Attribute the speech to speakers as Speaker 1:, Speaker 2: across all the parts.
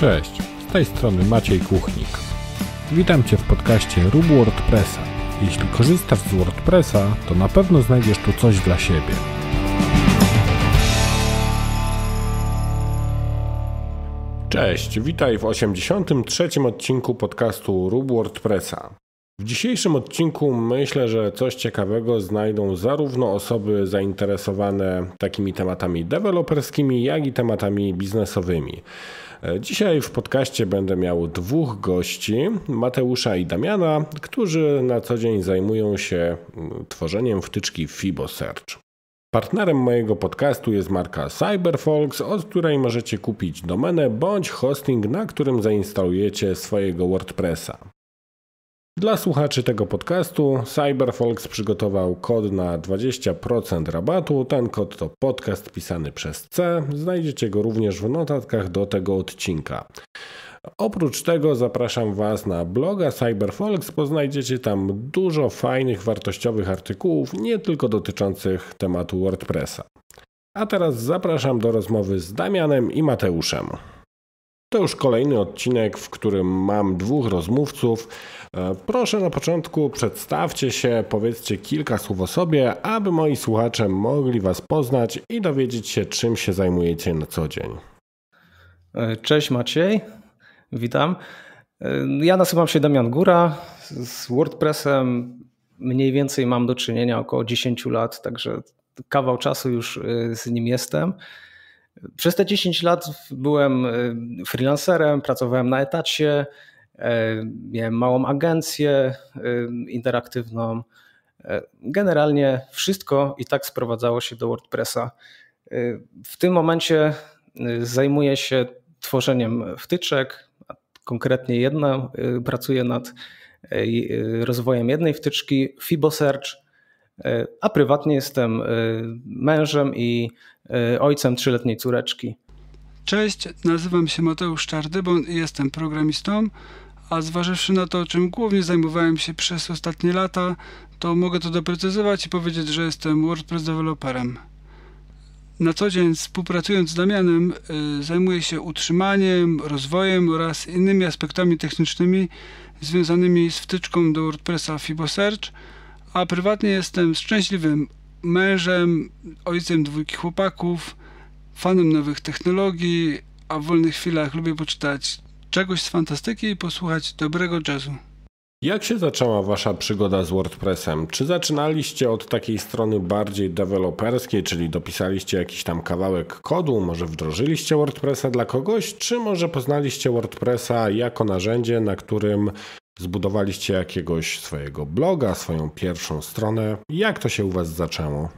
Speaker 1: Cześć, z tej strony Maciej Kuchnik. Witam Cię w podcaście Rób WordPressa. Jeśli korzystasz z WordPressa, to na pewno znajdziesz tu coś dla siebie. Cześć, witaj w 83. odcinku podcastu Rób WordPressa. W dzisiejszym odcinku myślę, że coś ciekawego znajdą zarówno osoby zainteresowane takimi tematami deweloperskimi, jak i tematami biznesowymi. Dzisiaj w podcaście będę miał dwóch gości, Mateusza i Damiana, którzy na co dzień zajmują się mm, tworzeniem wtyczki FiboSearch. Partnerem mojego podcastu jest marka CyberFolks, od której możecie kupić domenę bądź hosting, na którym zainstalujecie swojego WordPressa. Dla słuchaczy tego podcastu CyberFolks przygotował kod na 20% rabatu. Ten kod to podcast pisany przez C. Znajdziecie go również w notatkach do tego odcinka. Oprócz tego zapraszam Was na bloga CyberFolks, bo znajdziecie tam dużo fajnych, wartościowych artykułów, nie tylko dotyczących tematu WordPressa. A teraz zapraszam do rozmowy z Damianem i Mateuszem. To już kolejny odcinek, w którym mam dwóch rozmówców. E, proszę na początku przedstawcie się, powiedzcie kilka słów o sobie, aby moi słuchacze mogli Was poznać i dowiedzieć się, czym się zajmujecie na co dzień.
Speaker 2: E, cześć Maciej, witam. E, ja nazywam się Damian Góra. Z WordPressem mniej więcej mam do czynienia około 10 lat, także kawał czasu już z nim jestem. Przez te 10 lat byłem freelancerem, pracowałem na etacie, E, miałem małą agencję e, interaktywną. E, generalnie wszystko i tak sprowadzało się do WordPressa. W tym momencie zajmuję się tworzeniem wtyczek, konkretnie jedna, pracuję nad rozwojem jednej wtyczki FiboSearch, a prywatnie jestem mężem i ojcem trzyletniej córeczki.
Speaker 3: Cześć, nazywam się Mateusz Czardybon i jestem programistą, a zważywszy na to, czym głównie zajmowałem się przez ostatnie lata, to mogę to doprecyzować i powiedzieć, że jestem WordPress developerem. Na co dzień współpracując z Damianem y, zajmuję się utrzymaniem, rozwojem oraz innymi aspektami technicznymi związanymi z wtyczką do WordPressa FiboSearch, a prywatnie jestem szczęśliwym mężem, ojcem dwójki chłopaków, fanem nowych technologii, a w wolnych chwilach lubię poczytać czegoś z fantastyki i posłuchać dobrego jazzu.
Speaker 1: Jak się zaczęła Wasza przygoda z WordPressem? Czy zaczynaliście od takiej strony bardziej deweloperskiej, czyli dopisaliście jakiś tam kawałek kodu, może wdrożyliście WordPressa dla kogoś, czy może poznaliście WordPressa jako narzędzie, na którym zbudowaliście jakiegoś swojego bloga, swoją pierwszą stronę? Jak to się u Was zaczęło?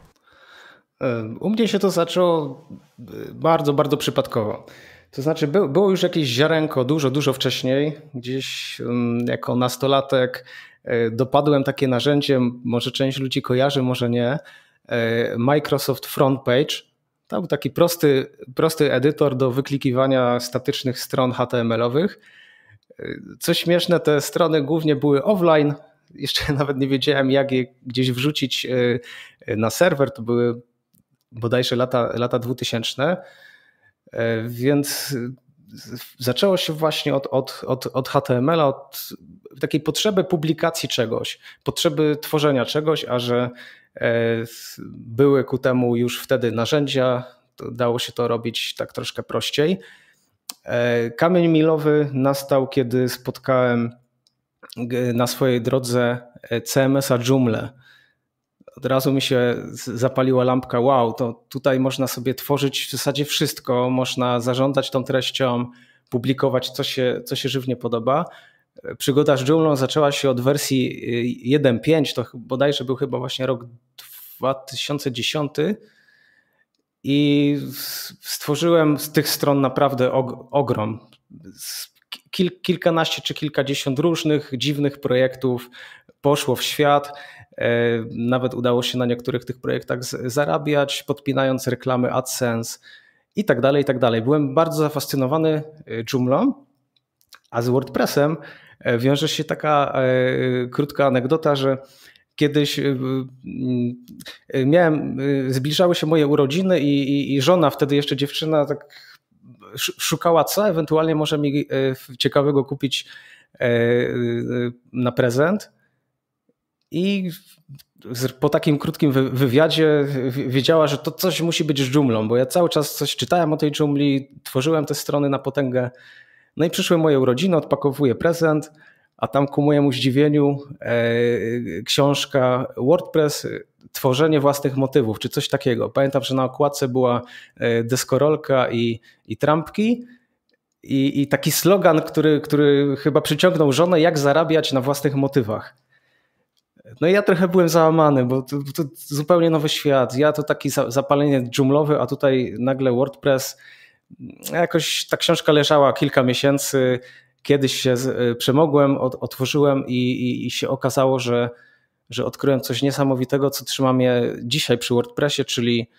Speaker 1: U mnie się to zaczęło y, bardzo, bardzo przypadkowo. To znaczy,
Speaker 2: było już jakieś ziarenko dużo, dużo wcześniej. Gdzieś mm, jako nastolatek e, dopadłem takie narzędzie, może część ludzi kojarzy, może nie. E, Microsoft Frontpage. To był taki prosty, prosty edytor do wyklikiwania statycznych stron HTML-owych. E, Co śmieszne, te strony głównie były offline. Jeszcze nawet nie wiedziałem, jak je gdzieś wrzucić na serwer. To były bodajże lata, lata 2000. E, więc e, zaczęło się właśnie od, od, od, od HTML-a, od takiej potrzeby publikacji czegoś, potrzeby tworzenia czegoś, a że e, były ku temu już wtedy narzędzia, dało się to robić tak troszkę prościej. Kamień milowy nastał, kiedy spotkałem na swojej drodze CMS-a Joomla od razu mi się zapaliła lampka, wow, to tutaj można sobie tworzyć w zasadzie wszystko, można zarządzać tą treścią, publikować, co się, co się żywnie podoba. Przygoda z Joomla zaczęła się od wersji 1.5, y, to bodajże był chyba właśnie rok 2010 i stworzyłem z tych stron naprawdę ogrom. kilkanaście czy kilkadziesiąt różnych dziwnych projektów poszło w świat E, nawet udało się na niektórych tych projektach zarabiać, podpinając reklamy AdSense i tak dalej, i tak dalej. Byłem bardzo zafascynowany Joomla, e, a z WordPressem e, wiąże się taka krótka anegdota, że kiedyś miałem, zbliżały się moje urodziny i, i, i żona, wtedy jeszcze dziewczyna, tak szukała co, ewentualnie może mi ciekawego kupić na prezent. I po takim krótkim wywiadzie wiedziała, że to coś musi być dżumlą, bo ja cały czas coś czytałem o tej dżumli, tworzyłem te strony na potęgę. No i przyszły moje urodziny, odpakowuję prezent, a tam ku mojemu zdziwieniu e, książka WordPress, tworzenie własnych motywów, czy coś takiego. Pamiętam, że na okładce była e, deskorolka i, i trampki. I, I taki slogan, który, który chyba przyciągnął żonę, jak zarabiać na własnych motywach. No ja trochę byłem załamany, bo to, to zupełnie nowy świat. Ja to taki zapalenie dżumlowy, a tutaj nagle WordPress. Jakoś ta książka leżała kilka miesięcy. Kiedyś się y, przemogłem, otworzyłem i, i, i się okazało, że, że odkryłem coś niesamowitego, co trzymam je dzisiaj przy WordPressie, czyli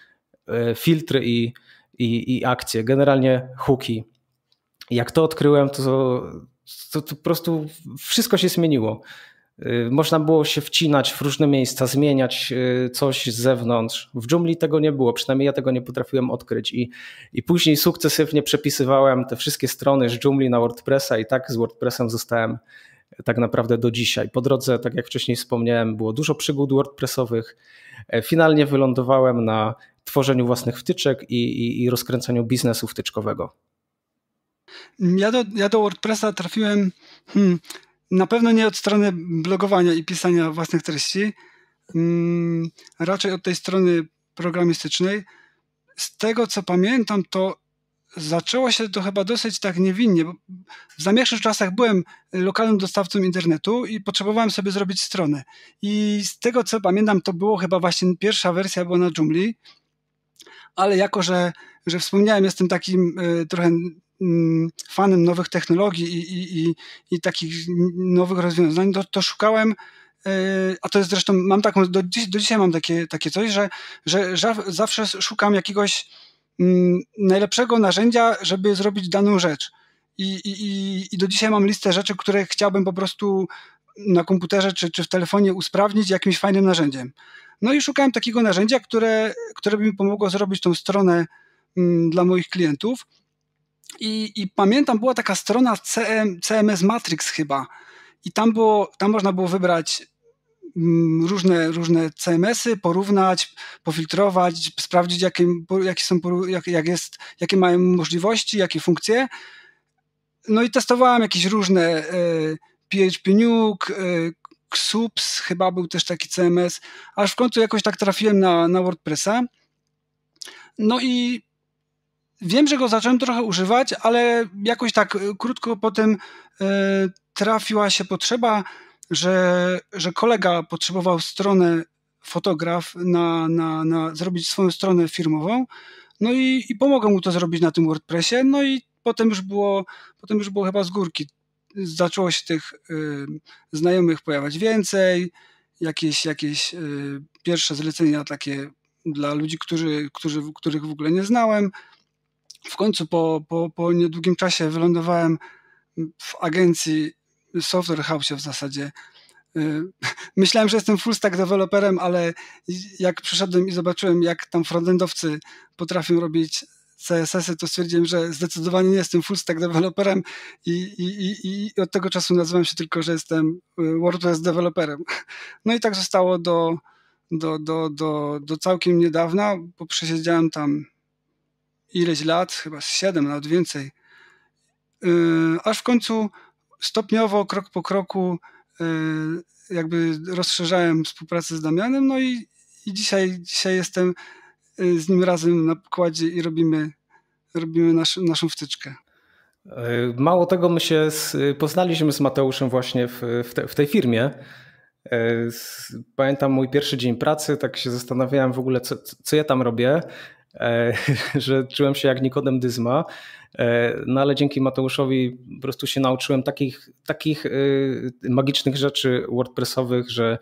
Speaker 2: y, filtry i, i, i akcje, generalnie hooki. Jak to odkryłem, to, to, to po prostu wszystko się zmieniło. Y, można było się wcinać w różne miejsca, zmieniać y, coś z zewnątrz. W dżungli tego nie było, przynajmniej ja tego nie potrafiłem odkryć. I, i później sukcesywnie przepisywałem te wszystkie strony z dżungli na WordPressa i tak z WordPressem zostałem e, tak naprawdę do dzisiaj. Po drodze, tak jak wcześniej wspomniałem, było dużo przygód WordPressowych. E, finalnie wylądowałem na tworzeniu własnych wtyczek i, i, i rozkręcaniu biznesu wtyczkowego.
Speaker 3: Ja do, ja do WordPressa trafiłem. Hmm na pewno nie od strony blogowania i pisania własnych treści, mm, raczej od tej strony programistycznej. Z tego co pamiętam, to zaczęło się to chyba dosyć tak niewinnie. Bo w zamierzchłych czasach byłem lokalnym dostawcą internetu i potrzebowałem sobie zrobić stronę. I z tego co pamiętam, to było chyba właśnie pierwsza wersja była na Joomla, ale jako, że, że wspomniałem, jestem takim e, trochę Mm, fanem nowych technologii i, i, i, i takich nowych rozwiązań, to, to szukałem y, a to jest zresztą, mam taką, do, dziś, do dzisiaj mam takie, takie coś, że, że, zawsze szukam jakiegoś mm, najlepszego narzędzia, żeby zrobić daną rzecz. I, i, I do dzisiaj mam listę rzeczy, które chciałbym po prostu na komputerze czy, czy w telefonie usprawnić jakimś fajnym narzędziem. No i szukałem takiego narzędzia, które, które by mi pomogło zrobić tą stronę mm, dla moich klientów. I, I, pamiętam, była taka strona CM, CMS Matrix chyba. I tam, było, tam można było wybrać mm, różne, różne CMS-y, porównać, pofiltrować, sprawdzić, jakie, jakie, są, jak, jak jest, jakie mają możliwości, jakie funkcje. No i testowałem jakieś różne e, PHP Nuke, e, XUPS, chyba był też taki CMS, aż w końcu jakoś tak trafiłem na, na WordPressa. No i Wiem, że go zacząłem trochę używać, ale jakoś tak e, krótko potem e, trafiła się potrzeba, że, że kolega potrzebował stronę fotograf na, na, na zrobić swoją stronę firmową. No i, i pomogę mu to zrobić na tym WordPressie. No i potem już było, potem już było chyba z górki. Zaczęło się tych y, znajomych pojawiać więcej, jakieś, jakieś y, pierwsze zlecenia takie dla ludzi, którzy, którzy, których w ogóle nie znałem w końcu po, po, po niedługim czasie wylądowałem w agencji Software House w zasadzie. Y, myślałem, że jestem full stack deweloperem, ale jak przyszedłem i zobaczyłem, jak tam frontendowcy potrafią robić CSS-y, to stwierdziłem, że zdecydowanie nie jestem full stack deweloperem i, i, i, i od tego czasu nazywam się tylko, że jestem y, WordPress deweloperem. No i tak zostało do, do, do, do, do całkiem niedawna, bo przesiedziałem tam ileś lat, chyba 7 lat więcej, y, aż w końcu stopniowo, krok po kroku, y, jakby rozszerzałem współpracę z Damianem, no i, i dzisiaj, dzisiaj jestem y, z nim razem na pokładzie i robimy, robimy nasz, naszą wtyczkę.
Speaker 2: Mało tego, my się z, poznaliśmy z Mateuszem właśnie w, w, te, w, tej firmie. Pamiętam mój pierwszy dzień pracy, tak się zastanawiałem w ogóle, co, co ja tam robię. E, że czułem się jak Nikodem Dyzma, e, no ale dzięki Mateuszowi po prostu się nauczyłem takich, takich e, magicznych rzeczy WordPressowych, że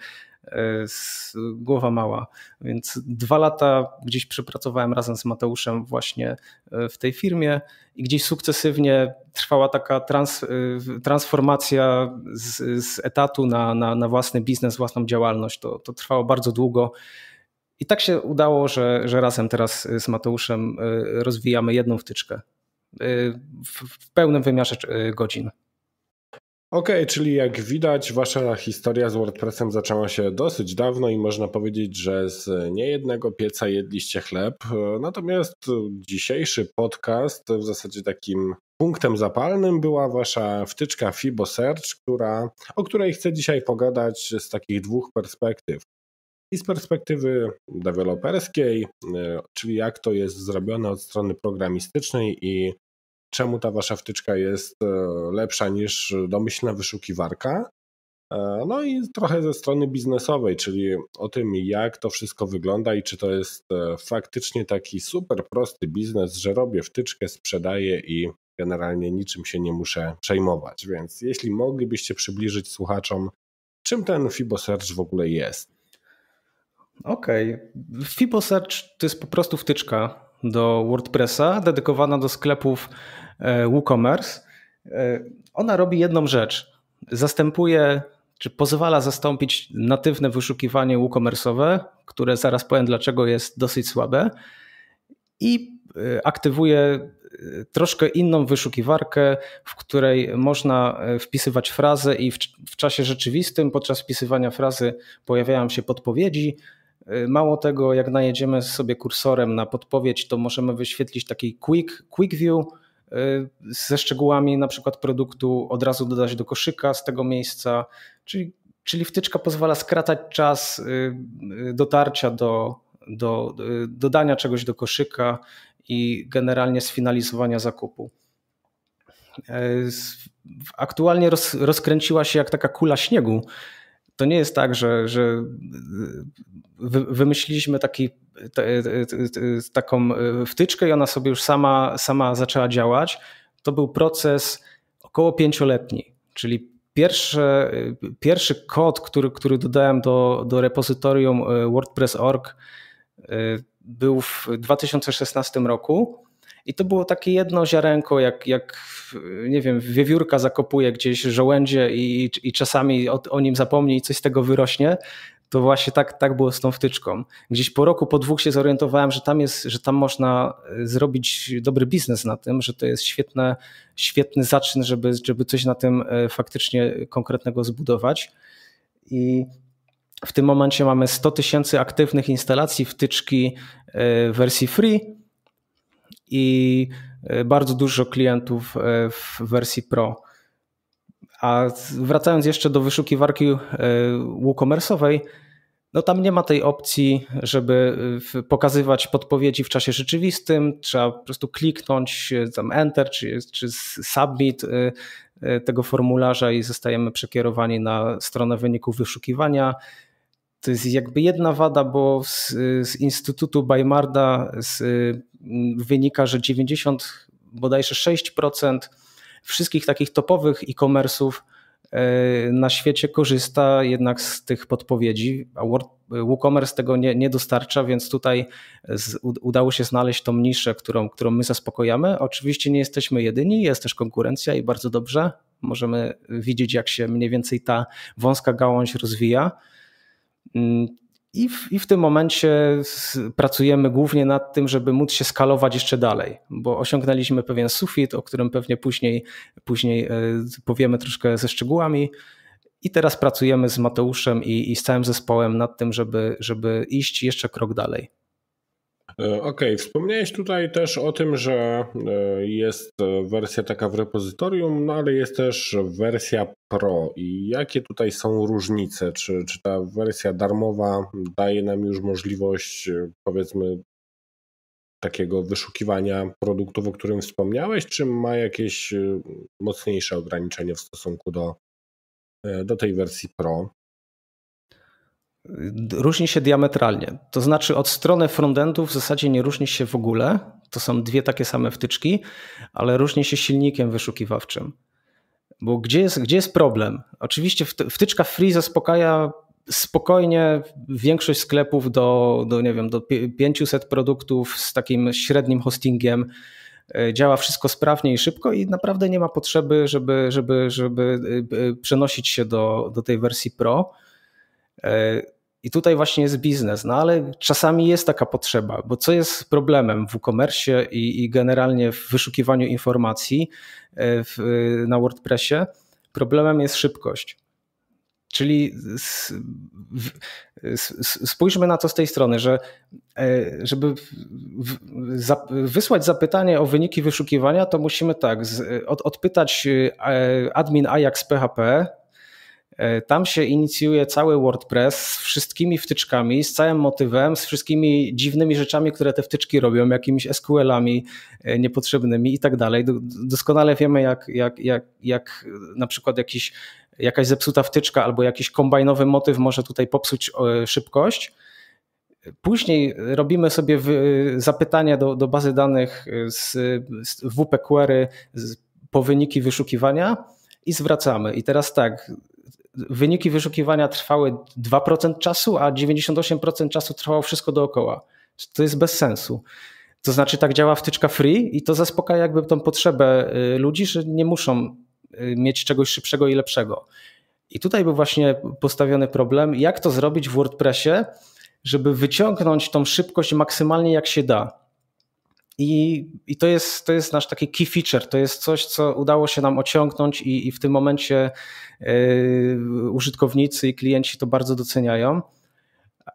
Speaker 2: głowa mała. Więc dwa lata gdzieś przepracowałem razem z Mateuszem właśnie w tej firmie i gdzieś sukcesywnie trwała taka trans, transformacja z, z etatu na, na, na, własny biznes, własną działalność. To, to trwało bardzo długo. I tak się udało, że, że razem teraz y, z Mateuszem y, rozwijamy jedną wtyczkę y, w, pełnym wymiarze godzin.
Speaker 1: Okej, okay, czyli jak widać, wasza historia z WordPressem zaczęła się dosyć dawno i można powiedzieć, że z niejednego pieca jedliście chleb. Natomiast dzisiejszy podcast w zasadzie takim punktem zapalnym była wasza wtyczka FiboSearch, która, o której chcę dzisiaj pogadać z takich dwóch perspektyw. I z perspektywy deweloperskiej, e, czyli jak to jest zrobione od strony programistycznej i czemu ta wasza wtyczka jest e, lepsza niż domyślna wyszukiwarka. E, no i trochę ze strony biznesowej, czyli o tym, jak to wszystko wygląda i czy to jest faktycznie taki super prosty biznes, że robię wtyczkę, sprzedaję i generalnie niczym się nie muszę przejmować. Więc jeśli moglibyście przybliżyć słuchaczom, czym ten FiboSearch w ogóle jest. Okej. Okay. FiboSearch to
Speaker 2: jest po prostu wtyczka do WordPressa dedykowana do sklepów e, WooCommerce. E, ona robi jedną rzecz. Zastępuje, czy pozwala zastąpić natywne wyszukiwanie WooCommerce'owe, które zaraz powiem dlaczego jest dosyć słabe i e, aktywuje troszkę inną wyszukiwarkę, w której można wpisywać frazy i w, w, czasie rzeczywistym podczas wpisywania frazy pojawiają się podpowiedzi, Y, mało tego, jak najedziemy sobie kursorem na podpowiedź, to możemy wyświetlić taki quick, quick view y, ze szczegółami na przykład produktu, od razu dodać do koszyka z tego miejsca, czyli, czyli wtyczka pozwala skracać czas y, dotarcia do, do dodania czegoś do koszyka i generalnie sfinalizowania zakupu. Aktualnie roz, rozkręciła się jak taka kula śniegu to nie jest tak, że, że e, wymyśliliśmy taki, e, e, taką wtyczkę i ona sobie już sama, sama zaczęła działać. To był proces około pięcioletni, czyli pierwsze, pierwszy kod, który, który dodałem do, do repozytorium WordPress.org był w 2016 roku i to było takie jedno ziarenko, jak, jak nie wiem, wiewiórka zakopuje gdzieś żołędzie i, i czasami o, o nim zapomni i coś z tego wyrośnie. To właśnie tak, tak było z tą wtyczką. Gdzieś po roku, po dwóch się zorientowałem, że tam, jest, że tam można e, zrobić dobry biznes na tym, że to jest świetne, świetny zaczyn, żeby, żeby coś na tym e, faktycznie konkretnego zbudować. I w tym momencie mamy 100 tysięcy aktywnych instalacji wtyczki e, wersji free i e, bardzo dużo klientów e, w wersji Pro. A wracając jeszcze do wyszukiwarki e, WooCommerce'owej, no tam nie ma tej opcji, żeby pokazywać podpowiedzi w czasie rzeczywistym. Trzeba po prostu kliknąć tam Enter czy, czy Submit tego formularza i zostajemy przekierowani na stronę wyników wyszukiwania. To jest jakby jedna wada, bo z, z Instytutu Bajmarda z, mm, wynika, że 90 bodajże 6% wszystkich takich topowych e-commerce'ów e, na świecie korzysta jednak z tych podpowiedzi, a WooCommerce tego nie, nie dostarcza, więc tutaj z, udało się znaleźć tą niszę, którą, którą my zaspokojamy. Oczywiście nie jesteśmy jedyni, jest też konkurencja i bardzo dobrze. Możemy widzieć, jak się mniej więcej ta wąska gałąź rozwija. Mm, I w, I w tym momencie pracujemy głównie nad tym, żeby móc się skalować jeszcze dalej, bo osiągnęliśmy pewien sufit, o którym pewnie później, później e, powiemy troszkę ze szczegółami. I teraz pracujemy z Mateuszem i, i z całym zespołem nad tym, żeby, żeby iść jeszcze krok dalej.
Speaker 1: E, okej, okay. wspomniałeś tutaj też o tym, że e, jest e, wersja taka w repozytorium, no ale jest też wersja Pro. I jakie tutaj są różnice? Czy, czy ta wersja darmowa daje nam już możliwość, powiedzmy, takiego wyszukiwania produktów, o którym wspomniałeś, czy ma jakieś mocniejsze ograniczenie w stosunku do, do tej wersji Pro?
Speaker 2: Różni się diametralnie. To znaczy, od strony frontendu w zasadzie nie różni się w ogóle. To są dwie takie same wtyczki, ale różni się silnikiem wyszukiwawczym. Bo gdzie jest, gdzie jest problem? Oczywiście wtyczka free zaspokaja spokojnie większość sklepów do, do, nie wiem, do 500 produktów z takim średnim hostingiem. E, działa wszystko sprawnie i szybko i naprawdę nie ma potrzeby, żeby, żeby, żeby e, e, przenosić się do, do tej wersji Pro. E, I tutaj właśnie jest biznes, no ale czasami jest taka potrzeba, bo co jest problemem w e-commerce i, i, generalnie w wyszukiwaniu informacji e, w, e, na WordPressie? Problemem jest szybkość. Czyli spójrzmy na to z tej strony, że żeby wysłać zapytanie o wyniki wyszukiwania, to musimy tak, odpytać admin Ajax PHP, E, tam się inicjuje cały WordPress z wszystkimi wtyczkami, z całym motywem, z wszystkimi dziwnymi rzeczami, które te wtyczki robią, jakimiś SQL-ami e, niepotrzebnymi i tak dalej. Doskonale wiemy, jak, jak, jak, jak na przykład jakiś, jakaś zepsuta wtyczka albo jakiś kombajnowy motyw może tutaj popsuć szybkość. Później robimy sobie zapytania do, do bazy danych z, z WP Query po wyniki wyszukiwania i zwracamy. I teraz tak, wyniki wyszukiwania trwały 2% czasu, a 98% czasu trwało wszystko dookoła. To jest bez sensu. To znaczy, tak działa wtyczka free i to zaspokaja jakby tą potrzebę y, ludzi, że nie muszą y, mieć czegoś szybszego i lepszego. I tutaj był właśnie postawiony problem, jak to zrobić w WordPressie, żeby wyciągnąć tą szybkość maksymalnie jak się da. I, i to, jest, to jest nasz taki key feature, to jest coś, co udało się nam ociągnąć, i, i w tym momencie yy, użytkownicy i klienci to bardzo doceniają.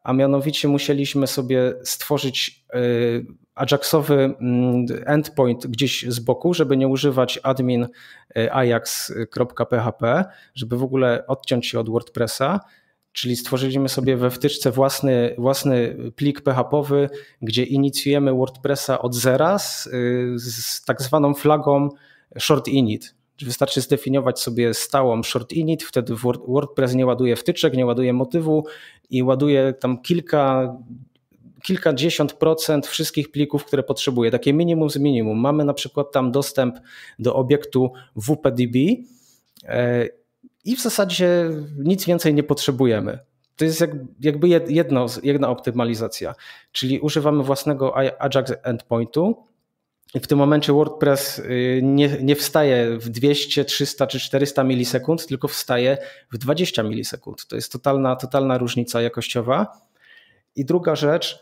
Speaker 2: A mianowicie musieliśmy sobie stworzyć yy, Ajaxowy mm, endpoint gdzieś z boku, żeby nie używać admin yy, ajax.php, żeby w ogóle odciąć się od WordPressa Czyli stworzyliśmy sobie we wtyczce własny, własny plik PHPowy, gdzie inicjujemy WordPressa od zera z, z tak zwaną flagą short init. Wystarczy zdefiniować sobie stałą short init, wtedy WordPress nie ładuje wtyczek, nie ładuje motywu i ładuje tam kilka kilkadziesiąt procent wszystkich plików, które potrzebuje. Takie minimum z minimum. Mamy na przykład tam dostęp do obiektu WPDB e, i w zasadzie nic więcej nie potrzebujemy. To jest jakby jedno, jedna optymalizacja, czyli używamy własnego Ajax endpointu i w tym momencie WordPress y, nie, nie wstaje w 200, 300 czy 400 milisekund, tylko wstaje w 20 milisekund. To jest totalna, totalna różnica jakościowa. I druga rzecz,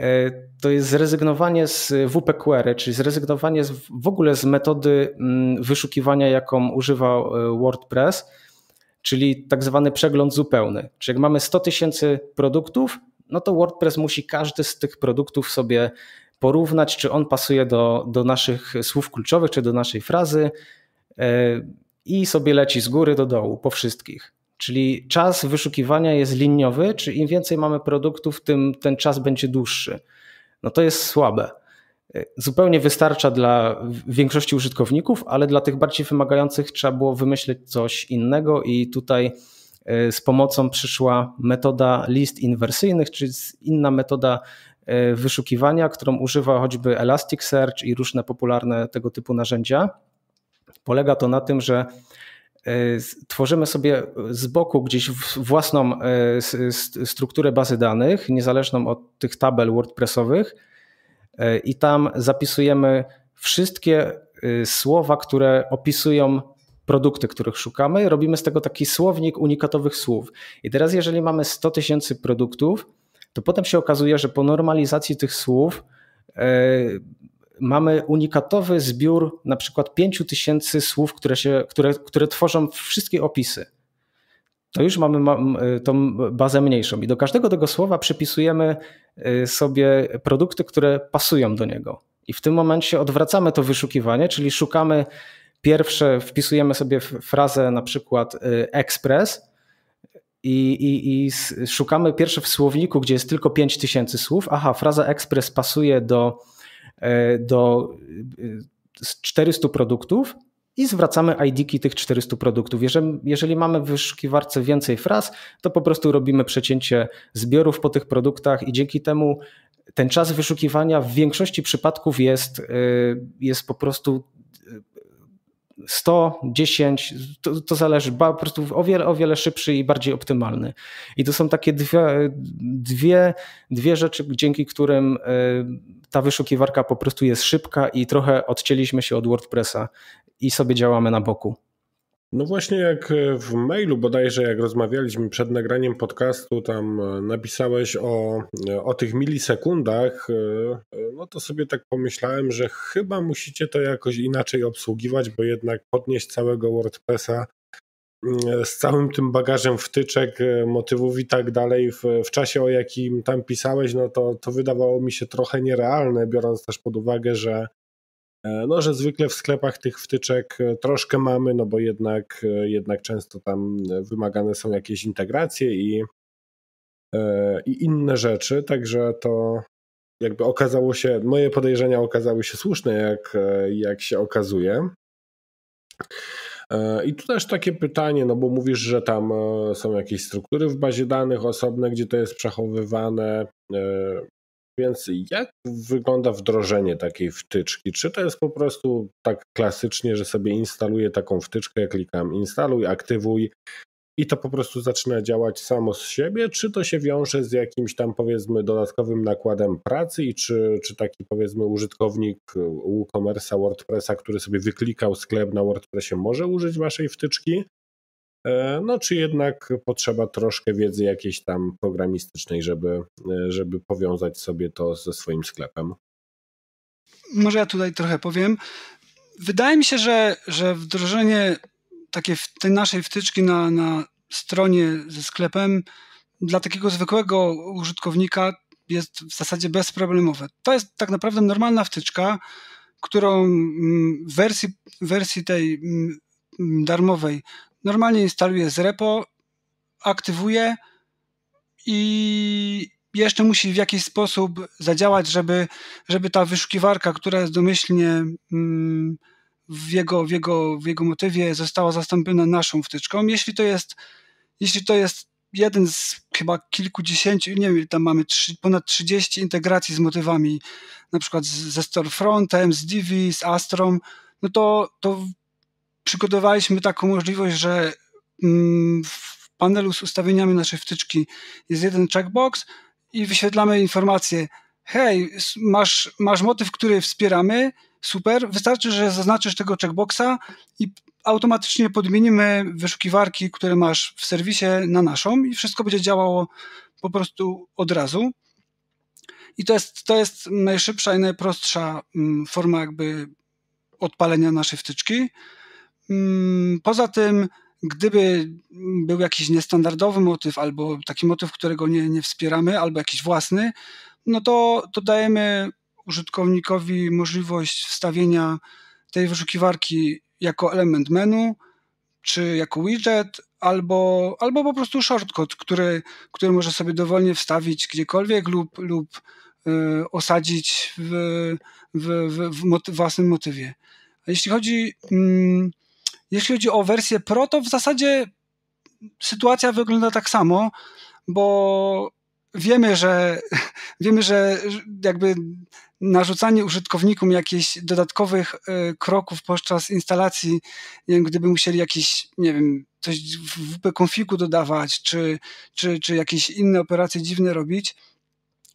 Speaker 2: y, to jest zrezygnowanie z WPQR, czyli zrezygnowanie z, w ogóle z metody mm, wyszukiwania, jaką używa y, WordPress czyli tak zwany przegląd zupełny. Czyli jak mamy 100 tysięcy produktów, no to WordPress musi każdy z tych produktów sobie porównać, czy on pasuje do, do naszych słów kluczowych, czy do naszej frazy e, i sobie leci z góry do dołu po wszystkich. Czyli czas wyszukiwania jest liniowy, czy im więcej mamy produktów, tym ten czas będzie dłuższy. No to jest słabe zupełnie wystarcza dla większości użytkowników, ale dla tych bardziej wymagających trzeba było wymyślić coś innego i tutaj e, z pomocą przyszła metoda list inwersyjnych, czyli inna metoda e, wyszukiwania, którą używa choćby Elasticsearch i różne popularne tego typu narzędzia. Polega to na tym, że e, tworzymy sobie z boku gdzieś własną strukturę bazy danych, niezależną od tych tabel WordPressowych E, i tam zapisujemy wszystkie y, słowa, które opisują produkty, których szukamy. Robimy z tego taki słownik unikatowych słów. I teraz, jeżeli mamy 100 tysięcy produktów, to potem się okazuje, że po normalizacji tych słów e, mamy unikatowy zbiór na przykład 5 tysięcy słów, które, się, które, które tworzą wszystkie opisy to już mamy y, tą bazę mniejszą i do każdego tego słowa przypisujemy y, sobie produkty, które pasują do niego. I w tym momencie odwracamy to wyszukiwanie, czyli szukamy pierwsze, wpisujemy sobie frazę na przykład y, ekspres i, i, i szukamy pierwsze w słowniku, gdzie jest tylko 5000 słów. Aha, fraza ekspres pasuje do, do 400 produktów, i zwracamy ID-ki tych 400 produktów. Jeżeli, jeżeli mamy w wyszukiwarce więcej fraz, to po prostu robimy przecięcie zbiorów po tych produktach i dzięki temu ten czas wyszukiwania w większości przypadków jest, y, jest po prostu 100, y, 10, to, to zależy, po prostu o wiele, o wiele szybszy i bardziej optymalny. I to są takie dwie, dwie, dwie rzeczy, dzięki którym y, ta wyszukiwarka po prostu jest szybka i trochę odcięliśmy się od WordPressa i sobie działamy na boku.
Speaker 1: No właśnie jak e, w mailu bodajże, jak rozmawialiśmy przed nagraniem podcastu, tam e, napisałeś o, e, o tych milisekundach, no to sobie tak pomyślałem, że chyba musicie to jakoś inaczej obsługiwać, bo jednak podnieść całego WordPressa mm, z całym tym bagażem wtyczek, motywów i tak dalej w, w czasie, o jakim tam pisałeś, no to, to wydawało mi się trochę nierealne, biorąc też pod uwagę, że E, no, że zwykle w sklepach tych wtyczek e, troszkę mamy, no bo jednak, e, jednak często tam wymagane są jakieś integracje i, i inne rzeczy, także to jakby okazało się, moje podejrzenia okazały się słuszne, jak, jak się okazuje. I tu też takie pytanie, no bo mówisz, że tam są jakieś struktury w bazie danych osobne, gdzie to jest przechowywane. Więc jak wygląda wdrożenie takiej wtyczki? Czy to jest po prostu tak klasycznie, że sobie instaluję taką wtyczkę, klikam instaluj, aktywuj i to po prostu zaczyna działać samo z siebie? Czy to się wiąże z jakimś tam powiedzmy dodatkowym nakładem pracy i czy, czy taki powiedzmy użytkownik WooCommerce'a, WordPressa, który sobie wyklikał sklep na WordPressie może użyć waszej wtyczki? E, no czy jednak potrzeba troszkę wiedzy jakiejś tam programistycznej, żeby, e, żeby powiązać sobie to ze swoim sklepem?
Speaker 3: Może ja tutaj trochę powiem. Wydaje mi się, że, że wdrożenie takie tej naszej wtyczki na, na stronie ze sklepem dla takiego zwykłego użytkownika jest w zasadzie bezproblemowe. To jest tak naprawdę normalna wtyczka, którą mm, w wersji, wersji tej mm, darmowej normalnie instaluje z repo, aktywuje i jeszcze musi w jakiś sposób zadziałać, żeby, żeby ta wyszukiwarka, która jest domyślnie mm, w jego, w, jego, w jego motywie, została zastąpiona naszą wtyczką. Jeśli to jest, jeśli to jest jeden z chyba kilkudziesięciu, nie wiem, tam mamy trzy, ponad 30 integracji z motywami, na przykład z, ze Storefrontem, z Divi, z Astrom, no to, to przygotowaliśmy taką możliwość, że mm, w panelu z ustawieniami naszej wtyczki jest jeden checkbox i wyświetlamy informację, hej, masz, masz motyw, który wspieramy, super, wystarczy, że zaznaczysz tego checkboxa i automatycznie podmienimy wyszukiwarki, które masz w serwisie na naszą i wszystko będzie działało po prostu od razu. I to jest, to jest najszybsza i najprostsza mm, forma jakby odpalenia naszej wtyczki. Mm, poza tym, gdyby był jakiś niestandardowy motyw, albo taki motyw, którego nie, nie wspieramy, albo jakiś własny, no to, to dajemy użytkownikowi możliwość wstawienia tej wyszukiwarki jako element menu, czy jako widget, albo, albo po prostu shortcode, który, który może sobie dowolnie wstawić gdziekolwiek lub, lub y, osadzić w, w, w, w moty własnym motywie. A jeśli chodzi. Mm, jeśli chodzi o wersję Pro, to w zasadzie sytuacja wygląda tak samo, bo wiemy, że wiemy, że jakby narzucanie użytkownikom jakichś dodatkowych e, kroków podczas instalacji, gdyby musieli jakiś, nie wiem, coś w WP konfigu dodawać, czy, czy, czy jakieś inne operacje dziwne robić,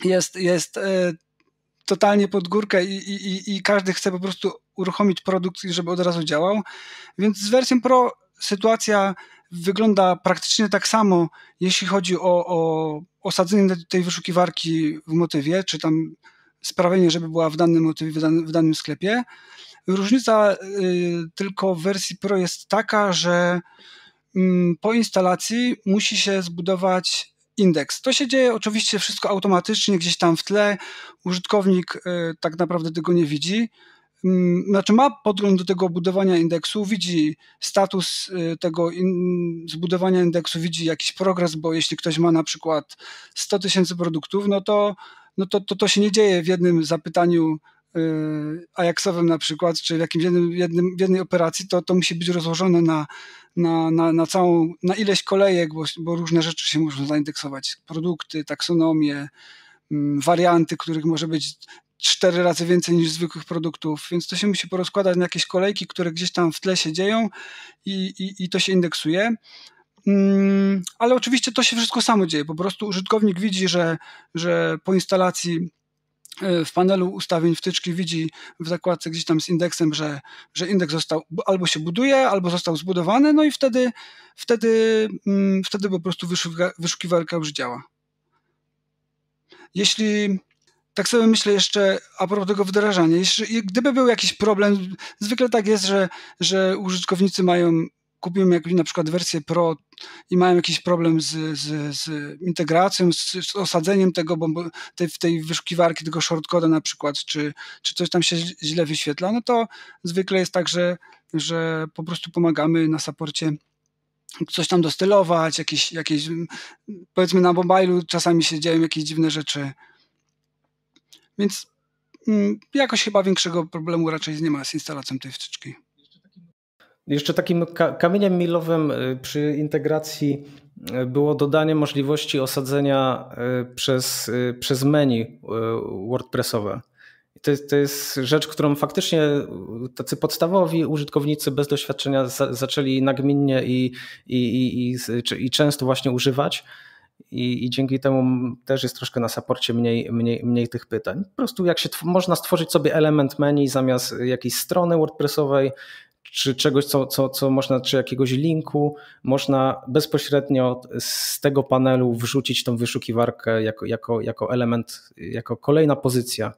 Speaker 3: jest, jest e, totalnie pod górkę i, i, i każdy chce po prostu uruchomić produkt, żeby od razu działał. Więc z wersją Pro sytuacja wygląda praktycznie tak samo, jeśli chodzi o, o osadzenie tej wyszukiwarki w motywie, czy tam sprawienie, żeby była w danym motywie, w danym, w danym sklepie. Różnica y, tylko w wersji Pro jest taka, że y, po instalacji musi się zbudować indeks. To się dzieje oczywiście wszystko automatycznie, gdzieś tam w tle. Użytkownik y, tak naprawdę tego nie widzi. Mm, znaczy, ma podgląd do tego budowania indeksu, widzi status y, tego in, zbudowania indeksu, widzi jakiś progres, bo jeśli ktoś ma na przykład 100 tysięcy produktów, no, to, no to, to to się nie dzieje w jednym zapytaniu y, Ajaxowym na przykład, czy w jakimś jednym, jednym, jednej operacji, to, to musi być rozłożone na na, na, na całą, na ileś kolejek, bo, bo różne rzeczy się muszą zaindeksować. Produkty, taksonomie, mm, warianty, których może być cztery razy więcej niż zwykłych produktów, więc to się musi porozkładać na jakieś kolejki, które gdzieś tam w tle się dzieją i, i, i to się indeksuje. Mm, ale oczywiście to się wszystko samo dzieje. Po prostu użytkownik widzi, że, że po instalacji E, w panelu ustawień wtyczki widzi w zakładce gdzieś tam z indeksem, że, że indeks został albo się buduje, albo został zbudowany, no i wtedy, wtedy, mm, wtedy po prostu wyszukiwarka już działa. Jeśli tak sobie myślę jeszcze a propos tego wdrażania, jeśli, gdyby był jakiś problem, zwykle tak jest, że, że użytkownicy mają kupią jakby na przykład wersję Pro i mają jakiś problem z, z, z integracją, z, z, osadzeniem tego, bo tej, tej wyszukiwarki, tego shortcode na przykład, czy, czy coś tam się źle wyświetla, no to zwykle jest tak, że, że po prostu pomagamy na saporcie coś tam dostylować, jakieś, jakieś powiedzmy na mobilu czasami się dzieją jakieś dziwne rzeczy. Więc mm, jakoś chyba większego problemu raczej nie ma z instalacją tej wtyczki. Jeszcze
Speaker 2: takim kamieniem milowym y, przy integracji y, było dodanie możliwości osadzenia y, przez, przez menu WordPressowe. To jest, to jest rzecz, którą faktycznie tacy podstawowi użytkownicy bez doświadczenia za, zaczęli nagminnie i, i, i, i, i często właśnie używać. I, I, dzięki temu też jest troszkę na saporcie mniej, mniej, mniej tych pytań. Po prostu jak się można stworzyć sobie element menu zamiast jakiejś strony WordPressowej, czy czegoś, co, co, co można, czy jakiegoś linku, można bezpośrednio z tego panelu wrzucić tą wyszukiwarkę jako, jako, jako element, jako kolejna pozycja.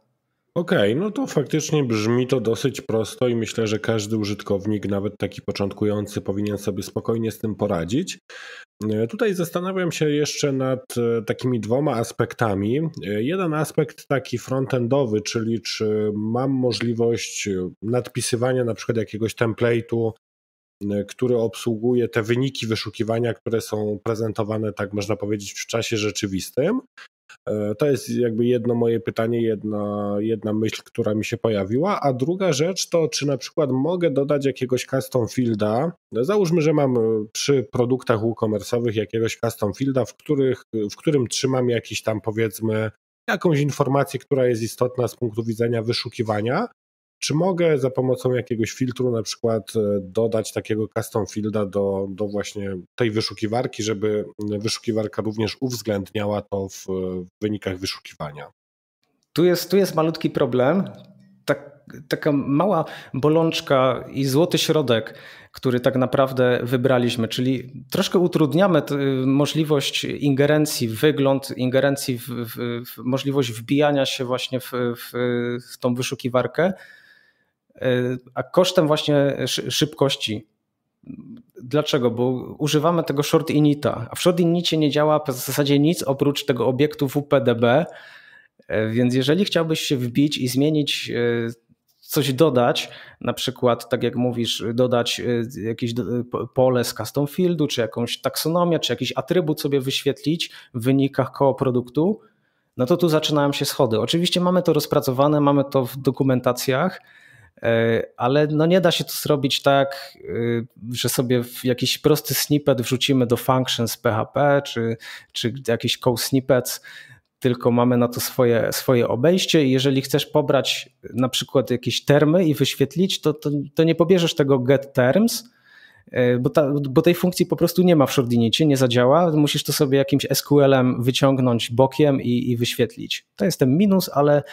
Speaker 1: Okej, okay, no to faktycznie brzmi to dosyć prosto i myślę, że każdy użytkownik, nawet taki początkujący, powinien sobie spokojnie z tym poradzić. E, tutaj zastanawiam się jeszcze nad e, takimi dwoma aspektami. E, jeden aspekt taki frontendowy, czyli czy mam możliwość nadpisywania na przykład jakiegoś template'u, który obsługuje te wyniki wyszukiwania, które są prezentowane, tak można powiedzieć, w czasie rzeczywistym. E, to jest jakby jedno moje pytanie, jedna, jedna myśl, która mi się pojawiła. A druga rzecz to, czy na przykład mogę dodać jakiegoś custom fielda. No, załóżmy, że mam e, przy produktach WooCommerce'owych jakiegoś custom fielda, w, których, w którym trzymam jakiś tam powiedzmy jakąś informację, która jest istotna z punktu widzenia wyszukiwania. Czy mogę za pomocą jakiegoś filtru na przykład e, dodać takiego custom fielda do, do właśnie tej wyszukiwarki, żeby wyszukiwarka również uwzględniała to w wynikach wyszukiwania?
Speaker 2: Tu jest, tu jest malutki problem. Tak, taka mała bolączka i złoty środek, który tak naprawdę wybraliśmy, czyli troszkę utrudniamy możliwość ingerencji w wygląd, ingerencji w, w, w możliwość wbijania się właśnie w, w tą wyszukiwarkę a kosztem właśnie szybkości. Dlaczego? Bo używamy tego short inita, a w short inicie nie działa w zasadzie nic oprócz tego obiektu WPDB, e, więc jeżeli chciałbyś się wbić i zmienić e, coś dodać, na przykład, tak jak mówisz, dodać e, jakieś pole z custom fieldu, czy jakąś taksonomię, czy jakiś atrybut sobie wyświetlić w wynikach koło produktu, no to tu zaczynają się schody. Oczywiście mamy to rozpracowane, mamy to w dokumentacjach, E, ale no nie da się to zrobić tak, e, że sobie jakiś prosty snippet wrzucimy do functions PHP czy, czy jakiś call snippets, tylko mamy na to swoje, swoje obejście i jeżeli chcesz pobrać na przykład jakieś termy i wyświetlić, to, to, to nie pobierzesz tego get terms, e, bo, ta, bo, tej funkcji po prostu nie ma w shortinicie, nie zadziała. Musisz to sobie jakimś SQL-em wyciągnąć bokiem i, i wyświetlić. To jest ten minus, ale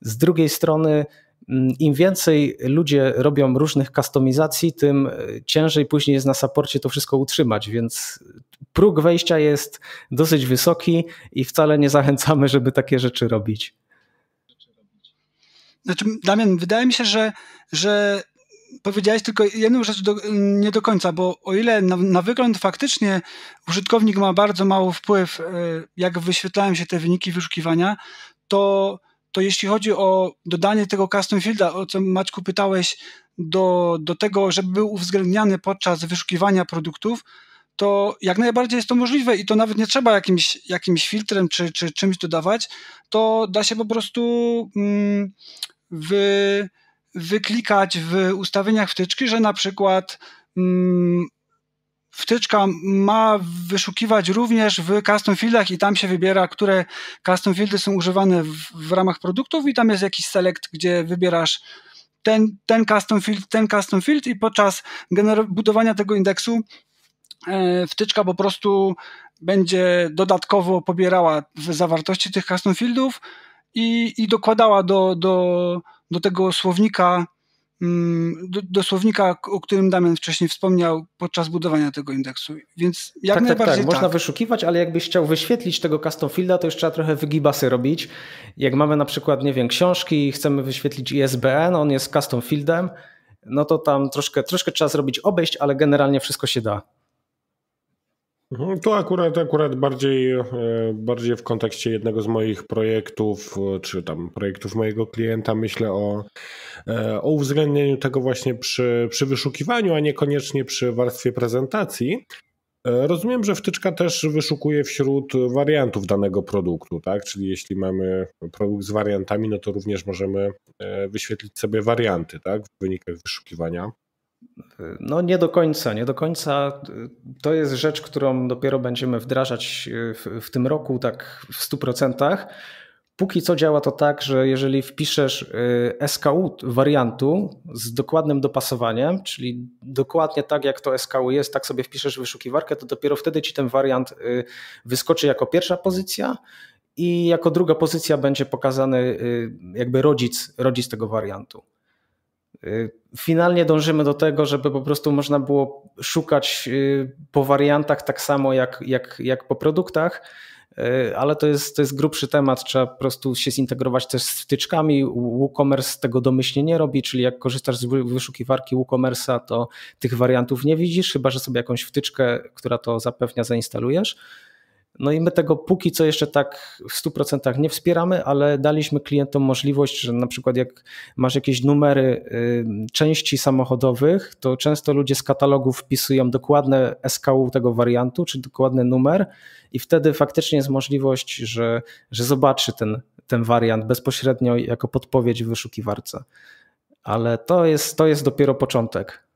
Speaker 2: z drugiej strony Mm, im więcej ludzie robią różnych customizacji, tym e, ciężej później jest na saporcie to wszystko utrzymać, więc próg wejścia jest dosyć wysoki i wcale nie zachęcamy, żeby takie rzeczy robić.
Speaker 3: Znaczy, Damian, wydaje mi się, że, że powiedziałeś tylko jedną rzecz do, nie do końca, bo o ile na, na, wygląd faktycznie użytkownik ma bardzo mały wpływ, e, jak wyświetlają się te wyniki wyszukiwania, to to jeśli chodzi o dodanie tego custom fielda, o co Maćku pytałeś, do, do tego, żeby był uwzględniany podczas wyszukiwania produktów, to jak najbardziej jest to możliwe i to nawet nie trzeba jakimś, jakimś filtrem czy, czy czymś dodawać, to da się po prostu mm, wy, wyklikać w ustawieniach wtyczki, że na przykład mm, wtyczka ma wyszukiwać również w custom fieldach i tam się wybiera, które custom fieldy są używane w, w ramach produktów i tam jest jakiś select, gdzie wybierasz ten, ten custom field, ten custom field i podczas budowania tego indeksu e, wtyczka po prostu będzie dodatkowo pobierała zawartości tych custom fieldów i, i dokładała do, do, do tego słownika Mm, do, do słownika, o którym Damian wcześniej wspomniał podczas budowania tego indeksu. Więc jak tak, tak najbardziej tak, tak. Można tak.
Speaker 2: wyszukiwać, ale jakbyś chciał wyświetlić tego custom fielda, to już trzeba trochę wygibasy robić. Jak mamy na przykład, nie wiem, książki i chcemy wyświetlić ISBN, on jest custom fieldem, no to tam troszkę, troszkę trzeba zrobić obejść, ale generalnie wszystko się da.
Speaker 1: No, to akurat, akurat bardziej, e, bardziej w kontekście jednego z moich projektów, e, czy tam projektów mojego klienta, myślę o, e, o uwzględnieniu tego właśnie przy, przy wyszukiwaniu, a niekoniecznie przy warstwie prezentacji. Rozumiem, że wtyczka też wyszukuje wśród wariantów danego produktu, tak? Czyli jeśli mamy produkt z wariantami, no to również możemy wyświetlić sobie warianty, tak? W wynikach wyszukiwania. No nie do
Speaker 2: końca, nie do końca. To jest rzecz, którą dopiero będziemy wdrażać e, w, w tym roku tak w 100%. Póki co działa to tak, że jeżeli wpiszesz e, SKU wariantu z dokładnym dopasowaniem, czyli dokładnie tak jak to SKU jest, tak sobie wpiszesz wyszukiwarkę, to dopiero wtedy ci ten wariant e, wyskoczy jako pierwsza pozycja i jako druga pozycja będzie pokazany jakby rodzic, rodzic tego wariantu. Y, finalnie dążymy do tego, żeby po prostu można było szukać y, po wariantach tak samo jak, jak, jak po produktach, y, ale to jest, to jest grubszy temat. Trzeba po prostu się zintegrować też z wtyczkami. WooCommerce tego domyślnie nie robi, czyli jak korzystasz z wyszukiwarki WooCommerce'a, to tych wariantów nie widzisz, chyba że sobie jakąś wtyczkę, która to zapewnia, zainstalujesz. No i my tego póki co jeszcze tak w 100% nie wspieramy, ale daliśmy klientom możliwość, że na przykład jak masz jakieś numery y, części samochodowych, to często ludzie z katalogu wpisują dokładne SKU tego wariantu, czy dokładny numer i wtedy faktycznie jest możliwość, że, że zobaczy ten, ten wariant bezpośrednio jako podpowiedź w wyszukiwarce. Ale to jest, to jest dopiero początek.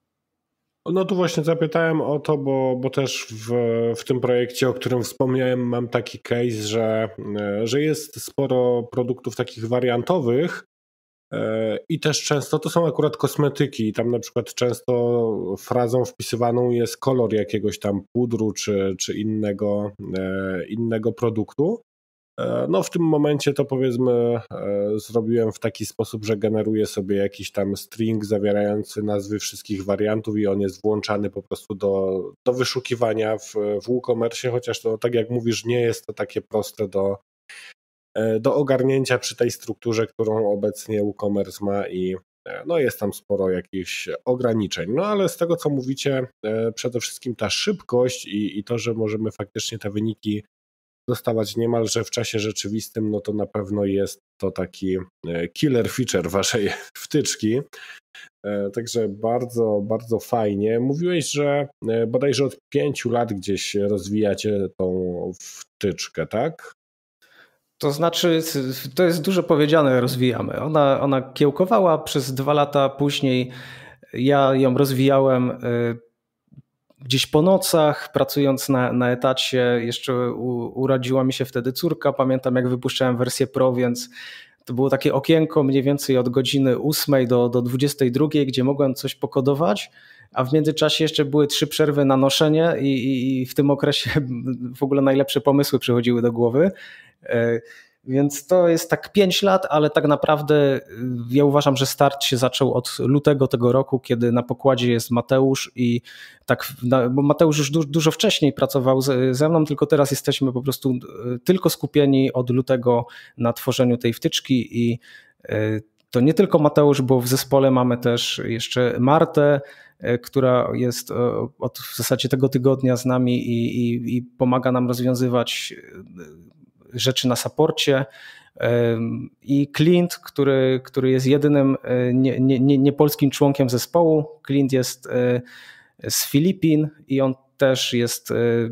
Speaker 1: No tu właśnie zapytałem o to, bo, bo też w, w tym projekcie, o którym wspomniałem, mam taki case, że, e, że jest sporo produktów takich wariantowych, e, i też często to są akurat kosmetyki. Tam na przykład często frazą wpisywaną jest kolor jakiegoś tam pudru czy, czy innego, e, innego produktu. E, no, w tym momencie to powiedzmy e, zrobiłem w taki sposób, że generuję sobie jakiś tam string zawierający nazwy wszystkich wariantów i on jest włączany po prostu do, do wyszukiwania w, w WooCommerce, chociaż to tak jak mówisz, nie jest to takie proste do, e, do ogarnięcia przy tej strukturze, którą obecnie WooCommerce ma i no jest tam sporo jakichś ograniczeń. No ale z tego co mówicie, przede wszystkim ta szybkość i, i to, że możemy faktycznie te wyniki dostawać niemalże w czasie rzeczywistym, no to na pewno jest to taki e, killer feature waszej wtyczki. E, także bardzo, bardzo fajnie. Mówiłeś, że e, bodajże od pięciu lat gdzieś rozwijacie tą wtyczkę, tak?
Speaker 2: To znaczy, to jest dużo powiedziane, rozwijamy. Ona, ona kiełkowała przez dwa lata później. Ja ją rozwijałem gdzieś po nocach, pracując na, na etacie, jeszcze u, urodziła mi się wtedy córka. Pamiętam, jak wypuszczałem wersję Pro, więc to było takie okienko mniej więcej od godziny 8 do, do 22, gdzie mogłem coś pokodować, a w międzyczasie jeszcze były trzy przerwy na noszenie, i, i, i w tym okresie w ogóle najlepsze pomysły przychodziły do głowy. E, więc to jest tak 5 lat, ale tak naprawdę y, ja uważam, że start się zaczął od lutego tego roku, kiedy na pokładzie jest Mateusz i tak, bo Mateusz już dużo wcześniej pracował ze mną, tylko teraz jesteśmy po prostu y, tylko skupieni od lutego na tworzeniu tej wtyczki i y, to nie tylko Mateusz, bo w zespole mamy też jeszcze Martę, która jest od w zasadzie tego tygodnia z nami i, i, i pomaga nam rozwiązywać rzeczy na saporcie. I Clint, który, który jest jedynym niepolskim nie, nie członkiem zespołu, Clint jest e, z Filipin i on też jest e, e,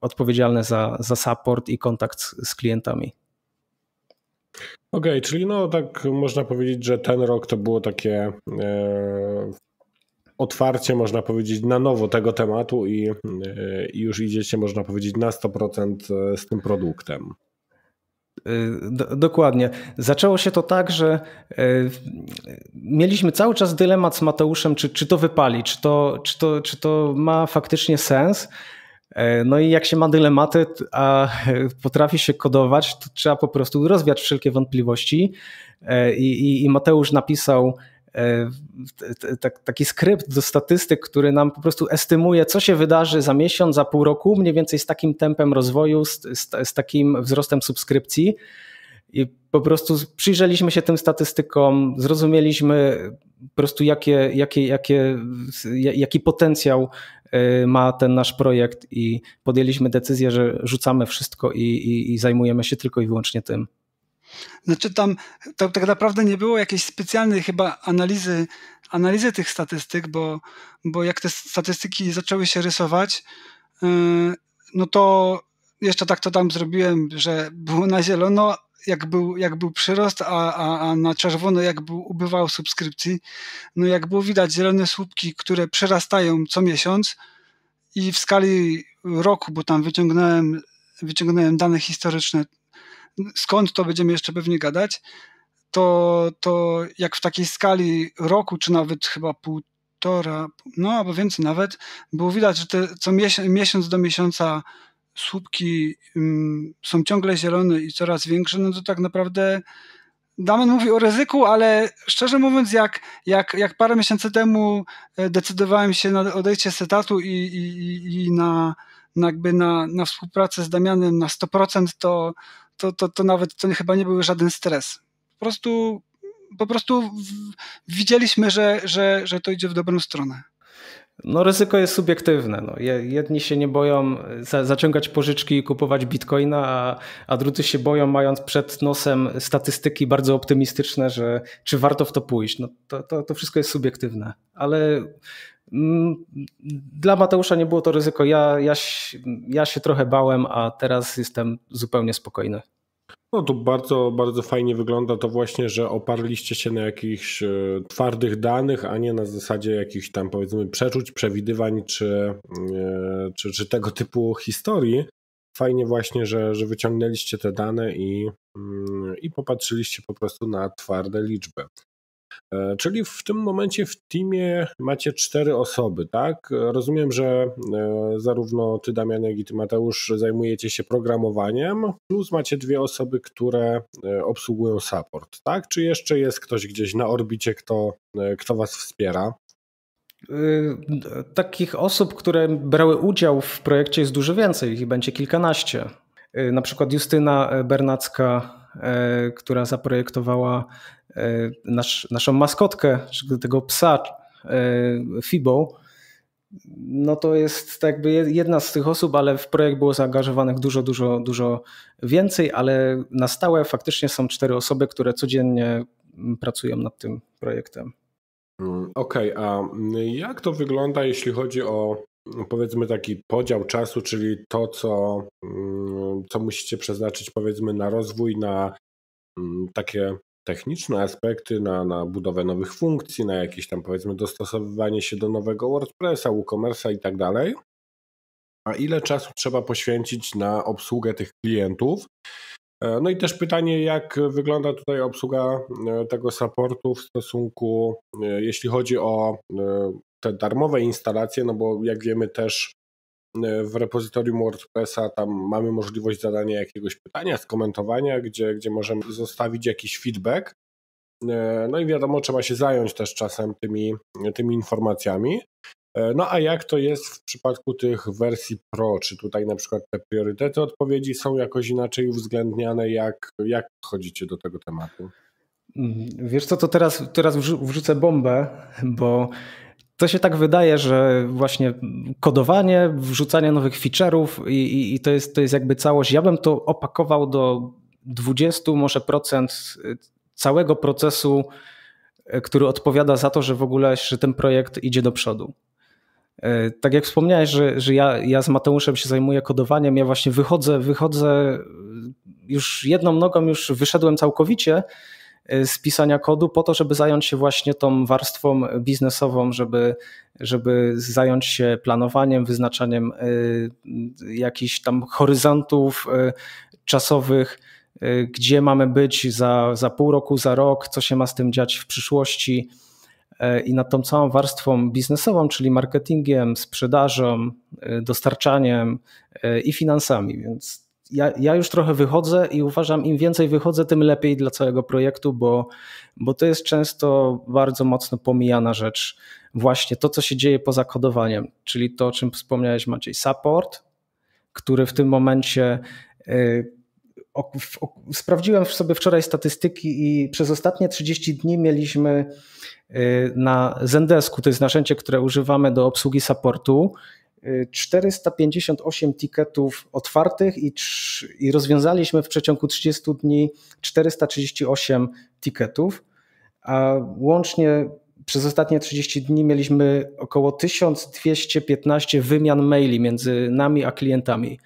Speaker 2: odpowiedzialny za, za support i kontakt z, klientami.
Speaker 1: Okej, okay, czyli no tak można powiedzieć, że ten rok to było takie otwarcie, można powiedzieć, na nowo tego tematu i, e, i już idziecie, można powiedzieć, na 100% e, z tym produktem.
Speaker 2: E, dokładnie. Zaczęło się to tak, że y, mieliśmy cały czas dylemat z Mateuszem, czy, czy to wypali, czy to, czy, to, czy to ma faktycznie sens. no i jak się ma dylematy, a potrafi się kodować, to trzeba po prostu rozwiać wszelkie wątpliwości. I Mateusz napisał E, tak, taki skrypt do statystyk, który nam po prostu estymuje, co się wydarzy za miesiąc, za pół roku, mniej więcej z takim tempem rozwoju, z, z, z takim wzrostem subskrypcji. I po prostu przyjrzeliśmy się tym statystykom, zrozumieliśmy po prostu, jakie, jakie, jakie, jaki potencjał e, ma ten nasz projekt, i podjęliśmy decyzję, że rzucamy wszystko i, i, i zajmujemy się tylko i wyłącznie tym.
Speaker 3: Znaczy tam tak, tak naprawdę nie było jakiejś specjalnej chyba analizy, analizy tych statystyk, bo, bo jak te statystyki zaczęły się rysować, yy, no to jeszcze tak to tam zrobiłem, że było na zielono, jak był, jak był przyrost, a, a, a na czerwono jak był, ubywał subskrypcji. No jak było widać zielone słupki, które przerastają co miesiąc i w skali roku, bo tam wyciągnąłem, wyciągnąłem dane historyczne skąd to będziemy jeszcze pewnie gadać, to, to jak w takiej skali roku, czy nawet chyba półtora, no albo więcej nawet, było widać, że te co miesiąc, miesiąc do miesiąca słupki um, są ciągle zielone i coraz większe, no to tak naprawdę Damian mówi o ryzyku, ale szczerze mówiąc, jak, jak, jak parę miesięcy temu e, decydowałem się na odejście z etatu i, i, i na, na, jakby na, na współpracę z Damianem na 100%, to, to, to, to nawet to chyba nie był żaden stres. Po prostu, po prostu widzieliśmy, że, że, że to idzie w dobrą stronę. No ryzyko
Speaker 2: jest subiektywne. No. Jedni się nie boją e, za, zaciągać pożyczki i kupować bitcoina, a, a drudzy się boją, mając przed nosem statystyki bardzo optymistyczne, że czy warto w to pójść. No, to, to, to wszystko jest subiektywne. Ale mm, dla Mateusza nie było to ryzyko. Ja, ja, ja się trochę bałem, a teraz jestem zupełnie spokojny.
Speaker 1: No tu bardzo, bardzo fajnie wygląda to właśnie, że oparliście się na jakichś e, twardych danych, a nie na zasadzie jakichś tam powiedzmy przeczuć, przewidywań czy, e, czy, czy tego typu historii. Fajnie właśnie, że, że wyciągnęliście te dane i, mm, i popatrzyliście po prostu na twarde liczby. E, czyli w tym momencie w teamie macie cztery osoby, tak? Rozumiem, że e, zarówno ty, Damian, jak i ty, Mateusz, zajmujecie się programowaniem, plus macie dwie osoby, które e, obsługują support, tak? Czy jeszcze jest ktoś gdzieś na orbicie, kto, kto was wspiera? Takich
Speaker 2: osób, które brały udział w projekcie jest dużo więcej, ich będzie kilkanaście. Na przykład Justyna Bernacka E, która zaprojektowała e, nasz, naszą maskotkę, tego psa e, Fibo, no to jest jakby jedna z tych osób, ale w projekt było zaangażowanych dużo, dużo, dużo więcej, ale na stałe faktycznie są cztery osoby, które codziennie mm, pracują nad tym projektem.
Speaker 1: Mm, okej, okay, a jak to wygląda, jeśli chodzi o powiedzmy taki podział czasu, czyli to, co, mm, co musicie przeznaczyć powiedzmy na rozwój, na mm, takie techniczne aspekty, na, na budowę nowych funkcji, na jakieś tam powiedzmy dostosowywanie się do nowego WordPressa, WooCommerce'a i tak dalej. A ile czasu trzeba poświęcić na obsługę tych klientów? E, no i też pytanie, jak wygląda tutaj obsługa e, tego supportu w stosunku, e, jeśli chodzi o te darmowe instalacje, no bo jak wiemy też e, w repozytorium WordPressa tam mamy możliwość zadania jakiegoś pytania, skomentowania, gdzie, gdzie możemy zostawić jakiś feedback. E, no i wiadomo, trzeba się zająć też czasem tymi, tymi informacjami. E, no a jak to jest w przypadku tych wersji Pro? Czy tutaj na przykład te priorytety odpowiedzi są jakoś inaczej uwzględniane? Jak, jak podchodzicie do tego tematu?
Speaker 2: Mm, wiesz co, to teraz, teraz wrzucę bombę, bo to się tak wydaje, że właśnie kodowanie, wrzucanie nowych feature'ów i, i, i, to, jest, to jest jakby całość. Ja bym to opakował do 20 może procent y, całego procesu, y, który odpowiada za to, że w ogóle że ten projekt idzie do przodu. Y, tak jak wspomniałeś, że, że ja, ja z Mateuszem się zajmuję kodowaniem, ja właśnie wychodzę, wychodzę już jedną nogą, już wyszedłem całkowicie, E, z pisania kodu po to, żeby zająć się właśnie tą warstwą biznesową, żeby, żeby zająć się planowaniem, wyznaczaniem e, jakichś tam horyzontów e, czasowych, gdzie mamy być za, za pół roku, za rok, co się ma z tym dziać w przyszłości. I nad tą całą warstwą biznesową, czyli marketingiem, sprzedażą, dostarczaniem i finansami, więc ja, ja już trochę wychodzę i uważam, im więcej wychodzę, tym lepiej dla całego projektu, bo, bo to jest często bardzo mocno pomijana rzecz. Właśnie to, co się dzieje poza kodowaniem, czyli to, o czym wspomniałeś, Maciej, support, który w tym momencie. Yy, sprawdziłem sobie wczoraj statystyki i przez ostatnie 30 dni mieliśmy y, na Zendesku, to jest narzędzie, które używamy do obsługi supportu, 458 ticketów otwartych i, i rozwiązaliśmy w przeciągu 30 dni 438 ticketów, a łącznie przez ostatnie 30 dni mieliśmy około 1215 wymian maili między nami a klientami.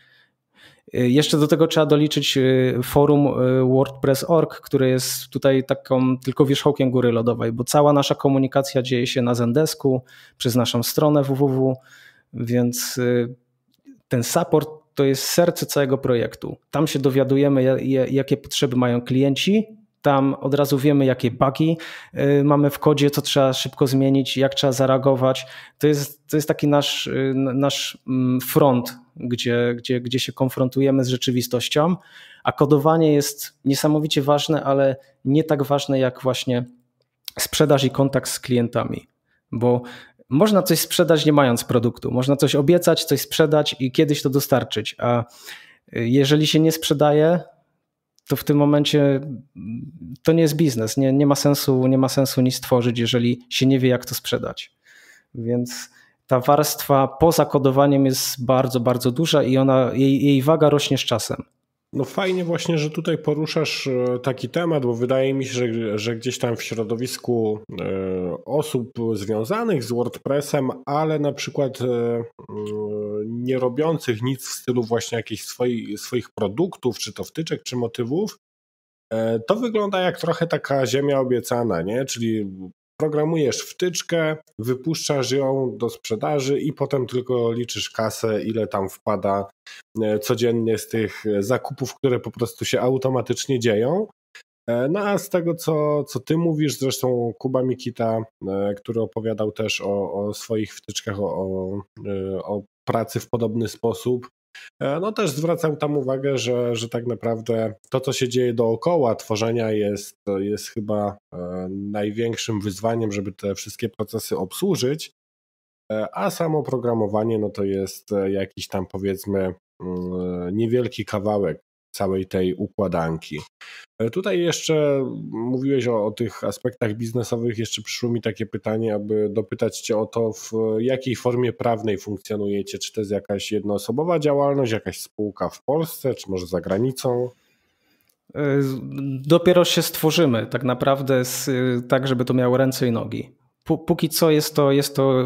Speaker 2: Jeszcze do tego trzeba doliczyć y, forum y, WordPress.org, które jest tutaj taką tylko wierzchołkiem góry lodowej, bo cała nasza komunikacja dzieje się na Zendesku, przez naszą stronę www. Więc y, ten support to jest serce całego projektu. Tam się dowiadujemy, jakie potrzeby mają klienci, tam od razu wiemy, jakie bugi y, mamy w kodzie, co trzeba szybko zmienić, jak trzeba zareagować. To jest, to jest taki nasz, y, nasz mm, front, gdzie, gdzie, gdzie się konfrontujemy z rzeczywistością, a kodowanie jest niesamowicie ważne, ale nie tak ważne jak właśnie sprzedaż i kontakt z klientami, bo można coś sprzedać nie mając produktu, można coś obiecać, coś sprzedać i kiedyś to dostarczyć, a y, jeżeli się nie sprzedaje, to w tym momencie to nie jest biznes, nie, nie, ma, sensu, nie ma sensu nic stworzyć, jeżeli się nie wie jak to sprzedać. Więc ta warstwa poza kodowaniem jest bardzo, bardzo duża i ona, jej, jej waga rośnie z czasem.
Speaker 1: No fajnie właśnie, że tutaj poruszasz e, taki temat, bo wydaje mi się, że, że gdzieś tam w środowisku e, osób związanych z WordPressem, ale na przykład e, mm, nie robiących nic w stylu właśnie jakichś swoich, swoich produktów, czy to wtyczek, czy motywów, to wygląda jak trochę taka ziemia obiecana, nie? Czyli programujesz wtyczkę, wypuszczasz ją do sprzedaży i potem tylko liczysz kasę, ile tam wpada e, codziennie z tych zakupów, które po prostu się automatycznie dzieją. E, no a z tego, co, co ty mówisz, zresztą Kuba Mikita, e, który opowiadał też o, o swoich wtyczkach, o, o, o pracy w podobny sposób, E, no też zwracał tam uwagę, że, że tak naprawdę to, co się dzieje dookoła tworzenia jest, jest chyba e, największym wyzwaniem, żeby te wszystkie procesy obsłużyć, e, a samo programowanie no to jest jakiś tam powiedzmy mm, niewielki kawałek całej tej układanki. E, tutaj jeszcze mówiłeś o, o, tych aspektach biznesowych, jeszcze przyszło mi takie pytanie, aby dopytać Cię o to, w jakiej formie prawnej funkcjonujecie, czy to jest jakaś jednoosobowa działalność, jakaś spółka w Polsce, czy może za granicą?
Speaker 2: E, dopiero się stworzymy tak naprawdę, z, tak żeby to miało ręce i nogi. Póki co jest to, jest to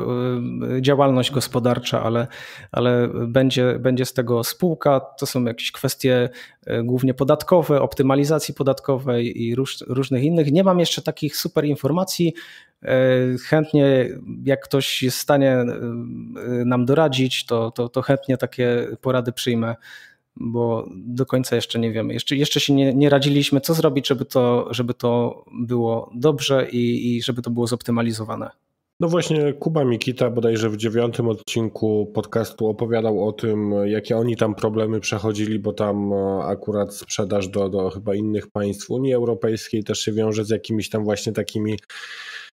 Speaker 2: y, działalność gospodarcza, ale, ale będzie, będzie z tego spółka. To są jakieś kwestie y, głównie podatkowe, optymalizacji podatkowej i róż, różnych innych. Nie mam jeszcze takich super informacji. Y, chętnie, jak ktoś jest w stanie nam doradzić, to, to, to chętnie takie porady przyjmę bo do końca jeszcze nie wiemy. Jeszcze, jeszcze się nie, nie radziliśmy, co zrobić, żeby to, żeby to było dobrze i, i żeby to było zoptymalizowane.
Speaker 1: No właśnie, Kuba Mikita bodajże w dziewiątym odcinku podcastu opowiadał o tym, jakie oni tam problemy przechodzili, bo tam e, akurat sprzedaż do, do chyba innych państw Unii Europejskiej też się wiąże z jakimiś tam właśnie takimi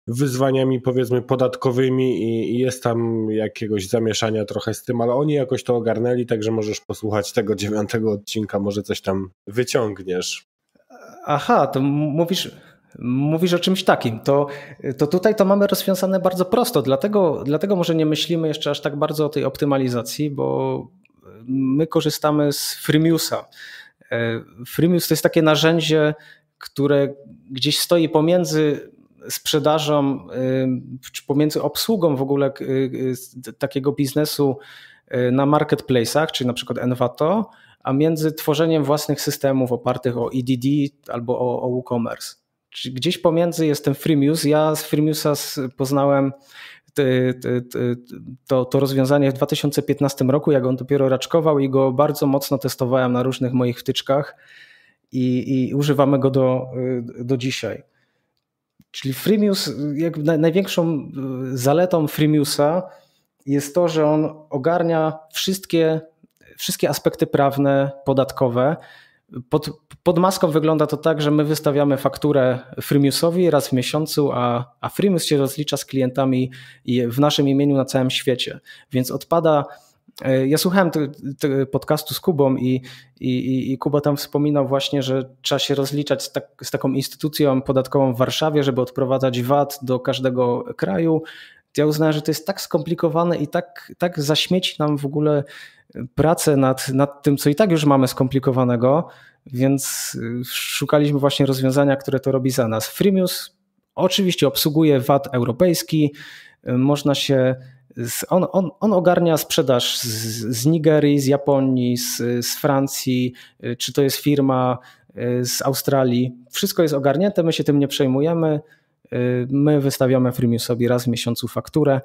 Speaker 1: wyzwaniami powiedzmy podatkowymi i, i jest tam jakiegoś zamieszania trochę z tym, ale oni jakoś to ogarnęli, także możesz posłuchać tego dziewiątego odcinka, może coś tam wyciągniesz. Aha, to mówisz, mówisz o czymś takim,
Speaker 2: to, to tutaj to mamy rozwiązane bardzo prosto, dlatego, dlatego może nie myślimy jeszcze aż tak bardzo o tej optymalizacji, bo my korzystamy z Freemiusa. E, Freemius to jest takie narzędzie, które gdzieś stoi pomiędzy sprzedażą, y, czy pomiędzy obsługą w ogóle y, y, takiego biznesu na marketplace'ach, czyli na przykład Envato, a między tworzeniem własnych systemów opartych o EDD albo o, o WooCommerce. gdzieś pomiędzy jest ten Freemius. Ja z Freemiusa poznałem to, to rozwiązanie w 2015 roku, jak on dopiero raczkował i go bardzo mocno testowałem na różnych moich wtyczkach i, i używamy go do, do dzisiaj. Czyli Freemius, jak największą e, zaletą Freemiusa jest to, że on ogarnia wszystkie, wszystkie aspekty prawne, podatkowe. Pod, pod maską wygląda to tak, że my wystawiamy fakturę Freemiusowi raz w miesiącu, a, a Freemius się rozlicza z klientami w naszym imieniu na całym świecie. Więc odpada E, ja słuchałem podcastu z Kubą i, i, i, Kuba tam wspominał właśnie, że trzeba się rozliczać z, tak, z taką instytucją podatkową w Warszawie, żeby odprowadzać VAT do każdego kraju. Ja uznałem, że to jest tak skomplikowane i tak, tak zaśmieci nam w ogóle pracę nad, nad tym, co i tak już mamy skomplikowanego, więc y, szukaliśmy właśnie rozwiązania, które to robi za nas. Freemius oczywiście obsługuje VAT europejski, y, można się on, on, on ogarnia sprzedaż z, z Nigerii, z Japonii, z, z Francji, y, czy to jest firma y, z Australii. Wszystko jest ogarnięte, my się tym nie przejmujemy. Y, my wystawiamy Freemiusowi raz w miesiącu fakturę.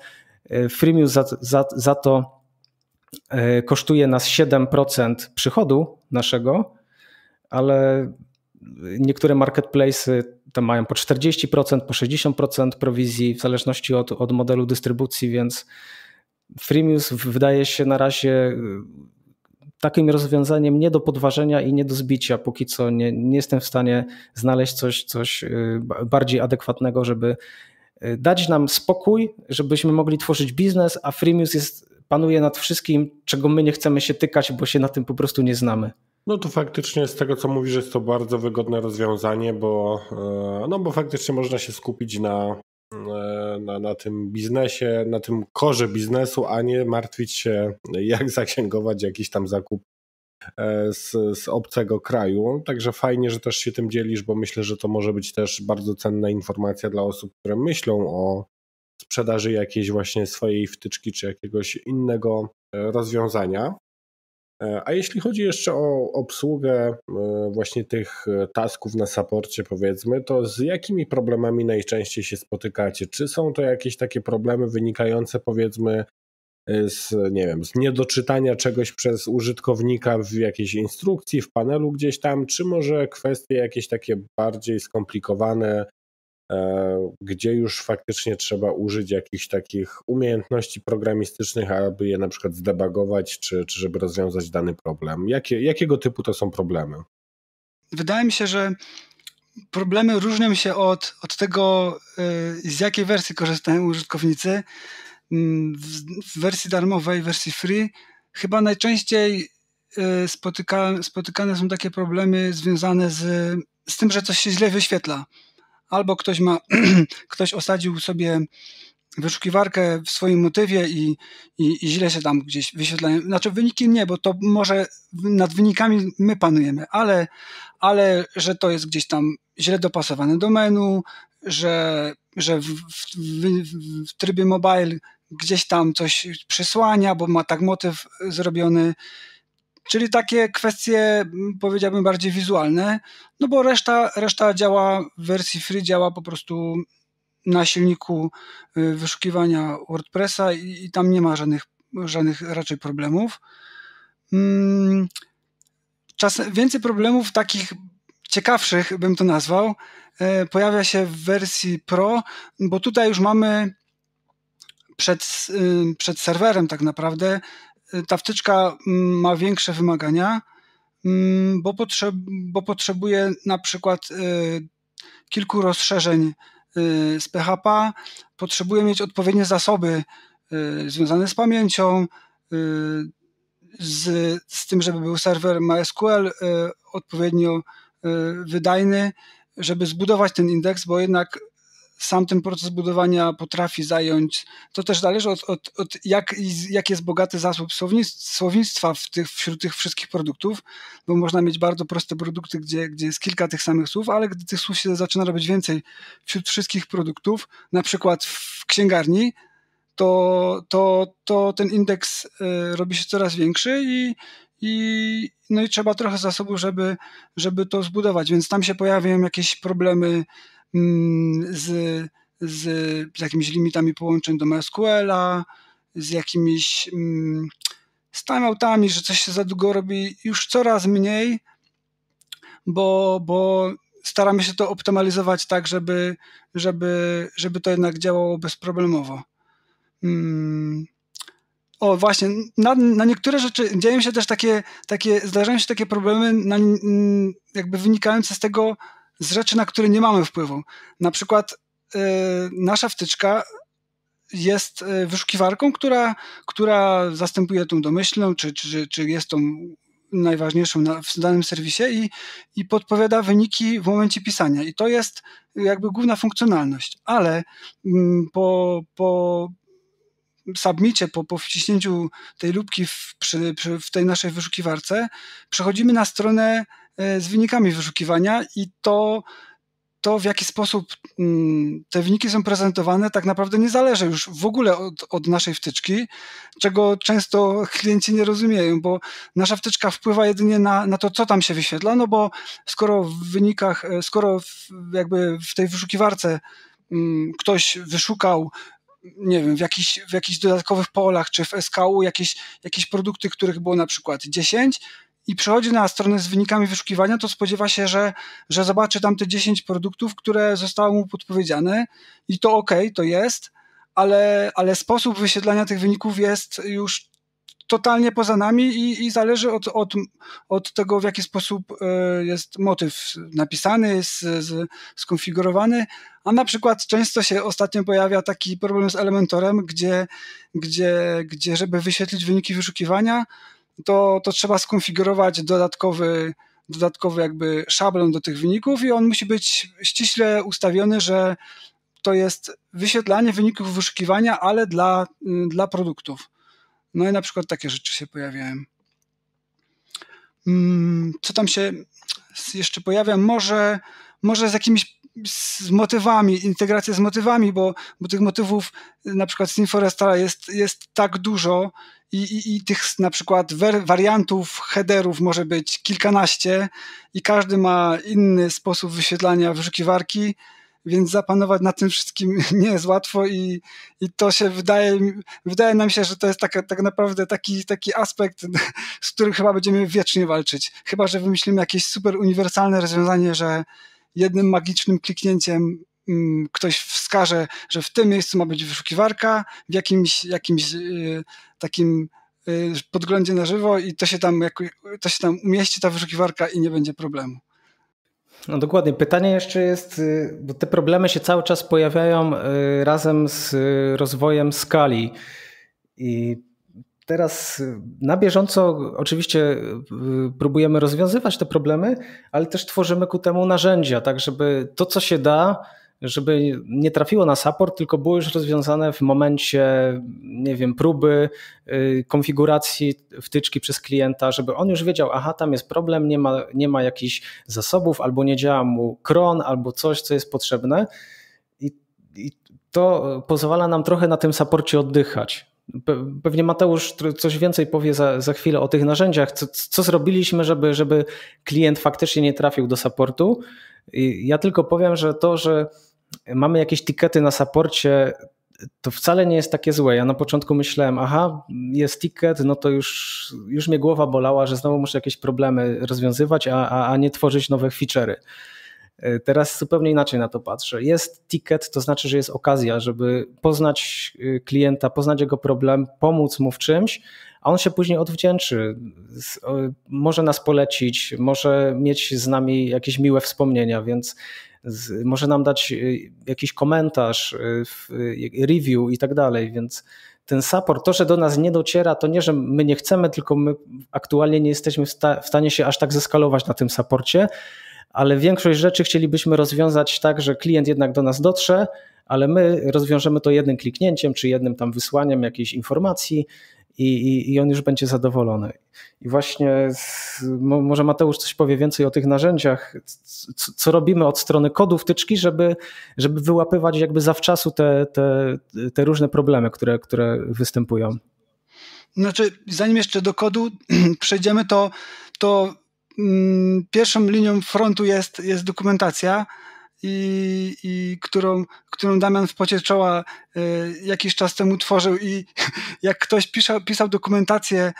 Speaker 2: Freemius za, za, za to kosztuje nas 7% przychodu naszego, ale niektóre marketplace tam mają po 40%, po 60% prowizji w zależności od, od modelu dystrybucji, więc Freemius wydaje się na razie y, takim rozwiązaniem nie do podważenia i nie do zbicia. Póki co nie, nie jestem w stanie znaleźć coś, coś y, bardziej adekwatnego, żeby y, dać nam spokój, żebyśmy mogli tworzyć biznes, a Freemius jest, panuje nad wszystkim, czego my nie chcemy się tykać, bo się na tym po prostu nie znamy.
Speaker 1: No to faktycznie z tego co mówisz jest to bardzo wygodne rozwiązanie, bo, e, no bo faktycznie można się skupić na, e, na, na tym biznesie, na tym korze biznesu, a nie martwić się jak zaksięgować jakiś tam zakup e, z, z obcego kraju. Także fajnie, że też się tym dzielisz, bo myślę, że to może być też bardzo cenna informacja dla osób, które myślą o sprzedaży jakiejś właśnie swojej wtyczki czy jakiegoś innego rozwiązania. E, a jeśli chodzi jeszcze o obsługę e, właśnie tych e, tasków na saporcie, powiedzmy, to z jakimi problemami najczęściej się spotykacie? Czy są to jakieś takie problemy wynikające, powiedzmy, z, nie wiem, z niedoczytania czegoś przez użytkownika w jakiejś instrukcji, w panelu gdzieś tam, czy może kwestie jakieś takie bardziej skomplikowane, E, gdzie już faktycznie trzeba użyć jakichś takich umiejętności programistycznych, aby je na przykład zdebagować, czy, czy żeby rozwiązać dany problem. Jakie, jakiego typu to są problemy?
Speaker 3: Wydaje mi się, że problemy różnią się od, od tego, e, z jakiej wersji korzystają użytkownicy. Mm, w wersji darmowej, w wersji free, chyba najczęściej e, spotyka, spotykane są takie problemy związane z, z tym, że coś się źle wyświetla albo ktoś ma, ktoś osadził sobie wyszukiwarkę w swoim motywie i, i, i źle się tam gdzieś wyświetlają. Znaczy wyniki nie, bo to może nad wynikami my panujemy, ale, ale że to jest gdzieś tam źle dopasowane do menu, że, że w, w, w, w trybie mobile gdzieś tam coś przysłania, bo ma tak motyw zrobiony, czyli takie kwestie mm, powiedziałbym bardziej wizualne, no bo reszta, reszta działa w wersji free, działa po prostu na silniku y, wyszukiwania WordPressa i, i tam nie ma żadnych, żadnych raczej problemów. Mm, czas, więcej problemów takich ciekawszych, bym to nazwał, e, pojawia się w wersji Pro, bo tutaj już mamy przed, y, przed serwerem tak naprawdę Y, ta wtyczka mm, ma większe wymagania, mm, bo, potrze bo potrzebuje na przykład y, kilku rozszerzeń y, z PHP, potrzebuje mieć odpowiednie zasoby związane z pamięcią, z, z tym, żeby był serwer MySQL odpowiednio wydajny, żeby zbudować ten indeks, bo jednak sam ten proces budowania potrafi zająć. To też zależy od, od, od jak, jak jest bogaty zasób słownictwa w tych, wśród tych wszystkich produktów, bo można mieć bardzo proste produkty, gdzie, gdzie jest kilka tych samych słów, ale gdy tych słów się zaczyna robić więcej wśród wszystkich produktów, na przykład w księgarni, to, to, to ten indeks e, robi się coraz większy i, i, no i trzeba trochę zasobu, żeby, żeby to zbudować, więc tam się pojawiają jakieś problemy Mm, z, z, z jakimiś limitami połączeń do MySQL-a, z jakimiś mm, timeoutami, że coś się za długo robi już coraz mniej, bo, bo staramy się to optymalizować tak, żeby, żeby, żeby to jednak działało bezproblemowo. Mm. O, właśnie, na, na, niektóre rzeczy dzieją się też takie, takie, zdarzają się takie problemy, na, jakby wynikające z tego, z rzeczy, na które nie mamy wpływu. Na przykład y, nasza wtyczka jest y, wyszukiwarką, która, która zastępuje tą domyślną, czy, czy, czy jest tą najważniejszą w danym serwisie i, i podpowiada wyniki w momencie pisania. I to jest jakby główna funkcjonalność, ale mm, po, po submicie, po, po wciśnięciu tej lubki w, przy, przy, w tej naszej wyszukiwarce, przechodzimy na stronę E, z wynikami wyszukiwania i to, to w jaki sposób mm, te wyniki są prezentowane, tak naprawdę nie zależy już w ogóle od, od naszej wtyczki, czego często klienci nie rozumieją, bo nasza wtyczka wpływa jedynie na, na to, co tam się wyświetla, no bo skoro w wynikach, e, skoro w, jakby w tej wyszukiwarce mm, ktoś wyszukał nie wiem, w, jakiś, w jakichś dodatkowych polach czy w SKU jakieś, jakieś produkty, których było na przykład 10, i przychodzi na stronę z wynikami wyszukiwania, to spodziewa się, że, że zobaczy tam te 10 produktów, które zostały mu podpowiedziane i to ok, to jest, ale, ale sposób wysiedlania tych wyników jest już totalnie poza nami i, i zależy od, od, od tego, w jaki sposób e, jest motyw napisany, z, z, skonfigurowany. A na przykład często się ostatnio pojawia taki problem z Elementorem, gdzie, gdzie, gdzie żeby wyświetlić wyniki wyszukiwania, to, to trzeba skonfigurować dodatkowy, dodatkowy jakby szablon do tych wyników i on musi być ściśle ustawiony, że to jest wyświetlanie wyników wyszukiwania, ale dla, mm, dla produktów. No i na przykład takie rzeczy się pojawiają. Mm, co tam się jeszcze pojawia? Może, może z jakimiś z motywami, integracja z motywami, bo, bo tych motywów na przykład z Inforestara jest, jest tak dużo, i, i, i tych na przykład wariantów headerów może być kilkanaście i każdy ma inny sposób wyświetlania wyszukiwarki, więc zapanować nad tym wszystkim nie jest łatwo i, i to się wydaje, wydaje nam się, że to jest tak, tak naprawdę taki, taki aspekt, z którym chyba będziemy wiecznie walczyć. Chyba, że wymyślimy jakieś super uniwersalne rozwiązanie, że jednym magicznym kliknięciem Mm, ktoś wskaże, że w tym miejscu ma być wyszukiwarka, w jakimś, jakimś y, takim y, podglądzie na żywo i to się, tam, to się tam umieści ta wyszukiwarka i nie będzie problemu.
Speaker 2: No dokładnie. Pytanie jeszcze jest, y, bo te problemy się cały czas pojawiają razem z rozwojem skali. I teraz na bieżąco oczywiście próbujemy rozwiązywać te problemy, ale też tworzymy ku temu narzędzia, tak żeby to, co się da, żeby nie trafiło na support, tylko było już rozwiązane w momencie, nie wiem, próby, y, konfiguracji wtyczki przez klienta, żeby on już wiedział, aha, tam jest problem, nie ma, nie ma jakichś zasobów, albo nie działa mu kron, albo coś, co jest potrzebne. I, i to pozwala nam trochę na tym saporcie oddychać. Pewnie Mateusz coś więcej powie za, za chwilę o tych narzędziach, co, co zrobiliśmy, żeby, żeby klient faktycznie nie trafił do supportu. I ja tylko powiem, że to, że mamy jakieś tikety na saporcie, to wcale nie jest takie złe. Ja na początku myślałem, aha, jest ticket, no to już, już mnie głowa bolała, że znowu muszę jakieś problemy rozwiązywać, a, a, a nie tworzyć nowe feature'y. E, teraz zupełnie inaczej na to patrzę. Jest ticket, to znaczy, że jest okazja, żeby poznać y, klienta, poznać jego problem, pomóc mu w czymś, a on się później odwdzięczy. Może nas polecić, może mieć z nami jakieś miłe wspomnienia, więc z, może nam dać y, jakiś komentarz, y, y, review i tak dalej, więc ten support, to, że do nas nie dociera, to nie, że my nie chcemy, tylko my aktualnie nie jesteśmy w, sta, w stanie się aż tak zeskalować na tym supporcie, ale większość rzeczy chcielibyśmy rozwiązać tak, że klient jednak do nas dotrze, ale my rozwiążemy to jednym kliknięciem czy jednym tam wysłaniem jakiejś informacji i, i, i on już będzie zadowolony. I właśnie z, może Mateusz coś powie więcej o tych narzędziach, co, co, robimy od strony kodu wtyczki, żeby, żeby wyłapywać jakby zawczasu te, te, te różne problemy, które, które występują.
Speaker 3: Znaczy, zanim jeszcze do kodu przejdziemy, to, to mm, pierwszą linią frontu jest, jest dokumentacja i, i którą, którą Damian w pocie czoła e, jakiś czas temu tworzył i jak ktoś pisał, pisał dokumentację e,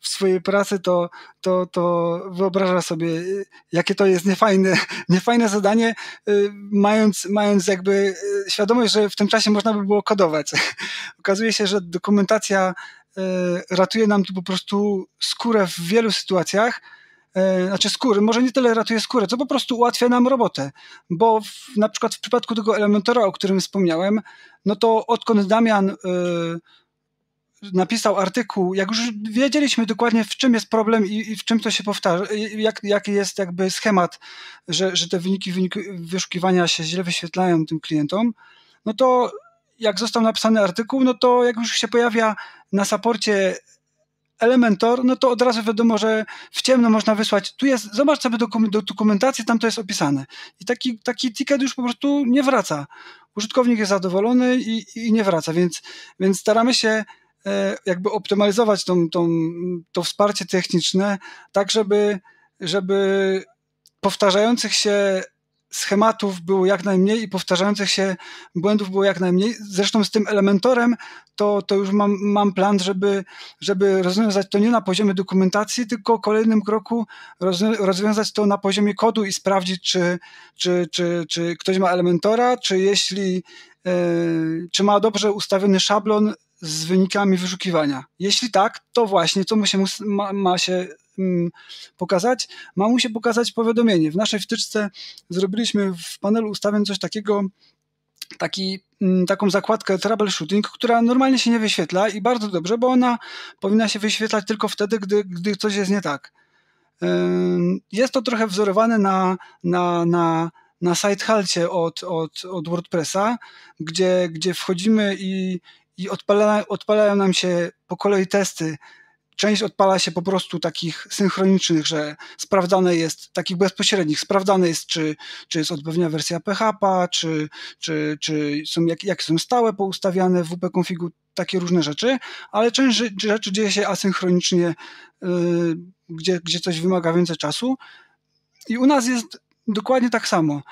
Speaker 3: w swojej pracy, to, to, to wyobraża sobie, jakie to jest niefajne, niefajne zadanie, e, mając, mając jakby świadomość, że w tym czasie można by było kodować. Okazuje się, że dokumentacja ratuje nam tu po prostu skórę w wielu sytuacjach, E, znaczy skóry, może nie tyle ratuje skórę, co po prostu ułatwia nam robotę, bo w, na przykład w przypadku tego Elementora, o którym wspomniałem, no to odkąd Damian y, napisał artykuł, jak już wiedzieliśmy dokładnie w czym jest problem i, i w czym to się powtarza, jak, jaki jest jakby schemat, że, że te wyniki, wyniki wyszukiwania się źle wyświetlają tym klientom, no to jak został napisany artykuł, no to jak już się pojawia na saporcie Elementor, no to od razu wiadomo, że w ciemno można wysłać. Tu jest, zobacz sobie dokumentację, tam to jest opisane. I taki, taki ticket już po prostu nie wraca. Użytkownik jest zadowolony i, i nie wraca, więc, więc staramy się e, jakby optymalizować tą, tą, to wsparcie techniczne, tak żeby, żeby powtarzających się schematów było jak najmniej i powtarzających się błędów było jak najmniej. Zresztą z tym elementorem to, to już mam, mam plan, żeby, żeby rozwiązać to nie na poziomie dokumentacji, tylko w kolejnym kroku rozwiązać to na poziomie kodu i sprawdzić, czy, czy, czy, czy ktoś ma elementora, czy jeśli yy, czy ma dobrze ustawiony szablon z wynikami wyszukiwania. Jeśli tak, to właśnie co mu się, ma, ma się Mm, pokazać, ma mu się pokazać powiadomienie. W naszej wtyczce zrobiliśmy w panelu ustawień coś takiego, taki, mm, taką zakładkę troubleshooting, która normalnie się nie wyświetla i bardzo dobrze, bo ona powinna się wyświetlać tylko wtedy, gdy, gdy coś jest nie tak. Jest to trochę wzorowane na, na, na, na sidehalcie od, od, od WordPressa, gdzie, gdzie wchodzimy i, i odpala, odpalają nam się po kolei testy część odpala się po prostu takich synchronicznych, że sprawdzane jest, takich bezpośrednich, sprawdzane jest, czy, czy jest odpowiednia wersja PHP, czy, czy, czy są, jak, jak są stałe poustawiane w WP Configu, takie różne rzeczy, ale część rzeczy dzieje się asynchronicznie, yy, gdzie, gdzie coś wymaga więcej czasu. I u nas jest Dokładnie tak samo.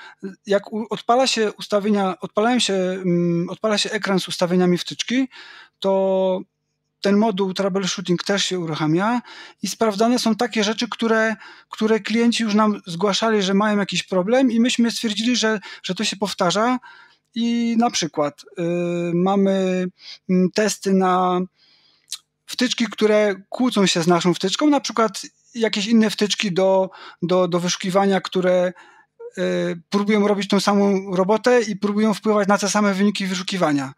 Speaker 3: Jak odpala się ustawienia, odpalają się, mm, odpala się ekran z ustawieniami wtyczki, to ten moduł troubleshooting też się uruchamia i sprawdzane są takie rzeczy, które, które klienci już nam zgłaszali, że mają jakiś problem i myśmy stwierdzili, że, że to się powtarza i na przykład y, mamy mm, testy na wtyczki, które kłócą się z naszą wtyczką, na przykład jakieś inne wtyczki do, do, do wyszukiwania, które y, próbują robić tą samą robotę i próbują wpływać na te same wyniki wyszukiwania.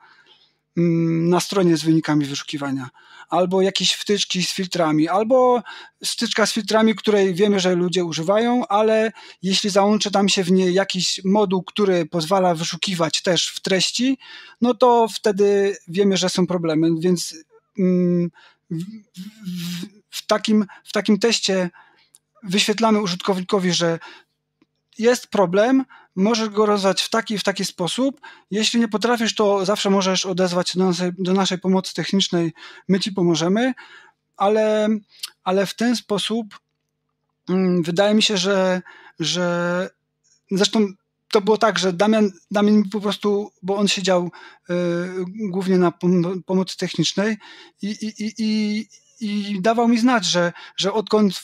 Speaker 3: Mm, na stronie z wynikami wyszukiwania, albo jakieś wtyczki z filtrami, albo styczka z filtrami, której wiemy, że ludzie używają, ale jeśli załączy tam się w niej jakiś moduł, który pozwala wyszukiwać też w treści, no to wtedy wiemy, że są problemy, więc mm, w, w, w takim, w takim teście wyświetlamy użytkownikowi, że jest problem, możesz go rozwiązać w taki w taki sposób. Jeśli nie potrafisz, to zawsze możesz odezwać się do naszej, do naszej pomocy technicznej, my ci pomożemy, ale, ale w ten sposób hmm, wydaje mi się, że, że zresztą to było tak, że Damian, Damian mi po prostu, bo on siedział y, głównie na pom pomocy technicznej i, i, i, i, dawał mi znać, że, że odkąd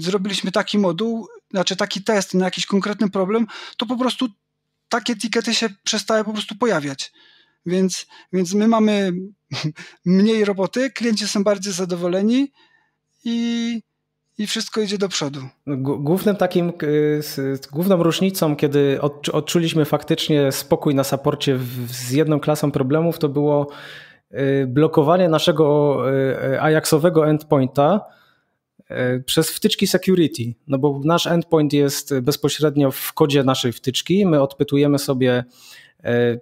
Speaker 3: zrobiliśmy taki moduł, znaczy taki test na jakiś konkretny problem, to po prostu takie etykiety się przestały po prostu pojawiać. Więc, więc my mamy mniej roboty, klienci są bardziej zadowoleni i, i wszystko idzie do przodu. Głównym
Speaker 2: takim, główną różnicą, kiedy odczuliśmy faktycznie spokój na saporcie z jedną klasą problemów, to było y, blokowanie naszego y, y, Ajaxowego endpointa, E, przez wtyczki security, no bo nasz endpoint jest bezpośrednio w kodzie naszej wtyczki. My odpytujemy sobie e,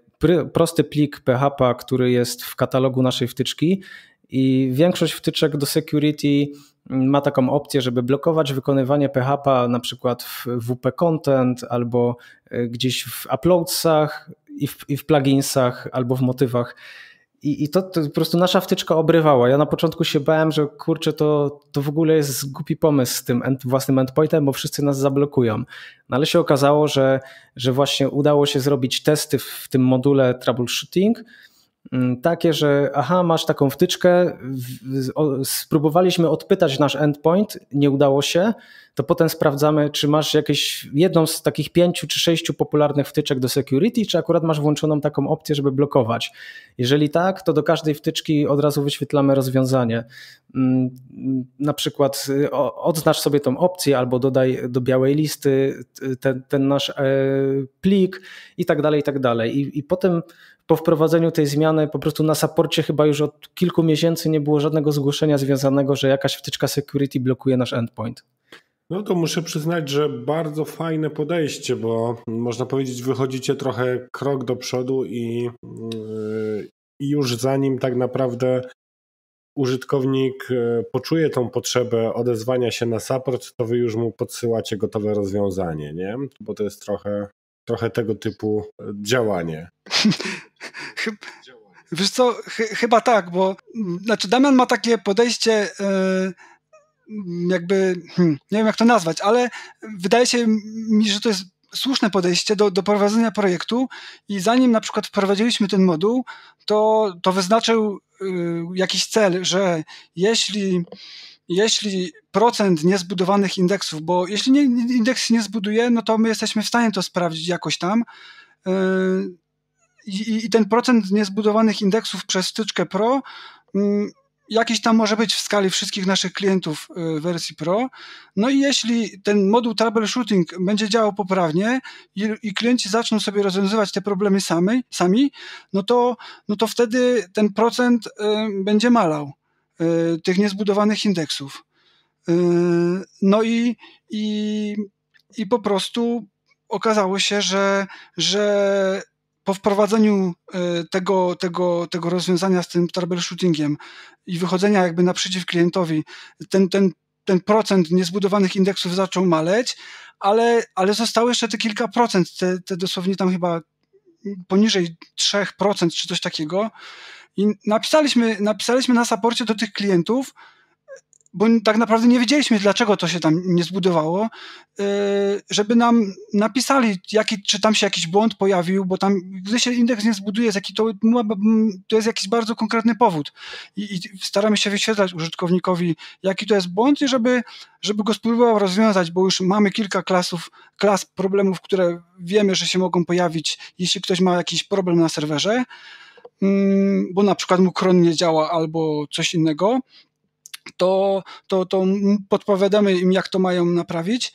Speaker 2: prosty plik PHP, który jest w katalogu naszej wtyczki i większość wtyczek do security mm, ma taką opcję, żeby blokować wykonywanie PHP na przykład w WP Content albo e, gdzieś w uploadsach i w, i w pluginsach albo w motywach. I, i to, to, po prostu nasza wtyczka obrywała. Ja na początku się bałem, że kurczę, to, to w ogóle jest głupi pomysł z tym end, własnym endpointem, bo wszyscy nas zablokują. No ale się okazało, że, że właśnie udało się zrobić testy w, w tym module troubleshooting Mm, takie, że aha, masz taką wtyczkę, spróbowaliśmy odpytać nasz endpoint, nie udało się, to potem sprawdzamy, czy masz jakieś jedną z takich pięciu czy sześciu popularnych wtyczek do security, czy akurat masz włączoną taką opcję, żeby blokować. Jeżeli tak, to do każdej wtyczki od razu wyświetlamy rozwiązanie. Mm, na przykład y, odznacz sobie tą opcję albo dodaj do białej listy ten, ten nasz e, plik i tak dalej, i tak dalej. I, i potem po wprowadzeniu tej zmiany po prostu na saporcie chyba już od kilku miesięcy nie było żadnego zgłoszenia związanego, że jakaś wtyczka security blokuje nasz endpoint.
Speaker 1: No to muszę przyznać, że bardzo fajne podejście, bo można powiedzieć, wychodzicie trochę krok do przodu i, yy, już zanim tak naprawdę użytkownik yy, poczuje tą potrzebę odezwania się na support, to wy już mu podsyłacie gotowe rozwiązanie, nie? Bo to jest trochę trochę tego typu e, działanie. Wiesz co, ch chyba tak, bo mm, znaczy Damian ma
Speaker 3: takie podejście. E, mm, jakby, hmm, nie wiem jak to nazwać, ale wydaje się mi, że to jest słuszne podejście do, do prowadzenia projektu i zanim na przykład wprowadziliśmy ten moduł, to, to wyznaczył y, jakiś cel, że jeśli jeśli procent niezbudowanych indeksów, bo jeśli nie, indeks nie zbuduje, no to my jesteśmy w stanie to sprawdzić jakoś tam. Yy, I, i ten procent niezbudowanych indeksów przez styczkę Pro mm, jakiś tam może być w skali wszystkich naszych klientów yy, wersji Pro. No i jeśli ten moduł troubleshooting będzie działał poprawnie i, i klienci zaczną sobie rozwiązywać te problemy sami, sami no, to, no to wtedy ten procent yy, będzie malał. E, tych niezbudowanych indeksów. E, no i, i, i po prostu okazało się, że, że po wprowadzeniu e, tego, tego, tego rozwiązania z tym troubleshootingiem i wychodzenia jakby naprzeciw klientowi, ten, ten, ten procent niezbudowanych indeksów zaczął maleć, ale, ale zostało jeszcze te kilka procent, te, te dosłownie tam chyba poniżej 3% czy coś takiego, i napisaliśmy, napisaliśmy na saporcie do tych klientów, bo tak naprawdę nie wiedzieliśmy, dlaczego to się tam nie zbudowało, e, żeby nam napisali, jaki, czy tam się jakiś błąd pojawił, bo tam, gdy się indeks nie zbuduje, to, to jest jakiś bardzo konkretny powód. I, I, staramy się wyświetlać użytkownikowi, jaki to jest błąd i żeby, żeby go spróbował rozwiązać, bo już mamy kilka klasów, klas problemów, które wiemy, że się mogą pojawić, jeśli ktoś ma jakiś problem na serwerze. Mm, bo na przykład mu kron nie działa albo coś innego, to, to, to podpowiadamy im, jak to mają naprawić.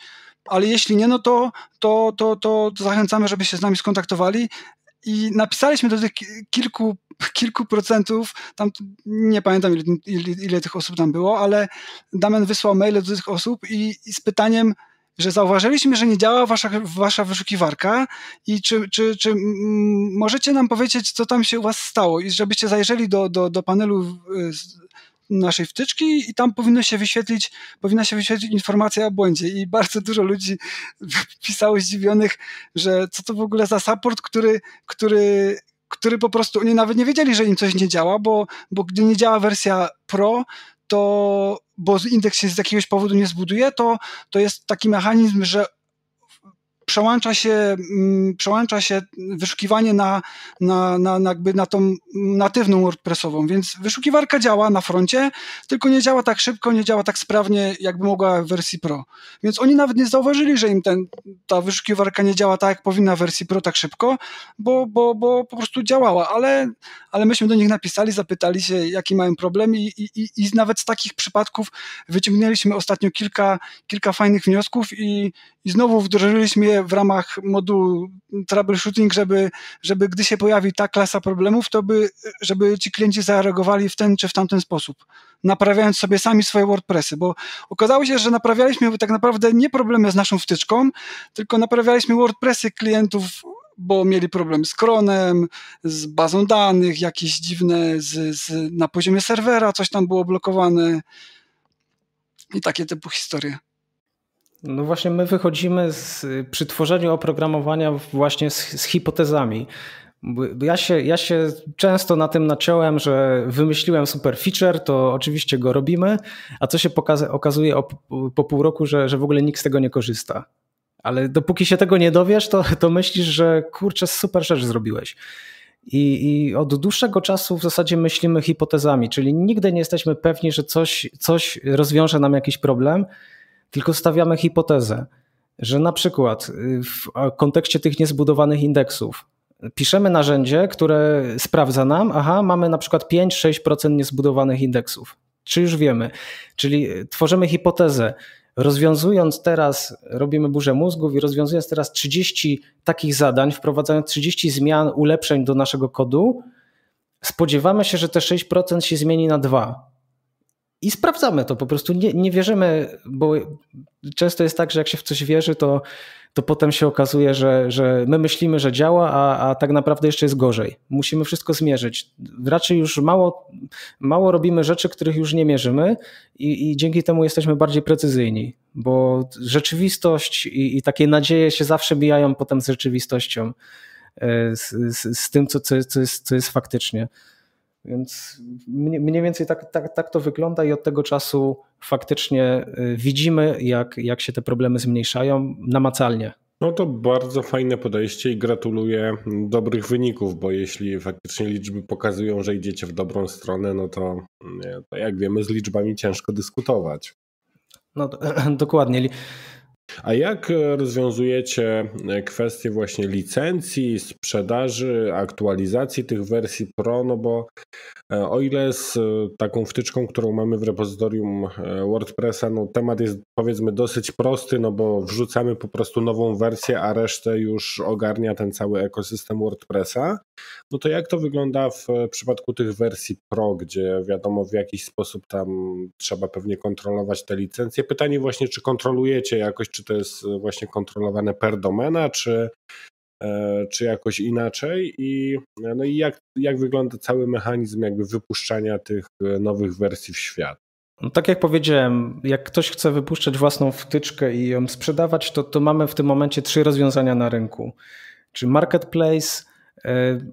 Speaker 3: Ale jeśli nie, no to, to, to, to zachęcamy, żeby się z nami skontaktowali. I napisaliśmy do tych kilku, kilku procentów, tam nie pamiętam ile, ile, ile tych osób tam było, ale Damian wysłał maile do tych osób i, i z pytaniem, że zauważyliśmy, że nie działa wasza, wasza wyszukiwarka i czy, czy, czy mm, możecie nam powiedzieć, co tam się u was stało i żebyście zajrzeli do, do, do panelu naszej wtyczki i tam powinno się wyświetlić, powinna się wyświetlić informacja o błędzie i bardzo dużo ludzi pisało zdziwionych, że co to w ogóle za support, który, który, który po prostu, oni nawet nie wiedzieli, że im coś nie działa, bo, bo gdy nie działa wersja Pro, to, bo indeks się z jakiegoś powodu nie zbuduje, to, to jest taki mechanizm, że przełącza się, mm, przełącza się wyszukiwanie na, na, na, na, jakby na tą natywną WordPressową, więc wyszukiwarka działa na froncie, tylko nie działa tak szybko, nie działa tak sprawnie, jakby mogła w wersji Pro. Więc oni nawet nie zauważyli, że im ten, ta wyszukiwarka nie działa tak, jak powinna w wersji Pro tak szybko, bo, bo, bo po prostu działała, ale, ale myśmy do nich napisali, zapytali się, jaki mają problem i, i, i nawet z takich przypadków wyciągnęliśmy ostatnio kilka, kilka fajnych wniosków i, i znowu wdrożyliśmy je w ramach modułu troubleshooting, żeby, żeby gdy się pojawi ta klasa problemów, to by, żeby ci klienci zareagowali w ten czy w tamten sposób, naprawiając sobie sami swoje WordPressy, bo okazało się, że naprawialiśmy tak naprawdę nie problemy z naszą wtyczką, tylko naprawialiśmy WordPressy klientów bo mieli problem z kronem, z bazą danych, jakieś dziwne z, z, na poziomie serwera, coś tam było blokowane i takie typu historie. No właśnie my
Speaker 2: wychodzimy z, przy tworzeniu oprogramowania właśnie z, z hipotezami. Ja się, ja się często na tym naciąłem, że wymyśliłem super feature, to oczywiście go robimy, a co się pokaza- okazuje po pół roku, że, że w ogóle nikt z tego nie korzysta. Ale dopóki się tego nie dowiesz, to, to myślisz, że kurczę, super rzecz zrobiłeś. I, I, od dłuższego czasu w zasadzie myślimy hipotezami, czyli nigdy nie jesteśmy pewni, że coś, coś rozwiąże nam jakiś problem, tylko stawiamy hipotezę, że na przykład y, w kontekście tych niezbudowanych indeksów piszemy narzędzie, które sprawdza nam, aha, mamy na przykład 5-6% niezbudowanych indeksów. Czy już wiemy? Czyli y, tworzymy hipotezę. Rozwiązując teraz, robimy burzę mózgów i rozwiązując teraz 30 takich zadań, wprowadzając 30 zmian, ulepszeń do naszego kodu, spodziewamy się, że te 6% się zmieni na dwa i sprawdzamy to. Po prostu nie, nie wierzymy, bo często jest tak, że jak się w coś wierzy, to, to potem się okazuje, że, że my myślimy, że działa, a, a tak naprawdę jeszcze jest gorzej. Musimy wszystko zmierzyć. Raczej już mało, mało robimy rzeczy, których już nie mierzymy, i, i dzięki temu jesteśmy bardziej precyzyjni, bo rzeczywistość i, i takie nadzieje się zawsze bijają potem z rzeczywistością, e, z, z, z tym, co, co, co, jest, co jest faktycznie. Więc mniej więcej tak, tak, tak to wygląda i od tego czasu faktycznie y, widzimy, jak, jak się te problemy zmniejszają namacalnie.
Speaker 1: No to bardzo fajne podejście i gratuluję dobrych wyników, bo jeśli faktycznie liczby pokazują, że idziecie w dobrą stronę, no to, mm, to jak wiemy, z liczbami ciężko dyskutować. No dokładnie. A jak e, rozwiązujecie e, kwestie właśnie licencji, sprzedaży, aktualizacji tych wersji Pro? No bo e, o ile z taką wtyczką, którą mamy w repozytorium WordPressa, no temat jest powiedzmy dosyć prosty, no bo wrzucamy po prostu nową wersję, a resztę już ogarnia ten cały ekosystem WordPressa. No to jak to wygląda w przypadku tych wersji Pro, gdzie wiadomo w jakiś sposób tam trzeba pewnie kontrolować te licencje? Pytanie właśnie, czy kontrolujecie jakoś, czy to jest e, właśnie kontrolowane per domena, czy, e, czy jakoś inaczej i, e, no i jak, jak wygląda cały mechanizm jakby wypuszczania tych nowych wersji w świat.
Speaker 2: No, tak jak powiedziałem, jak ktoś chce wypuszczać własną wtyczkę i ją sprzedawać, to, to mamy w tym momencie trzy rozwiązania na rynku. Czy marketplace,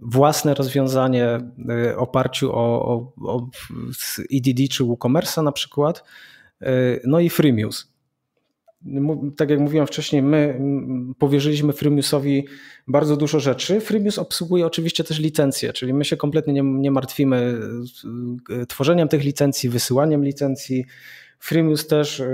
Speaker 2: własne rozwiązanie w oparciu o, o, o EDD czy WooCommerce na przykład, no i FreeMuse tak jak mówiłem wcześniej, my powierzyliśmy Freemiusowi bardzo dużo rzeczy. Freemius obsługuje oczywiście też licencje, czyli my się kompletnie nie, nie martwimy e, tworzeniem tych licencji, wysyłaniem licencji. Freemius też e,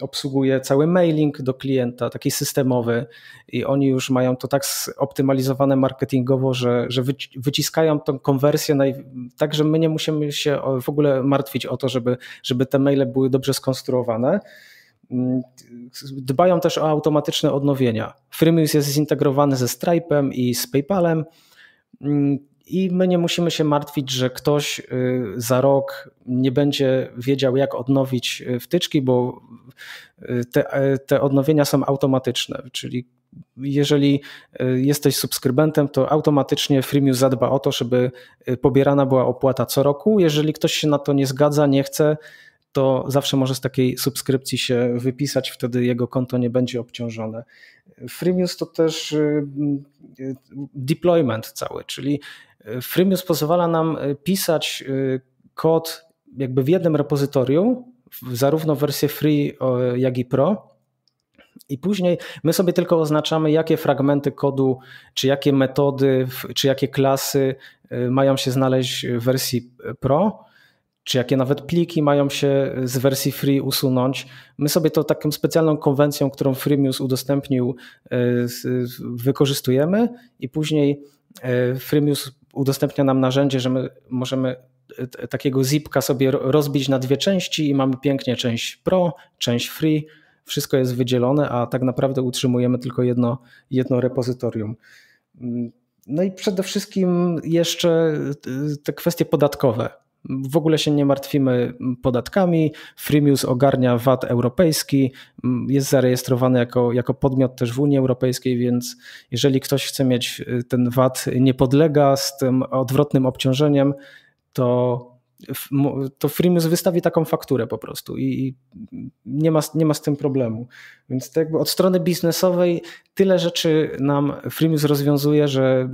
Speaker 2: obsługuje cały mailing do klienta, taki systemowy, i oni już mają to tak zoptymalizowane marketingowo, że, że wyciskają tą konwersję naj... tak, że my nie musimy się w ogóle martwić o to, żeby, żeby te maile były dobrze skonstruowane. Mm, dbają też o automatyczne odnowienia. Freemius jest zintegrowany ze Stripe'em i z PayPalem mm, i my nie musimy się martwić, że ktoś y, za rok nie będzie wiedział, jak odnowić y, wtyczki, bo y, te, te odnowienia są automatyczne, czyli jeżeli jesteś subskrybentem, to automatycznie Freemium zadba o to, żeby pobierana była opłata co roku. Jeżeli ktoś się na to nie zgadza, nie chce, to zawsze może z takiej subskrypcji się wypisać, wtedy jego konto nie będzie obciążone. FreeMuse to też y, y, deployment cały, czyli y, FreeMuse pozwala nam pisać kod jakby w jednym repozytorium, zarówno wersję free, jak i pro. I później my sobie tylko oznaczamy, jakie fragmenty kodu, czy jakie metody, czy jakie klasy mają się znaleźć w wersji pro czy jakie nawet pliki mają się z wersji free usunąć. My sobie to taką specjalną konwencją, którą Freemius udostępnił, e, wykorzystujemy i później e, Freemius udostępnia nam narzędzie, że my możemy e, takiego zipka sobie rozbić na dwie części i mamy pięknie część pro, część free, wszystko jest wydzielone, a tak naprawdę utrzymujemy tylko jedno, jedno repozytorium. Mm, no i przede wszystkim jeszcze te kwestie podatkowe w ogóle się nie martwimy podatkami. Freemius ogarnia VAT europejski, jest zarejestrowany jako, jako podmiot też w Unii Europejskiej, więc jeżeli ktoś chce mieć y, ten VAT, nie podlega z tym odwrotnym obciążeniem, to to Freemius wystawi taką fakturę po prostu i nie ma, nie ma z tym problemu. Więc tak jakby od strony biznesowej tyle rzeczy nam Freemius rozwiązuje, że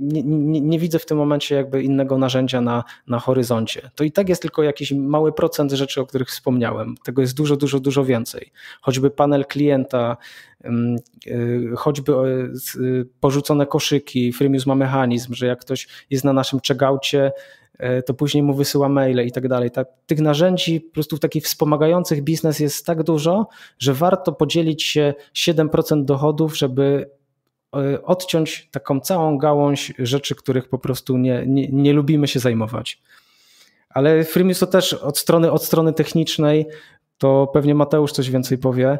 Speaker 2: nie, nie, nie, widzę w tym momencie jakby innego narzędzia na, na horyzoncie. To i tak jest tylko jakiś mały procent rzeczy, o których wspomniałem. Tego jest dużo, dużo, dużo więcej. Choćby panel klienta, mm, y, choćby y, y, porzucone koszyki, Freemius ma mechanizm, że jak ktoś jest na naszym checkoutie, E, to później mu wysyła maile i tak dalej. Tak, tych narzędzi po prostu takich wspomagających biznes jest tak dużo, że warto podzielić się 7% dochodów, żeby e, odciąć taką całą gałąź rzeczy, których po prostu nie, nie, nie lubimy się zajmować. Ale Freemius to też od strony, od strony technicznej, to pewnie Mateusz coś więcej powie,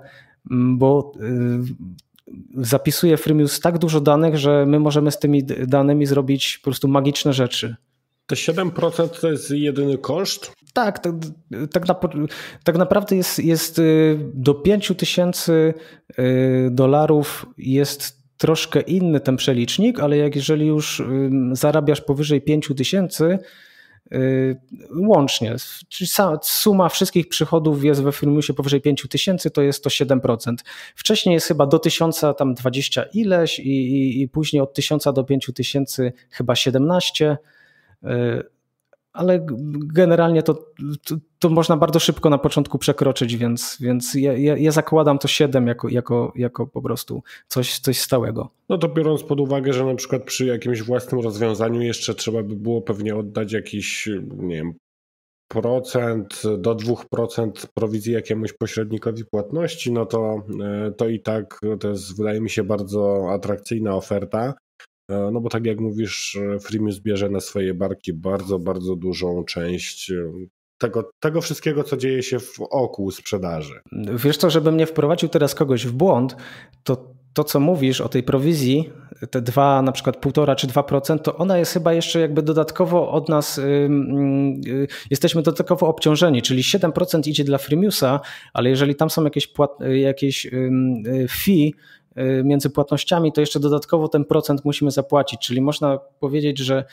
Speaker 2: mm, bo y, zapisuje Freemius tak dużo danych, że my możemy z tymi danymi zrobić po prostu magiczne rzeczy. Te 7% to jest jedyny koszt? Tak, tak, tak, na, tak naprawdę jest, jest y, do 5 tysięcy y, dolarów jest troszkę inny ten przelicznik, ale jak jeżeli już y, zarabiasz powyżej 5 tysięcy łącznie, czyli suma wszystkich przychodów jest we się powyżej 5 tysięcy, to jest to 7%. Wcześniej jest chyba do 1000 tam 20 ileś i, i, i później od 1000 do 5 tysięcy chyba 17%. E, ale generalnie to, to, to, można bardzo szybko na początku przekroczyć, więc, więc ja, ja, ja, zakładam to 7 jako, jako, jako po prostu coś, coś stałego.
Speaker 1: No to biorąc pod uwagę, że na przykład przy jakimś własnym rozwiązaniu jeszcze trzeba by było pewnie oddać jakiś, nie wiem, procent do 2% prowizji jakiemuś pośrednikowi płatności, no to, e, to i tak to jest wydaje mi się bardzo atrakcyjna oferta. E, no bo tak jak mówisz, Freemius e, bierze na swoje barki bardzo, bardzo dużą część e, tego, tego, wszystkiego, co dzieje się w oku sprzedaży.
Speaker 2: Wiesz co, żebym nie wprowadził teraz kogoś w błąd, to to, co mówisz o tej prowizji, te dwa, na przykład półtora czy 2%, to ona jest chyba jeszcze jakby dodatkowo od nas, yy, yy, jesteśmy dodatkowo obciążeni, czyli 7% idzie dla Freemiusa, ale jeżeli tam są jakieś, płat, y, jakieś yy, fee, Y, między płatnościami, to jeszcze dodatkowo ten procent musimy zapłacić, czyli można powiedzieć, że,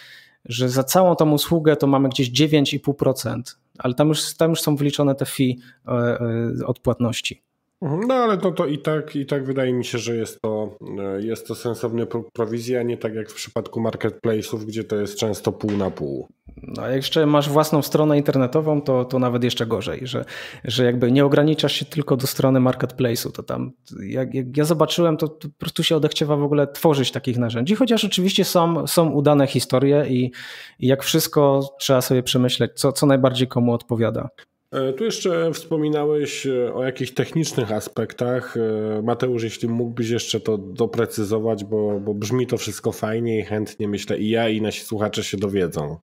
Speaker 2: że za całą tą usługę to mamy gdzieś 9,5%, ale tam już, tam już są wliczone te fee e, e, od płatności.
Speaker 1: Mhm, no ale to, to i tak i tak wydaje mi się, że jest to, e, jest to sensowny próg prowizji, a nie tak jak w przypadku marketplace'ów, gdzie to jest często pół na pół.
Speaker 2: No, a jak jeszcze masz własną stronę internetową, to, to nawet jeszcze gorzej, że, że jakby nie ograniczasz się tylko do strony marketplace'u, to tam jak, jak ja zobaczyłem, to, to po prostu się odechciewa w ogóle tworzyć takich narzędzi, chociaż oczywiście są, są udane historie i, i jak wszystko trzeba sobie przemyśleć, co, co najbardziej komu odpowiada.
Speaker 1: E, tu jeszcze wspominałeś e, o jakichś technicznych aspektach. E, Mateusz, jeśli mógłbyś jeszcze to doprecyzować, bo, bo brzmi to wszystko fajnie i chętnie myślę i ja i nasi słuchacze się dowiedzą.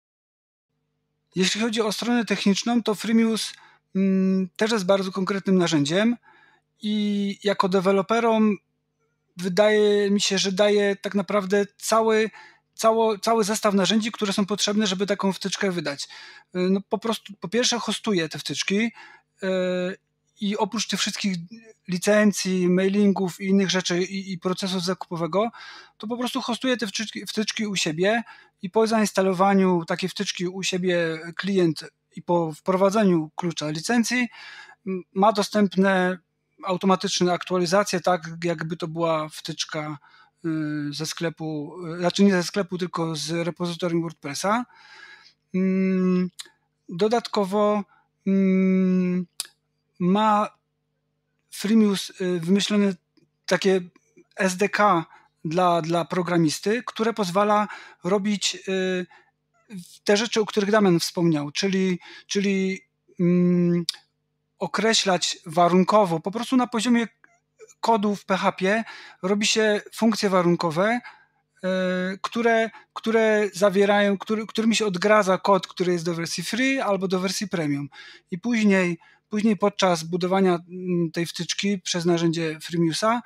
Speaker 3: Jeśli chodzi o stronę techniczną, to Freemius mm, też jest bardzo konkretnym narzędziem i jako deweloperom wydaje mi się, że daje tak naprawdę cały cało, cały zestaw narzędzi, które są potrzebne, żeby taką wtyczkę wydać. Y, no po prostu, po pierwsze, hostuję te wtyczki y, i oprócz tych wszystkich licencji, mailingów i innych rzeczy i, i procesu zakupowego, to po prostu hostuję te wtyczki, wtyczki u siebie i po zainstalowaniu takiej wtyczki u siebie klient i po wprowadzeniu klucza licencji ma dostępne automatyczne aktualizacje, tak jakby to była wtyczka Y, ze sklepu, y, znaczy nie ze sklepu, tylko z repozytorium WordPressa. Mm, dodatkowo mm, ma Freemius y, wymyślone takie SDK dla, dla programisty, które pozwala robić te rzeczy, o których Damian wspomniał, czyli, czyli mm, określać warunkowo, po prostu na poziomie kodu w PHP robi się funkcje warunkowe, e, które, które zawierają, który, którymi się odgradza kod, który jest do wersji free albo do wersji premium. I później, później podczas budowania mm, tej wtyczki przez narzędzie Freemiusa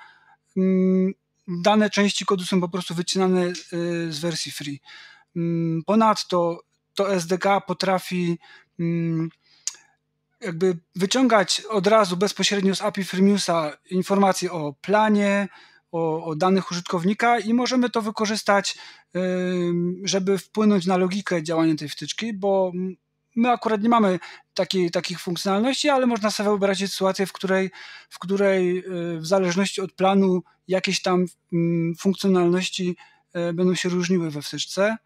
Speaker 3: mm, dane części kodu są po prostu wycinane e, z wersji free. Mm, ponadto to SDK potrafi jakby wyciągać od razu bezpośrednio z API Firmiusa informacje o planie, o, o, danych użytkownika i możemy to wykorzystać, żeby wpłynąć na logikę działania tej wtyczki, bo my akurat nie mamy takiej, takich funkcjonalności, ale można sobie wyobrazić sytuację, w której, w której y, w zależności od planu jakieś tam funkcjonalności y, będą się różniły we wtyczce.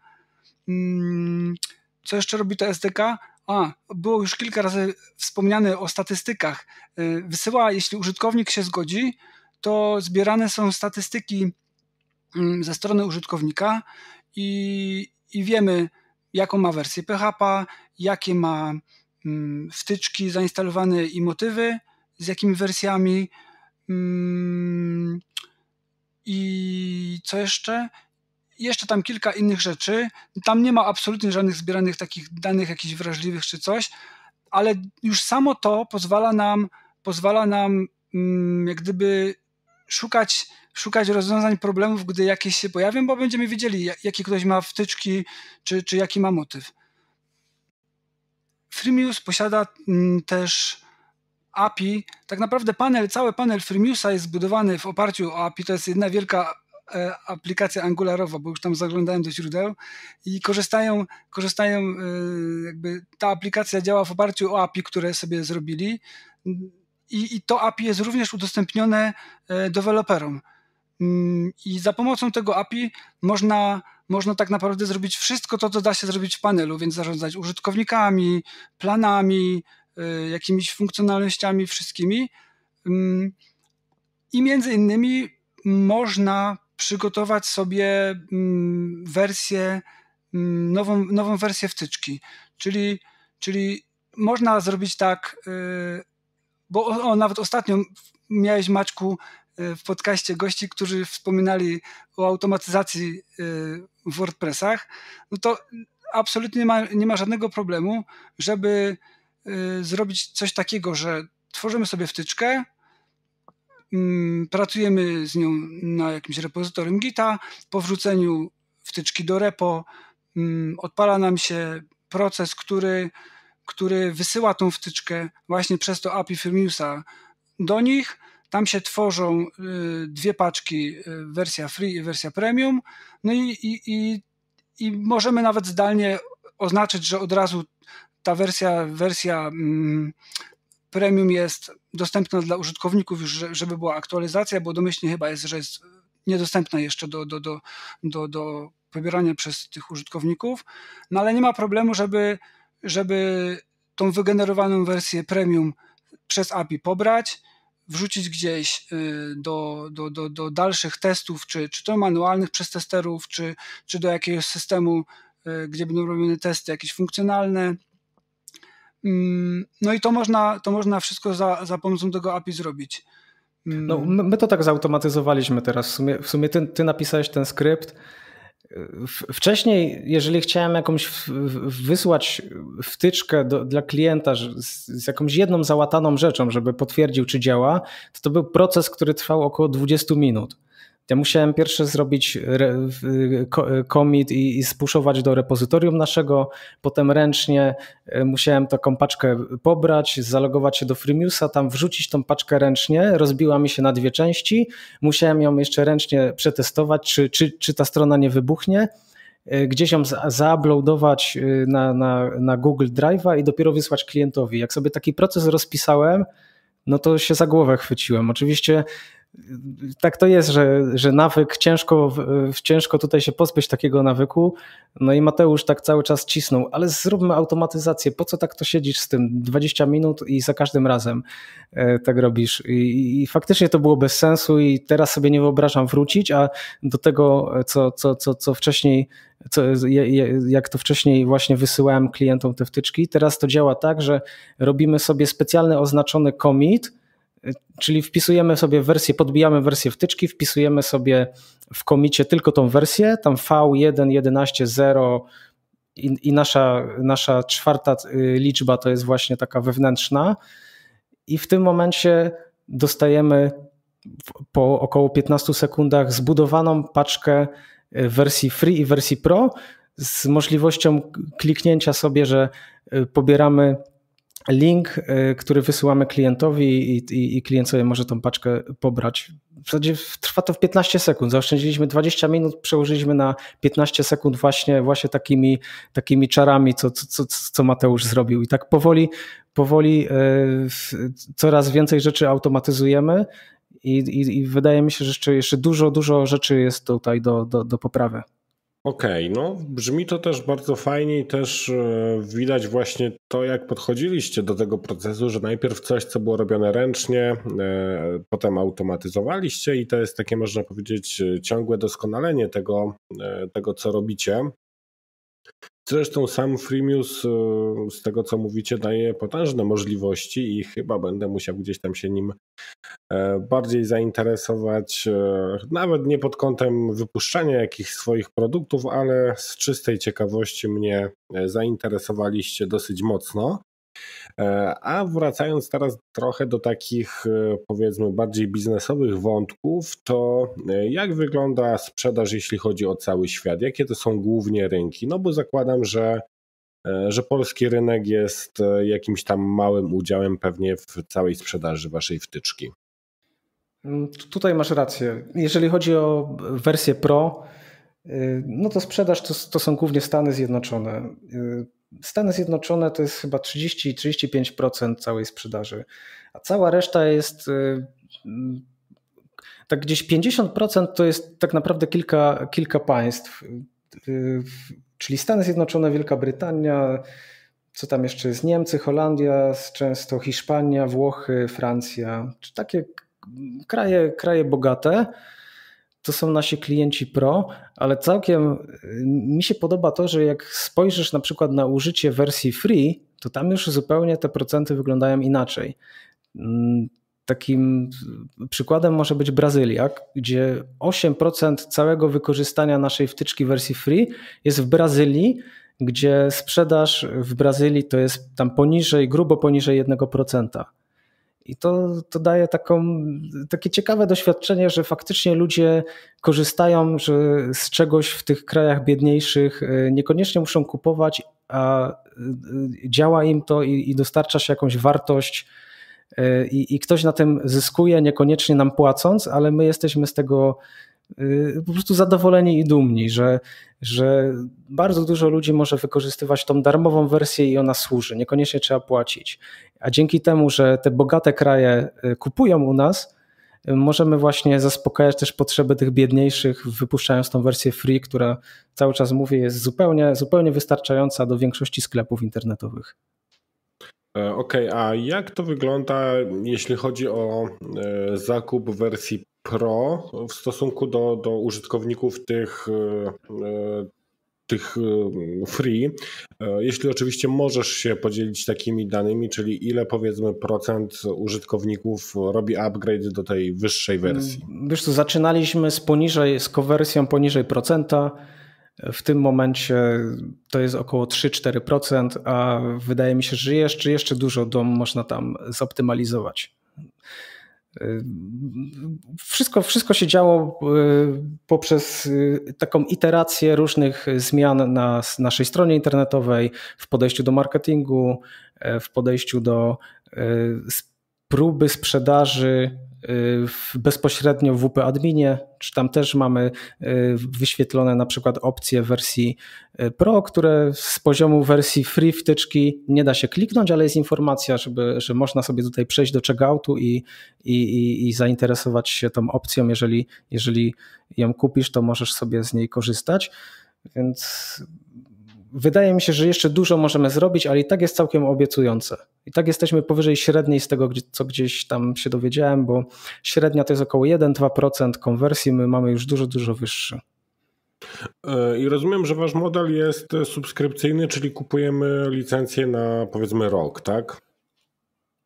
Speaker 3: Co jeszcze robi to SDK? A, było już kilka razy wspomniane o statystykach. E, wysyła, jeśli użytkownik się zgodzi, to zbierane są statystyki mm, ze strony użytkownika i, i wiemy, jaką ma wersję PHP, jakie ma mm, wtyczki zainstalowane i motywy, z jakimi wersjami. Mm, I co jeszcze? jeszcze tam kilka innych rzeczy. Tam nie ma absolutnie żadnych zbieranych takich danych jakichś wrażliwych czy coś, ale już samo to pozwala nam, pozwala nam mm, jak gdyby szukać, szukać rozwiązań problemów, gdy jakieś się pojawią, bo będziemy wiedzieli, jakie ktoś ma wtyczki, czy, czy jaki ma motyw. Freemius posiada mm, też API. Tak naprawdę panel, cały panel Freemiusa jest zbudowany w oparciu o API. To jest jedna wielka E, aplikacja angularowa, bo już tam zaglądałem do źródeł i korzystają, korzystają e, jakby ta aplikacja działa w oparciu o API, które sobie zrobili i, i to API jest również udostępnione e, deweloperom. Mm, I za pomocą tego API można, można tak naprawdę zrobić wszystko to, co da się zrobić w panelu, więc zarządzać użytkownikami, planami, jakimiś funkcjonalnościami, wszystkimi. Mm, I między innymi można przygotować sobie mm, wersję, mm, nową, nową wersję wtyczki. Czyli, czyli można zrobić tak, y, bo o, nawet ostatnio miałeś Maćku y, w podcaście gości, którzy wspominali o automatyzacji y, w WordPressach, no to absolutnie nie ma, nie ma żadnego problemu, żeby zrobić coś takiego, że tworzymy sobie wtyczkę, Mm, pracujemy z nią na jakimś repozytorium Gita. Po wrzuceniu wtyczki do repo mm, odpala nam się proces, który, który wysyła tą wtyczkę właśnie przez to API Firmiusa do nich. Tam się tworzą y, dwie paczki, y, wersja free i wersja premium. No i, i, i, i możemy nawet zdalnie oznaczyć, że od razu ta wersja, wersja mm, premium jest dostępna dla użytkowników już, żeby była aktualizacja, bo domyślnie chyba jest, że jest niedostępna jeszcze do, do, do, do, do pobierania przez tych użytkowników, no ale nie ma problemu, żeby, żeby tą wygenerowaną wersję premium przez API pobrać, wrzucić gdzieś y, do, do, do, do dalszych testów, czy, czy to manualnych przez testerów, czy, czy do jakiegoś systemu, y, gdzie będą robione testy jakieś funkcjonalne, Mm, no i to można, to można wszystko za, za pomocą tego API zrobić. Mm. No, my to tak
Speaker 2: zautomatyzowaliśmy teraz. W sumie, w sumie ty, ty napisałeś ten skrypt. Wcześniej, jeżeli chciałem jakąś wysłać wtyczkę do, dla klienta z, z, jakąś jedną załataną rzeczą, żeby potwierdził, czy działa, to to był proces, który trwał około 20 minut. Ja musiałem pierwsze zrobić commit i, i spuszować do repozytorium naszego, potem ręcznie e, musiałem taką paczkę pobrać, zalogować się do Freemiusa, tam wrzucić tą paczkę ręcznie, rozbiła mi się na dwie części, musiałem ją jeszcze ręcznie przetestować, czy, czy, czy ta strona nie wybuchnie, e, gdzieś ją zauploadować e, na, na, na Google Drive'a i dopiero wysłać klientowi. Jak sobie taki proces rozpisałem, no to się za głowę chwyciłem. Oczywiście tak to jest, że, że nawyk ciężko, ciężko tutaj się pozbyć takiego nawyku. No i Mateusz tak cały czas cisnął, ale zróbmy automatyzację. Po co tak to siedzisz z tym 20 minut i za każdym razem e, tak robisz? I, i faktycznie to było bez sensu, i teraz sobie nie wyobrażam wrócić, a do tego, e, co, co, co, co wcześniej co, jak to wcześniej właśnie wysyłałem klientom te wtyczki. Teraz to działa tak, że robimy sobie specjalny oznaczony commit, Czyli wpisujemy sobie wersję, podbijamy wersję wtyczki, wpisujemy sobie w komicie tylko tą wersję, tam V1.11.0 i, i nasza, nasza czwarta y, liczba to jest właśnie taka wewnętrzna. I w tym momencie dostajemy po około 15 sekundach zbudowaną paczkę y, wersji free i wersji pro z możliwością kliknięcia sobie, że y, pobieramy link, y, który wysyłamy klientowi i, i, i, klient sobie może tą paczkę pobrać. W zasadzie trwa to w 15 sekund. Zaoszczędziliśmy 20 minut, przełożyliśmy na 15 sekund właśnie, właśnie takimi, takimi czarami, co, co, co Mateusz zrobił. I tak powoli, powoli y, coraz więcej rzeczy automatyzujemy i, i wydaje mi się, że jeszcze, jeszcze dużo, dużo rzeczy jest tutaj do, do, do poprawy.
Speaker 1: Okej, okay, no brzmi to też bardzo fajnie i też e, widać właśnie to, jak podchodziliście do tego procesu, że najpierw coś, co było robione ręcznie, e, potem automatyzowaliście i to jest takie, można powiedzieć, e, ciągłe doskonalenie tego, tego co robicie. Zresztą sam Freemius, e, z tego co mówicie, daje potężne możliwości i chyba będę musiał gdzieś tam się nim e, bardziej zainteresować, e, nawet nie pod kątem wypuszczania jakichś swoich produktów, ale z czystej ciekawości mnie zainteresowaliście dosyć mocno. E, a wracając teraz trochę do takich e, powiedzmy bardziej biznesowych wątków, to e, jak wygląda sprzedaż, jeśli chodzi o cały świat? Jakie to są głównie rynki? No bo zakładam, że że polski rynek jest jakimś tam małym udziałem pewnie w całej sprzedaży waszej wtyczki.
Speaker 2: Mm, tutaj masz rację. Jeżeli chodzi o wersję Pro, Y, no to sprzedaż to, to są głównie Stany Zjednoczone. Y, Stany Zjednoczone to jest chyba 30-35% całej sprzedaży, a cała reszta jest y, tak gdzieś 50% to jest tak naprawdę kilka, kilka państw, czyli Stany Zjednoczone, Wielka Brytania, co tam jeszcze jest, Niemcy, Holandia, często Hiszpania, Włochy, Francja, czy takie kraje, kraje bogate to są nasi klienci pro, ale całkiem y, mi się podoba to, że jak spojrzysz na przykład na użycie wersji free, to tam już zupełnie te procenty wyglądają inaczej. Mm, takim przykładem może być Brazylia, gdzie 8% całego wykorzystania naszej wtyczki wersji free jest w Brazylii, gdzie sprzedaż w Brazylii to jest tam poniżej, grubo poniżej 1%. I to, to daje taką, takie ciekawe doświadczenie, że faktycznie ludzie korzystają że z czegoś w tych krajach biedniejszych, e, niekoniecznie muszą kupować, a e, działa im to i, i dostarcza się jakąś wartość. E, I, I ktoś na tym zyskuje, niekoniecznie nam płacąc, ale my jesteśmy z tego po prostu zadowoleni i dumni, że, że bardzo dużo ludzi może wykorzystywać tą darmową wersję i ona służy, niekoniecznie trzeba płacić. A dzięki temu, że te bogate kraje y, kupują u nas, y, możemy właśnie zaspokajać też potrzeby tych biedniejszych, wypuszczając tą wersję free, która cały czas mówię jest zupełnie, zupełnie wystarczająca do większości sklepów internetowych.
Speaker 1: E, okej, okay, a jak to wygląda, jeśli chodzi o e, zakup wersji Pro w stosunku do, do użytkowników tych, e, tych e, free. E, jeśli oczywiście możesz się podzielić takimi danymi, czyli ile powiedzmy procent użytkowników robi upgrade do tej wyższej wersji.
Speaker 2: Mm, wiesz co, zaczynaliśmy z poniżej, z konwersją poniżej procenta. W tym momencie to jest około 3-4%, a wydaje mi się, że jeszcze, jeszcze dużo dom można tam zoptymalizować. Wszystko, wszystko się działo y, poprzez y, taką iterację różnych zmian na naszej stronie internetowej, w podejściu do marketingu, y, w podejściu do próby sprzedaży Y, bezpośrednio w WP Adminie, czy tam też mamy y, wyświetlone na przykład opcje wersji y, Pro, które z poziomu wersji free wtyczki nie da się kliknąć, ale jest informacja, żeby, że można sobie tutaj przejść do checkoutu i, i, i zainteresować się tą opcją. Jeżeli, jeżeli ją kupisz, to możesz sobie z niej korzystać. Więc wydaje mi się, że jeszcze dużo możemy zrobić, ale i tak jest całkiem obiecujące. I tak jesteśmy powyżej średniej z tego, co gdzieś tam się dowiedziałem, bo średnia to jest około 1-2% konwersji, my mamy już dużo, dużo wyższy.
Speaker 1: E, I rozumiem, że wasz model jest subskrypcyjny, czyli kupujemy licencję na powiedzmy rok, tak?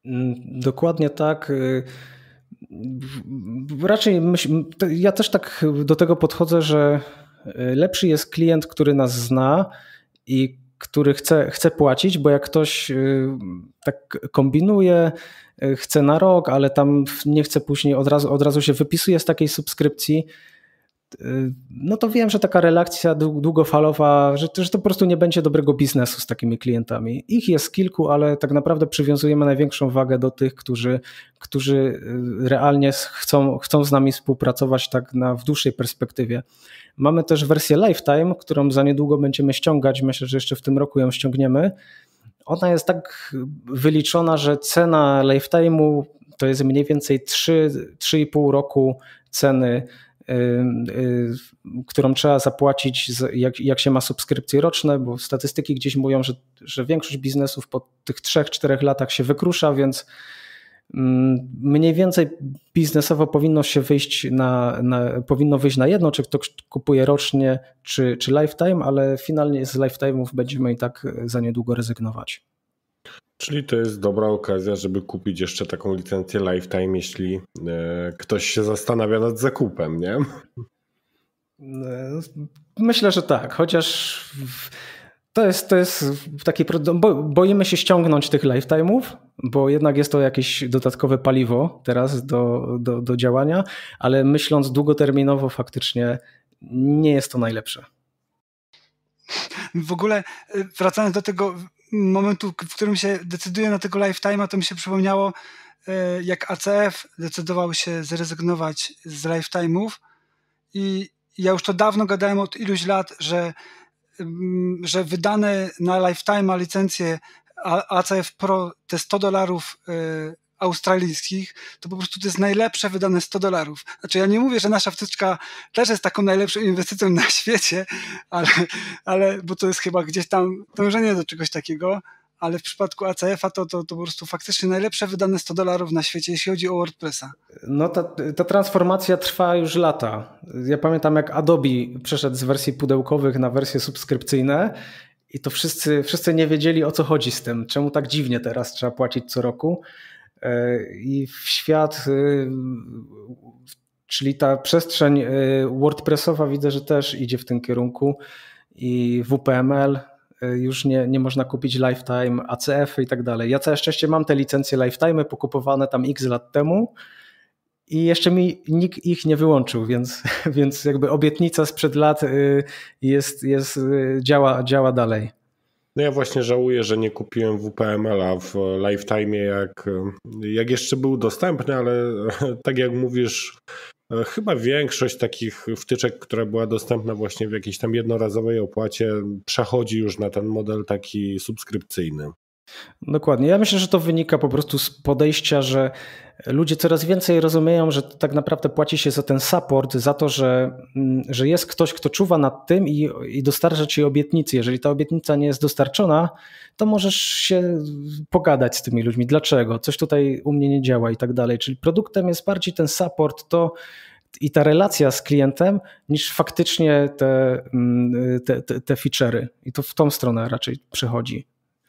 Speaker 1: Mm, dokładnie tak. Y, raczej myśl,
Speaker 2: ja też tak do tego podchodzę, że y, lepszy jest klient, który nas zna i który chce, chce płacić, bo jak ktoś y, tak kombinuje, y, chce na rok, ale tam nie chce później, od razu, od razu się wypisuje z takiej subskrypcji, Y, no to wiem, że taka relacja długofalowa, że, że to po prostu nie będzie dobrego biznesu z takimi klientami. Ich jest kilku, ale tak naprawdę przywiązujemy największą wagę do tych, którzy, którzy y, realnie chcą, chcą z nami współpracować tak na, w dłuższej perspektywie. Mamy też wersję Lifetime, którą za niedługo będziemy ściągać. Myślę, że jeszcze w tym roku ją ściągniemy. Ona jest tak wyliczona, że cena lifetime'u to jest mniej więcej 3-3,5 roku ceny Y, y, którą trzeba zapłacić, jak, jak się ma subskrypcje roczne, bo statystyki gdzieś mówią, że, że większość biznesów po tych 3-4 latach się wykrusza, więc mm, mniej więcej biznesowo powinno się wyjść na, na powinno wyjść na jedno, czy ktoś kupuje rocznie, czy, czy lifetime, ale finalnie z lifetime'ów będziemy i tak za niedługo rezygnować.
Speaker 1: Czyli to jest dobra okazja, żeby kupić jeszcze taką licencję Lifetime, jeśli e, ktoś się zastanawia nad zakupem, nie?
Speaker 2: E, myślę, że tak, chociaż to jest, to jest taki. boimy się ściągnąć tych lifetime'ów, bo jednak jest to jakieś dodatkowe paliwo teraz do, do, do działania, ale myśląc długoterminowo, faktycznie nie jest to najlepsze.
Speaker 3: W ogóle e, wracając do tego momentu, w którym się decyduje na tego lifetime'a, to mi się przypomniało, e, jak ACF decydował się zrezygnować z lifetime'ów i ja już to dawno gadałem od iluś lat, że, mm, że wydane na lifetime'a licencje ACF Pro te 100 dolarów e, australijskich, to po prostu to jest najlepsze wydane 100 dolarów. Znaczy ja nie mówię, że nasza wtyczka też jest taką najlepszą inwestycją na świecie, ale, ale bo to jest chyba gdzieś tam dążenie do czegoś takiego, ale w przypadku ACF-a to, to, to po prostu faktycznie najlepsze wydane 100 dolarów na świecie, jeśli chodzi o WordPressa.
Speaker 2: No ta, ta transformacja trwa już lata. Ja pamiętam jak Adobe przeszedł z wersji pudełkowych na wersje subskrypcyjne i to wszyscy, wszyscy nie wiedzieli o co chodzi z tym, czemu tak dziwnie teraz trzeba płacić co roku. E, i w świat, y, czyli ta przestrzeń y, WordPressowa widzę, że też idzie w tym kierunku i WPML, y, już nie, nie można kupić lifetime, ACF i tak dalej. Ja całe szczęście mam te licencje lifetime pokupowane tam x lat temu i jeszcze mi nikt ich nie wyłączył, więc, więc jakby obietnica sprzed lat jest, jest, działa, działa dalej.
Speaker 1: No ja właśnie żałuję, że nie kupiłem WPML-a w Lifetime, jak, jak jeszcze był dostępny, ale tak jak mówisz, chyba większość takich wtyczek, która była dostępna właśnie w jakiejś tam jednorazowej opłacie, przechodzi już na ten model taki subskrypcyjny.
Speaker 2: Dokładnie. Ja myślę, że to wynika po prostu z podejścia, że ludzie coraz więcej rozumieją, że tak naprawdę płaci się za ten support, za to, że, mm, że jest ktoś, kto czuwa nad tym i, i dostarcza ci obietnicy. Jeżeli ta obietnica nie jest dostarczona, to możesz się pogadać z tymi ludźmi, dlaczego, coś tutaj u mnie nie działa i tak dalej. Czyli produktem jest bardziej ten support, to i ta relacja z klientem, niż faktycznie te, mm, te, te, te feature'y. I to w tą stronę raczej przychodzi.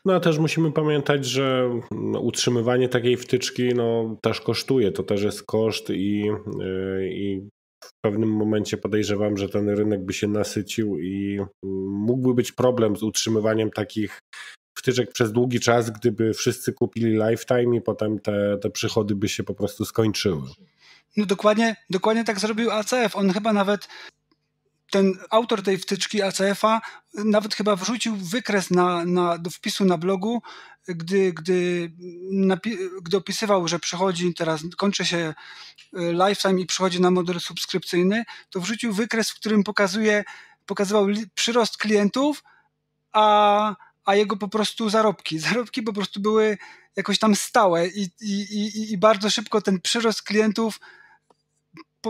Speaker 1: No a też musimy pamiętać, że no, utrzymywanie takiej wtyczki no, też kosztuje, to też jest koszt i, y, i w pewnym momencie podejrzewam, że ten rynek by się nasycił i mm, mógłby być problem z utrzymywaniem takich wtyczek przez długi czas, gdyby wszyscy kupili lifetime i potem te, te przychody by się po prostu skończyły.
Speaker 3: No dokładnie, dokładnie tak zrobił ACF. On chyba nawet ten autor tej wtyczki ACF-a nawet chyba wrzucił wykres na, na, do wpisu na blogu, gdy, gdy, gdy opisywał, że przychodzi teraz, kończy się e, lifetime i przychodzi na model subskrypcyjny, to wrzucił wykres, w którym pokazuje, pokazywał przyrost klientów, a, a jego po prostu zarobki. Zarobki po prostu były jakoś tam stałe i, i, i, i bardzo szybko ten przyrost klientów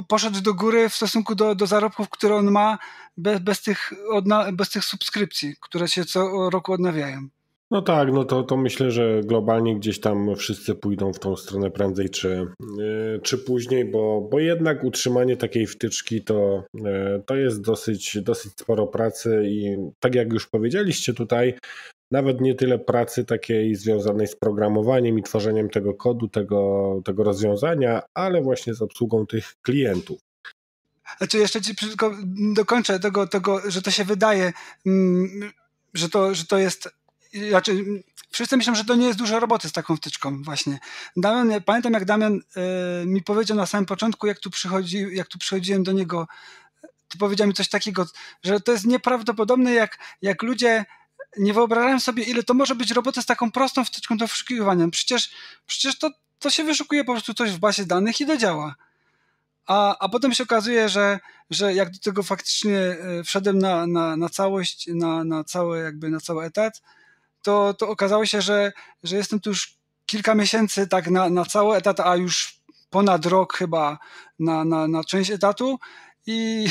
Speaker 3: poszedł do góry w stosunku do, do zarobków, które on ma bez, bez, tych odna, bez tych subskrypcji, które się co roku odnawiają.
Speaker 1: No tak, no to, to myślę, że globalnie gdzieś tam wszyscy pójdą w tą stronę prędzej czy, yy, czy później, bo, bo jednak utrzymanie takiej wtyczki to, yy, to jest dosyć, dosyć sporo pracy i tak jak już powiedzieliście tutaj, nawet nie tyle pracy takiej związanej z programowaniem i tworzeniem tego kodu, tego, tego rozwiązania, ale właśnie z obsługą tych klientów.
Speaker 3: Znaczy jeszcze ci tylko dokończę tego, tego, że to się wydaje, mm, że to, że to jest znaczy, wszyscy myślą, że to nie jest dużo roboty z taką wtyczką właśnie. Damian, pamiętam jak Damian e, mi powiedział na samym początku, jak tu, przychodzi, jak tu przychodziłem do niego, to powiedział mi coś takiego, że to jest nieprawdopodobne, jak, jak ludzie nie wyobrażałem sobie, ile to może być robota z taką prostą wtyczką do wyszukiwania. Przecież, przecież to, to się wyszukuje po prostu coś w bazie danych i dodziała. A, a potem się okazuje, że, że jak do tego faktycznie e, wszedłem na, na, na całość, na, na, cały, jakby na cały etat, to, to okazało się, że, że jestem tu już kilka miesięcy tak na, na cały etat, a już ponad rok chyba na, na, na część etatu i,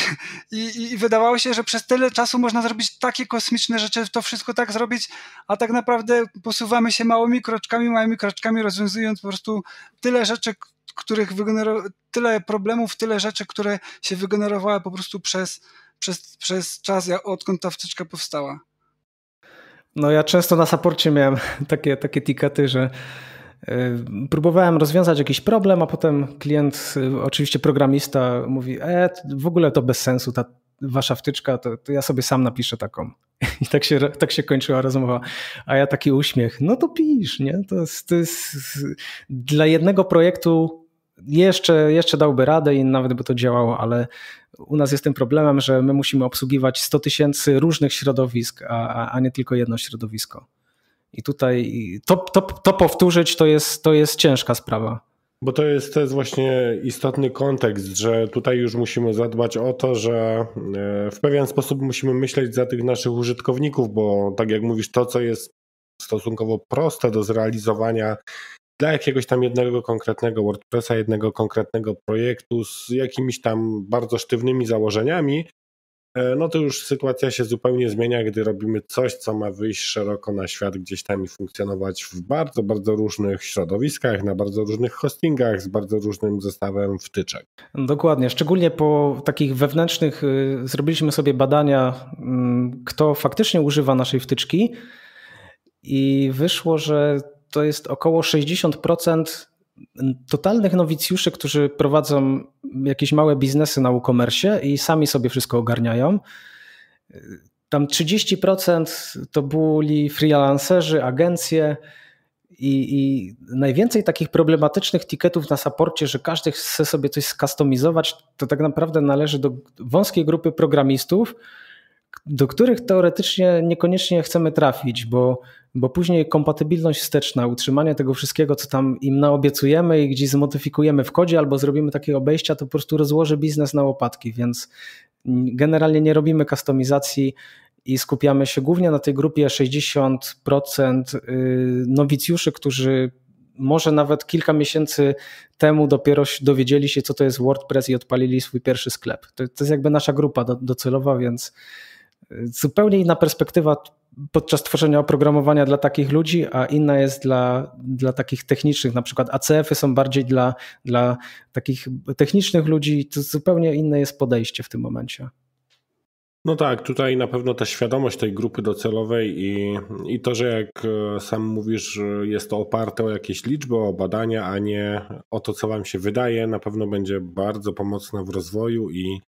Speaker 3: i, I wydawało się, że przez tyle czasu można zrobić takie kosmiczne rzeczy, to wszystko tak zrobić, a tak naprawdę posuwamy się małymi kroczkami, małymi kroczkami, rozwiązując po prostu tyle rzeczy, których wygenerowało, tyle problemów, tyle rzeczy, które się wygenerowały po prostu przez, przez, przez czas, odkąd ta wtyczka powstała.
Speaker 2: No ja często na saporcie miałem takie, takie tikety, że Y, próbowałem rozwiązać jakiś problem, a potem klient, y, oczywiście programista, mówi: E, w ogóle to bez sensu, ta wasza wtyczka, to, to ja sobie sam napiszę taką. I tak się, tak się kończyła rozmowa. A ja taki uśmiech: No to pisz, nie? To jest, to jest dla jednego projektu jeszcze, jeszcze dałby radę i nawet by to działało, ale u nas jest tym problemem, że my musimy obsługiwać 100 tysięcy różnych środowisk, a, a nie tylko jedno środowisko. I tutaj to, to, to powtórzyć to jest, to jest ciężka sprawa.
Speaker 1: Bo to jest, to jest właśnie istotny kontekst, że tutaj już musimy zadbać o to, że e, w pewien sposób musimy myśleć za tych naszych użytkowników, bo tak jak mówisz, to co jest stosunkowo proste do zrealizowania dla jakiegoś tam jednego konkretnego WordPressa, jednego konkretnego projektu z jakimiś tam bardzo sztywnymi założeniami, E, no to już sytuacja się zupełnie zmienia, gdy robimy coś, co ma wyjść szeroko na świat gdzieś tam i funkcjonować w bardzo, bardzo różnych środowiskach, na bardzo różnych hostingach, z bardzo różnym zestawem wtyczek.
Speaker 2: Dokładnie, szczególnie po takich wewnętrznych y, zrobiliśmy sobie badania, mm, kto faktycznie używa naszej wtyczki i wyszło, że to jest około 60% totalnych nowicjuszy, którzy prowadzą jakieś małe biznesy na WooCommerce i sami sobie wszystko ogarniają. Tam 30% to byli freelancerzy, agencje i, i najwięcej takich problematycznych tiketów na saporcie, że każdy chce sobie coś skustomizować, to tak naprawdę należy do wąskiej grupy programistów, do których teoretycznie niekoniecznie chcemy trafić, bo, bo później kompatybilność wsteczna, utrzymanie tego wszystkiego, co tam im naobiecujemy i gdzieś zmodyfikujemy w kodzie albo zrobimy takie obejścia, to po prostu rozłoży biznes na łopatki, więc generalnie nie robimy kustomizacji i skupiamy się głównie na tej grupie 60% y, nowicjuszy, którzy może nawet kilka miesięcy temu dopiero dowiedzieli się, co to jest WordPress i odpalili swój pierwszy sklep. To, to jest jakby nasza grupa docelowa, więc zupełnie inna perspektywa podczas tworzenia oprogramowania dla takich ludzi, a inna jest dla, dla takich technicznych. Na przykład ACF-y są bardziej dla, dla takich technicznych ludzi, to zupełnie inne jest podejście w tym momencie.
Speaker 1: No tak, tutaj na pewno ta świadomość tej grupy docelowej i, i to, że jak e, sam mówisz, jest to oparte o jakieś liczby, o badania, a nie o to, co Wam się wydaje, na pewno będzie bardzo pomocne w rozwoju i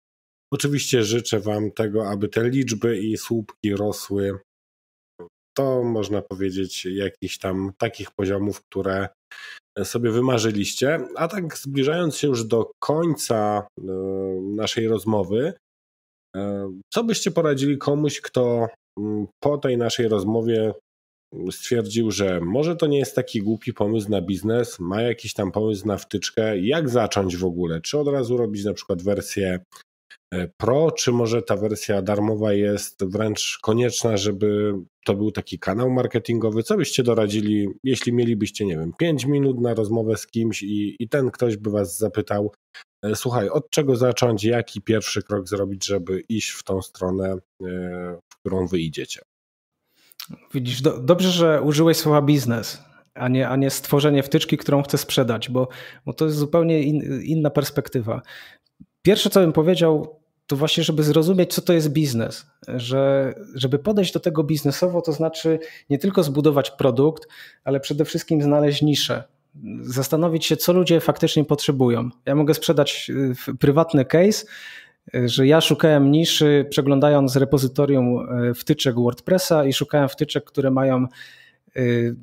Speaker 1: Oczywiście życzę Wam tego, aby te liczby i słupki rosły do, można powiedzieć, jakichś tam takich poziomów, które sobie wymarzyliście. A tak zbliżając się już do końca e, naszej rozmowy, e, co byście poradzili komuś, kto mm, po tej naszej rozmowie stwierdził, że może to nie jest taki głupi pomysł na biznes, ma jakiś tam pomysł na wtyczkę, jak zacząć w ogóle? Czy od razu robić na przykład wersję E, pro, czy może ta wersja darmowa jest wręcz konieczna, żeby to był taki kanał marketingowy? Co byście doradzili, jeśli mielibyście, nie wiem, 5 minut na rozmowę z kimś i, i ten ktoś by was zapytał, e, słuchaj, od czego zacząć, jaki pierwszy krok zrobić, żeby iść w tą stronę, e, w którą wyjdziecie?
Speaker 2: Widzisz, do, dobrze, że użyłeś słowa biznes, a nie, a nie stworzenie wtyczki, którą chcę sprzedać, bo, bo to jest zupełnie in, inna perspektywa. Pierwsze, co bym powiedział, to właśnie, żeby zrozumieć, co to jest biznes, że, żeby podejść do tego biznesowo, to znaczy nie tylko zbudować produkt, ale przede wszystkim znaleźć niszę. Zastanowić się, co ludzie faktycznie potrzebują. Ja mogę sprzedać y, prywatny case, y, że ja szukałem niszy, przeglądając repozytorium y, wtyczek WordPressa i szukałem wtyczek, które mają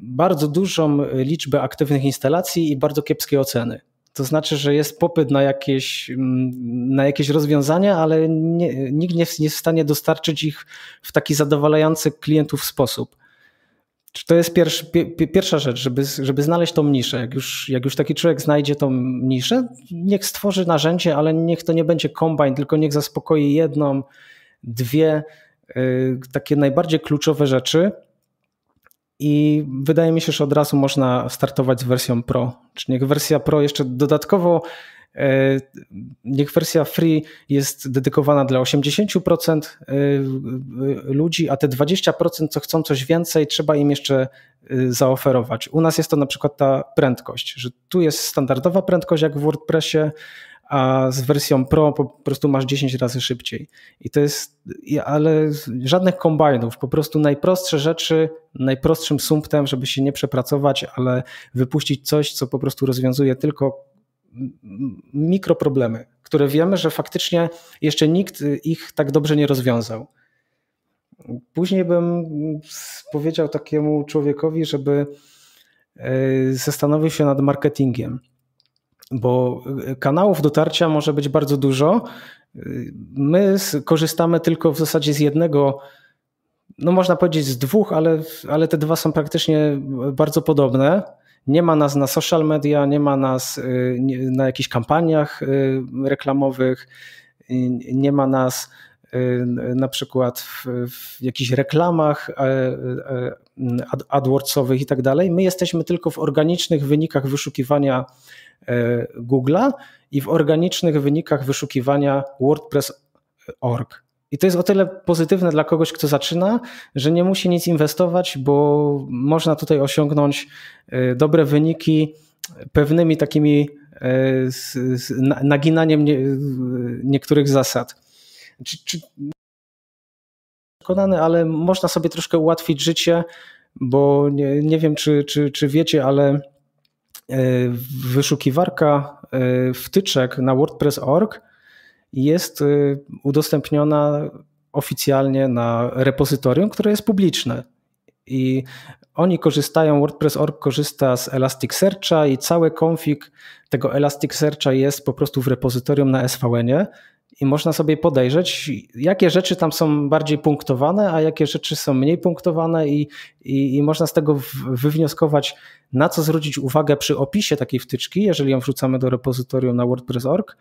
Speaker 2: bardzo dużą liczbę aktywnych instalacji i bardzo kiepskie oceny. To znaczy, że jest popyt na jakieś, mm, na jakieś rozwiązania, ale nie, nikt nie jest w stanie dostarczyć ich w taki zadowalający klientów sposób. Czy to jest pierwszy, pierwsza rzecz, żeby, żeby znaleźć tą niszę. Jak już, jak już taki człowiek znajdzie tą niszę, niech stworzy narzędzie, ale niech to nie będzie kombajn, tylko niech zaspokoi jedną, dwie y, takie najbardziej kluczowe rzeczy i wydaje mi się, że od razu można startować z wersją Pro. Czy niech wersja Pro jeszcze dodatkowo, e, niech wersja Free jest dedykowana dla 80% e, ludzi, a te 20%, co chcą coś więcej, trzeba im jeszcze e, zaoferować. U nas jest to na przykład ta prędkość, że tu jest standardowa prędkość jak w WordPressie, a z wersją Pro po prostu masz 10 razy szybciej. I to jest, ale żadnych kombajnów, po prostu najprostsze rzeczy, najprostszym sumptem, żeby się nie przepracować, ale wypuścić coś, co po prostu rozwiązuje tylko mikroproblemy, które wiemy, że faktycznie jeszcze nikt ich tak dobrze nie rozwiązał. Później bym powiedział takiemu człowiekowi, żeby e, zastanowił się nad marketingiem bo e, kanałów dotarcia może być bardzo dużo. E, my korzystamy tylko w zasadzie z jednego, no można powiedzieć z dwóch, ale, ale te dwa są praktycznie e, bardzo podobne. Nie ma nas na social media, nie ma nas na jakichś kampaniach reklamowych, nie ma nas na przykład w, w jakichś reklamach ad, AdWordsowych i tak dalej. My jesteśmy tylko w organicznych wynikach wyszukiwania E, Google'a i w organicznych wynikach wyszukiwania WordPress.org. I to jest o tyle pozytywne dla kogoś, kto zaczyna, że nie musi nic inwestować, bo można tutaj osiągnąć e, dobre wyniki pewnymi takimi e, naginaniem niektórych zasad. Czy, przekonany, ale można sobie troszkę ułatwić życie, bo nie, nie wiem, czy, czy, czy wiecie, ale E, wyszukiwarka e, wtyczek na WordPress.org jest e, udostępniona oficjalnie na repozytorium, które jest publiczne. I oni korzystają, WordPress.org korzysta z Elasticsearcha i cały konfig tego Elasticsearcha jest po prostu w repozytorium na SVN-ie i można sobie podejrzeć, jakie rzeczy tam są bardziej punktowane, a jakie rzeczy są mniej punktowane, i, i, i można z tego wywnioskować, na co zwrócić uwagę przy opisie takiej wtyczki, jeżeli ją wrzucamy do repozytorium na WordPress.org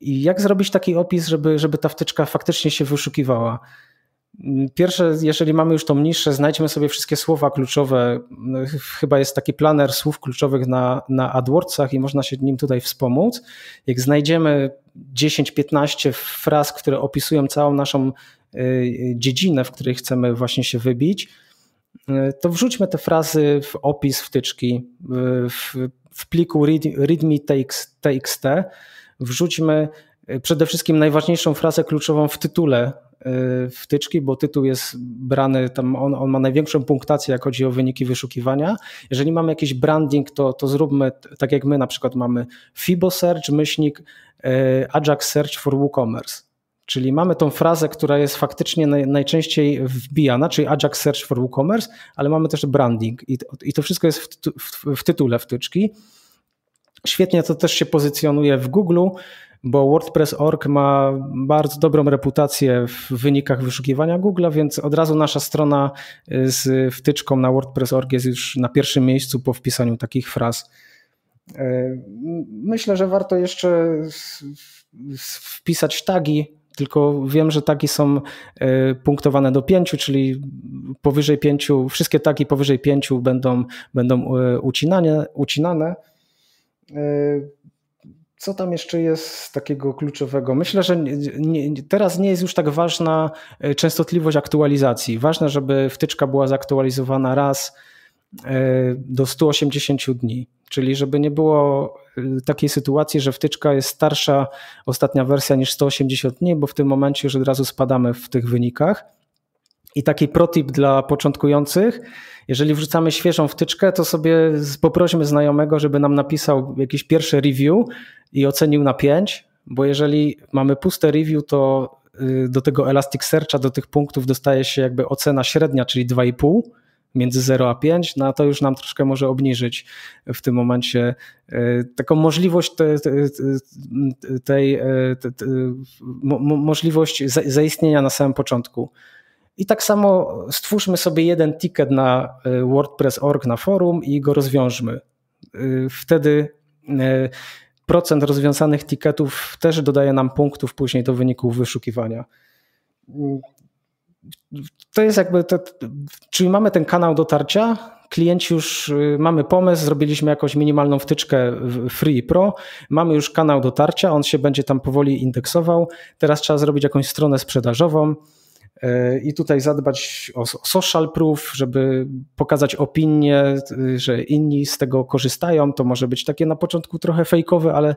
Speaker 2: i jak zrobić taki opis, żeby, żeby ta wtyczka faktycznie się wyszukiwała. Pierwsze, jeżeli mamy już to mniejsze, znajdźmy sobie wszystkie słowa kluczowe. Chyba jest taki planer słów kluczowych na, na AdWordsach i można się nim tutaj wspomóc. Jak znajdziemy 10-15 fraz, które opisują całą naszą y, y, dziedzinę, w której chcemy właśnie się wybić, to wrzućmy te frazy w opis wtyczki, w, w pliku readme.txt, wrzućmy e, przede wszystkim najważniejszą frazę kluczową w tytule e, wtyczki, bo tytuł jest brany, tam on, on, ma największą punktację, jak chodzi o wyniki wyszukiwania. Jeżeli mamy jakiś branding, to, to zróbmy tak jak my na przykład mamy FIBO Search, myślnik e, Ajax Search for WooCommerce. Czyli mamy tą frazę, która jest faktycznie naj, najczęściej wbijana, czyli Ajax Search for WooCommerce, ale mamy też branding i, i to wszystko jest w, w, w tytule wtyczki. Świetnie to też się pozycjonuje w Google, bo WordPress.org ma bardzo dobrą reputację w wynikach wyszukiwania Google, więc od razu nasza strona z wtyczką na WordPress.org jest już na pierwszym miejscu po wpisaniu takich fraz. Yy, myślę, że warto jeszcze wpisać tagi tylko wiem, że taki są e, punktowane do pięciu, czyli powyżej pięciu, wszystkie taki powyżej pięciu będą, będą e, ucinane, ucinane. Co tam jeszcze jest takiego kluczowego? Myślę, że nie, teraz nie jest już tak ważna e, częstotliwość aktualizacji. Ważne, żeby wtyczka była zaktualizowana raz E, do 180 dni. Czyli żeby nie było e, takiej sytuacji, że wtyczka jest starsza, ostatnia wersja niż 180 dni, bo w tym momencie już od razu spadamy w tych wynikach. I taki protip dla początkujących, jeżeli wrzucamy świeżą wtyczkę, to sobie poprośmy znajomego, żeby nam napisał jakiś pierwszy review i ocenił na 5, bo jeżeli mamy puste review, to y, do tego Elasticsearcha, do tych punktów dostaje się jakby ocena średnia, czyli 2,5 między 0 a 5, no a to już nam troszkę może obniżyć w tym momencie e, taką możliwość tej, tej, tej możliwość zaistnienia na samym początku. I tak samo stwórzmy sobie jeden ticket na e, WordPress.org na forum i go rozwiążmy. E, wtedy procent rozwiązanych ticketów też dodaje nam punktów później do wyników wyszukiwania to jest jakby, to, czyli mamy ten kanał dotarcia, klienci już y, mamy pomysł, zrobiliśmy jakąś minimalną wtyczkę Free Pro, mamy już kanał dotarcia, on się będzie tam powoli indeksował. Teraz trzeba zrobić jakąś stronę sprzedażową y, i tutaj zadbać o social proof, żeby pokazać opinię, y, że inni z tego korzystają. To może być takie na początku trochę fejkowe, ale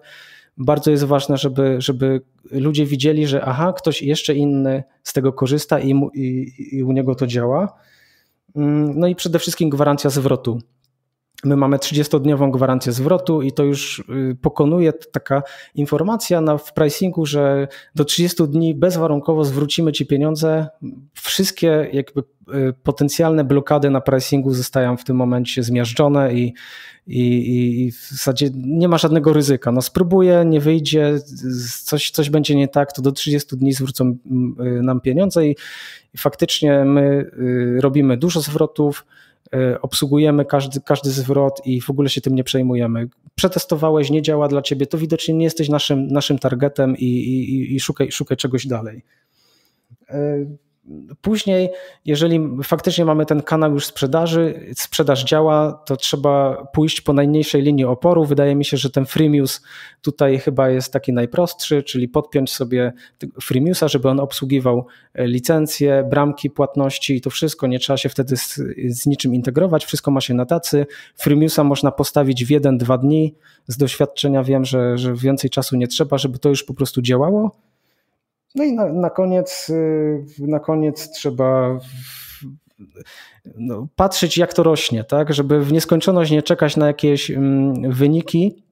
Speaker 2: bardzo jest ważne, żeby, żeby ludzie widzieli, że aha, ktoś jeszcze inny z tego korzysta i, mu, i, i u niego to działa. Mm, no i przede wszystkim gwarancja zwrotu My mamy 30-dniową gwarancję zwrotu i to już y, pokonuje taka informacja na, w pricingu, że do 30 dni bezwarunkowo zwrócimy Ci pieniądze. Wszystkie jakby y, potencjalne blokady na pricingu zostają w tym momencie zmiażdżone i, i, i w zasadzie nie ma żadnego ryzyka. No spróbuję, nie wyjdzie, coś, coś będzie nie tak, to do 30 dni zwrócą mm, y, nam pieniądze i, i faktycznie my robimy dużo zwrotów, Y, obsługujemy każdy, każdy zwrot i w ogóle się tym nie przejmujemy. Przetestowałeś, nie działa dla ciebie, to widocznie nie jesteś naszym, naszym targetem i, i, i szukaj, szukaj czegoś dalej. Y, Później, jeżeli faktycznie mamy ten kanał już sprzedaży, sprzedaż działa, to trzeba pójść po najmniejszej linii oporu. Wydaje mi się, że ten Freemius tutaj chyba jest taki najprostszy, czyli podpiąć sobie Freemiusa, żeby on obsługiwał e, licencje, bramki płatności i to wszystko. Nie trzeba się wtedy z, z niczym integrować, wszystko ma się na tacy. Freemiusa można postawić w jeden, dwa dni. Z doświadczenia wiem, że, że więcej czasu nie trzeba, żeby to już po prostu działało. No i na, na koniec, y, na koniec trzeba no, patrzeć, jak to rośnie, tak, żeby w nieskończoność nie czekać na jakieś mm, wyniki,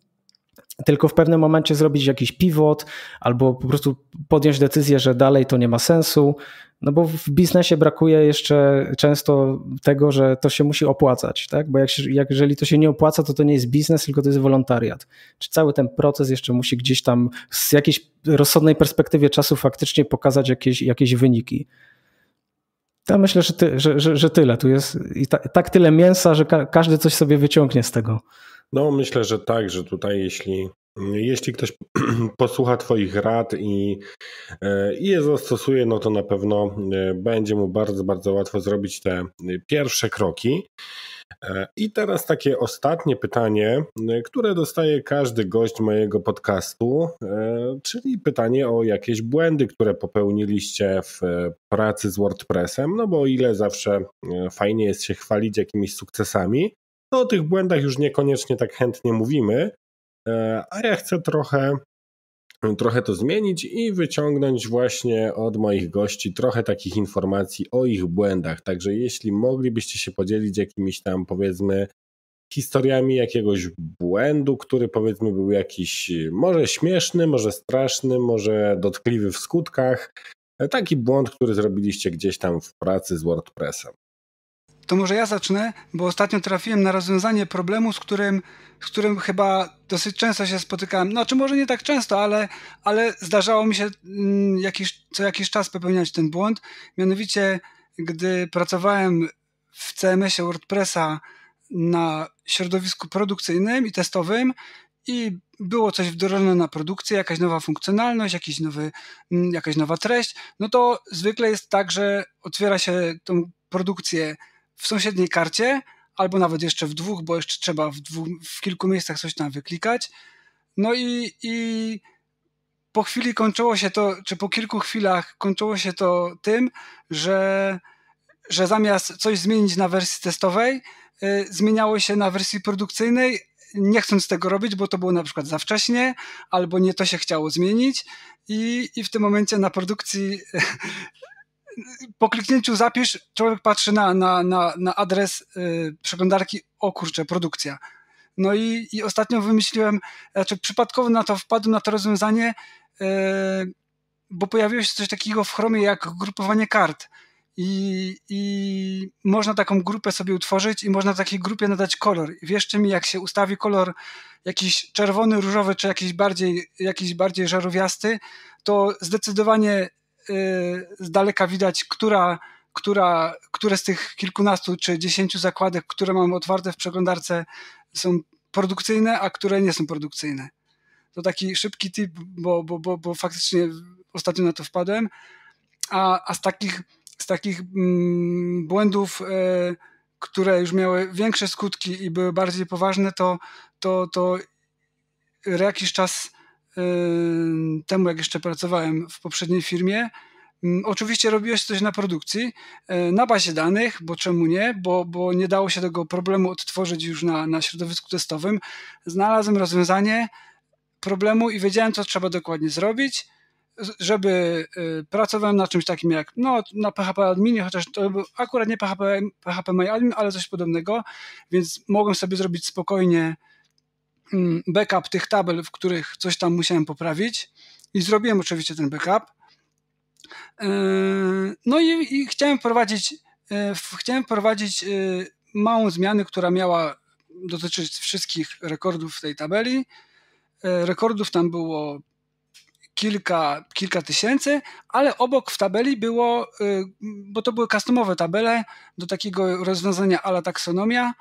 Speaker 2: tylko w pewnym momencie zrobić jakiś pivot albo po prostu podjąć decyzję, że dalej to nie ma sensu, no bo w biznesie brakuje jeszcze często tego, że to się musi opłacać, tak? Bo jak, jak jeżeli to się nie opłaca, to to nie jest biznes, tylko to jest wolontariat. Czy cały ten proces jeszcze musi gdzieś tam z jakiejś rozsądnej perspektywie czasu faktycznie pokazać jakieś, jakieś wyniki. Ja myślę, że, ty, że, że, że tyle. Tu jest ta, tak tyle mięsa, że ka każdy coś sobie wyciągnie z tego.
Speaker 1: No, myślę, że tak, że tutaj jeśli jeśli ktoś posłucha Twoich rad i, e, i je zastosuje, no to na pewno e, będzie mu bardzo, bardzo łatwo zrobić te e, pierwsze kroki. I teraz takie ostatnie pytanie, które dostaje każdy gość mojego podcastu, czyli pytanie o jakieś błędy, które popełniliście w pracy z WordPressem. No bo o ile zawsze fajnie jest się chwalić jakimiś sukcesami, no o tych błędach już niekoniecznie tak chętnie mówimy, e, a ja chcę trochę, trochę to zmienić i wyciągnąć właśnie od moich gości trochę takich informacji o ich błędach. Także jeśli moglibyście się podzielić jakimiś tam powiedzmy historiami jakiegoś błędu, który powiedzmy był jakiś e, może śmieszny, może straszny, może dotkliwy w skutkach. E, taki błąd, który zrobiliście gdzieś tam w pracy z WordPressem.
Speaker 3: To może ja zacznę, bo ostatnio trafiłem na rozwiązanie problemu, z którym, z którym chyba dosyć często się spotykałem. czy znaczy, może nie tak często, ale, ale zdarzało mi się mm, jakiś, co jakiś czas popełniać ten błąd. Mianowicie, gdy pracowałem w CMS-ie WordPressa na środowisku produkcyjnym i testowym, i było coś wdrożone na produkcję, jakaś nowa funkcjonalność, jakiś nowy, mm, jakaś nowa treść, no to zwykle jest tak, że otwiera się tą produkcję w sąsiedniej karcie, albo nawet jeszcze w dwóch, bo jeszcze trzeba w, dwóch, w kilku miejscach coś tam wyklikać. No i, i po chwili kończyło się to, czy po kilku chwilach kończyło się to tym, że, że zamiast coś zmienić na wersji testowej, y, zmieniało się na wersji produkcyjnej, nie chcąc tego robić, bo to było na przykład za wcześnie, albo nie to się chciało zmienić i, i w tym momencie na produkcji po kliknięciu zapisz, człowiek patrzy na, na, na, na adres yy, przeglądarki, o kurczę, produkcja. No i, i ostatnio wymyśliłem, znaczy przypadkowo na to wpadłem, na to rozwiązanie, yy, bo pojawiło się coś takiego w Chromie jak grupowanie kart. I, I, można taką grupę sobie utworzyć i można takiej grupie nadać kolor. wiesz wierzcie mi, jak się ustawi kolor jakiś czerwony, różowy czy jakiś bardziej, jakiś bardziej żarowiasty, to zdecydowanie Y, z daleka widać, która, która, które z tych kilkunastu czy dziesięciu zakładek, które mam otwarte w przeglądarce, są produkcyjne, a które nie są produkcyjne. To taki szybki tip, bo, bo, bo, bo faktycznie ostatnio na to wpadłem. A, a z takich, z takich mm, błędów, y, które już miały większe skutki i były bardziej poważne, to, to, to jakiś czas temu, jak jeszcze pracowałem w poprzedniej firmie. Oczywiście robiło się coś na produkcji, e, na bazie danych, bo czemu nie, bo, bo nie dało się tego problemu odtworzyć już na, na środowisku testowym. Znalazłem rozwiązanie problemu i wiedziałem, co trzeba dokładnie zrobić, żeby y, pracowałem na czymś takim jak no, na PHP Adminie, chociaż to był akurat nie PHP, PHP My Admin, ale coś podobnego, więc mogłem sobie zrobić spokojnie Mm, backup tych tabel, w których coś tam musiałem poprawić i zrobiłem oczywiście ten backup. E, no i, i chciałem wprowadzić, e, chciałem prowadzić e, małą zmianę, która miała dotyczyć wszystkich rekordów w tej tabeli. Rekordów tam było kilka, kilka tysięcy, ale obok w tabeli było, bo to były customowe tabele do takiego rozwiązania ala taksonomia,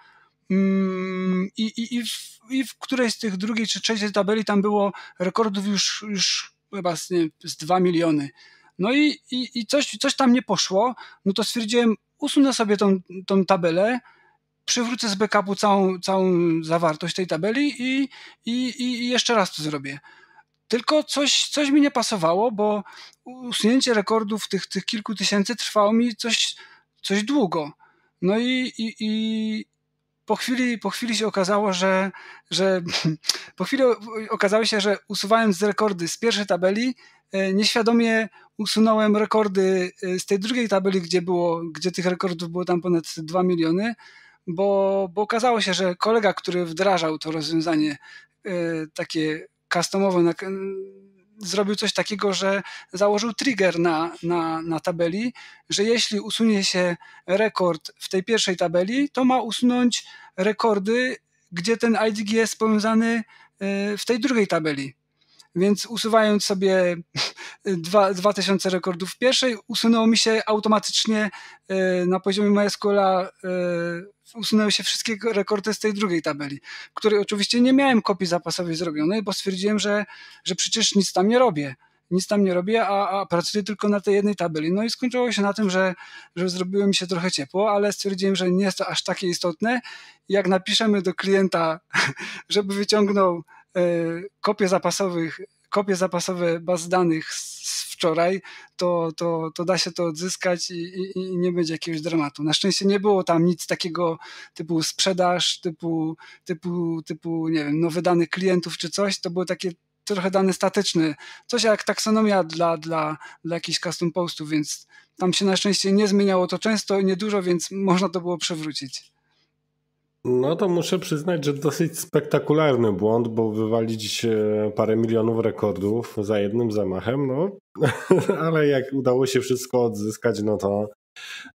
Speaker 3: Mm, I, i, i, w, I w którejś z tych drugiej czy trzeciej tabeli tam było rekordów już, już chyba z, nie, z 2 miliony. No i, i, i coś, coś tam nie poszło, no to stwierdziłem, usunę sobie tą, tą tabelę, przywrócę z backupu całą, całą zawartość tej tabeli i, i, i jeszcze raz to zrobię. Tylko coś, coś mi nie pasowało, bo usunięcie rekordów tych, tych kilku tysięcy trwało mi coś, coś długo. No i, i, i, po chwili, po chwili się okazało, że, że po chwili okazało się, że usuwając rekordy z pierwszej tabeli, e, nieświadomie usunąłem rekordy e, z tej drugiej tabeli, gdzie, było, gdzie tych rekordów było tam ponad 2 miliony, bo, bo okazało się, że kolega, który wdrażał to rozwiązanie e, takie customowe, zrobił coś takiego, że założył trigger na, na, na tabeli, że jeśli usunie się rekord w tej pierwszej tabeli, to ma usunąć rekordy, gdzie ten IDG jest powiązany e, w tej drugiej tabeli. Więc usuwając sobie 2000 rekordów w pierwszej, usunęło mi się automatycznie e, na poziomie MySQLa e, usunęły się wszystkie rekordy z tej drugiej tabeli, której oczywiście nie miałem kopii zapasowej zrobionej, bo stwierdziłem, że, że przecież nic tam nie robię. Nic tam nie robię, a, a pracuję tylko na tej jednej tabeli. No i skończyło się na tym, że, że zrobiło mi się trochę ciepło, ale stwierdziłem, że nie jest to aż takie istotne. Jak napiszemy do klienta, żeby wyciągnął e, kopię zapasowych kopie zapasowe baz danych z wczoraj, to, to, to da się to odzyskać i, i, i, nie będzie jakiegoś dramatu. Na szczęście nie było tam nic takiego typu sprzedaż, typu, typu, typu nie wiem, nowy dany klientów czy coś. To były takie trochę dane statyczne, coś jak taksonomia dla, dla, dla jakichś custom postów, więc tam się na szczęście nie zmieniało to często i niedużo, więc można to było przewrócić.
Speaker 1: No to muszę przyznać, że dosyć spektakularny błąd, bo wywalić e, parę milionów rekordów za jednym zamachem, no ale jak udało się wszystko odzyskać, no to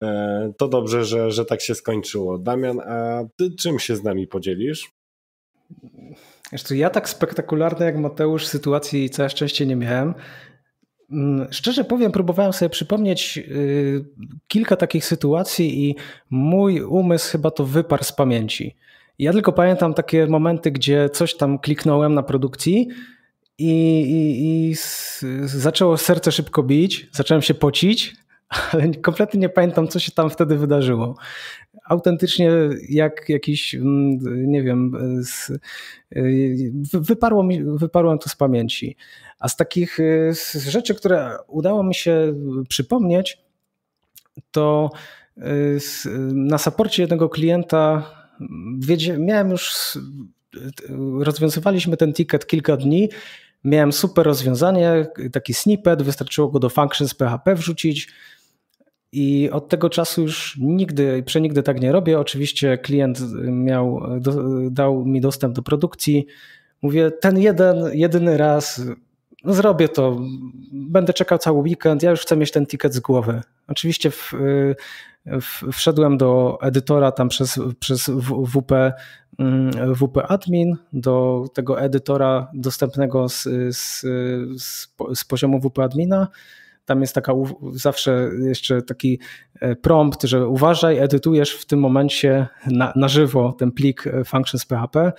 Speaker 1: e, to dobrze, że, że tak się skończyło. Damian, a ty czym się z nami podzielisz?
Speaker 2: Zresztą ja tak spektakularne jak Mateusz sytuacji całe szczęście nie miałem. Mm, szczerze powiem, próbowałem sobie przypomnieć y, kilka takich sytuacji i mój umysł chyba to wyparł z pamięci. Ja tylko pamiętam takie momenty, gdzie coś tam kliknąłem na produkcji i, i, i zaczęło serce szybko bić, zacząłem się pocić, ale kompletnie nie pamiętam, co się tam wtedy wydarzyło. Autentycznie jak jakiś, mm, nie wiem, y, y, wyparło mi, wyparłem to z pamięci. A z takich y, rzeczy, które udało mi się przypomnieć, to y, na saporcie jednego klienta mm, miałem już, y, rozwiązywaliśmy ten ticket kilka dni, miałem super rozwiązanie, taki snippet, wystarczyło go do functions PHP wrzucić i od tego czasu już nigdy, przenigdy tak nie robię. Oczywiście klient miał, dał mi dostęp do produkcji, mówię, ten jeden, jedyny raz zrobię to, będę czekał cały weekend, ja już chcę mieć ten ticket z głowy. Oczywiście w, w, wszedłem do edytora tam przez, przez WP, mm, WP Admin, do tego edytora dostępnego z, z, z, z poziomu WP Admina. Tam jest taka zawsze jeszcze taki e, prompt, że uważaj, edytujesz w tym momencie na, na żywo ten plik e, functions.php,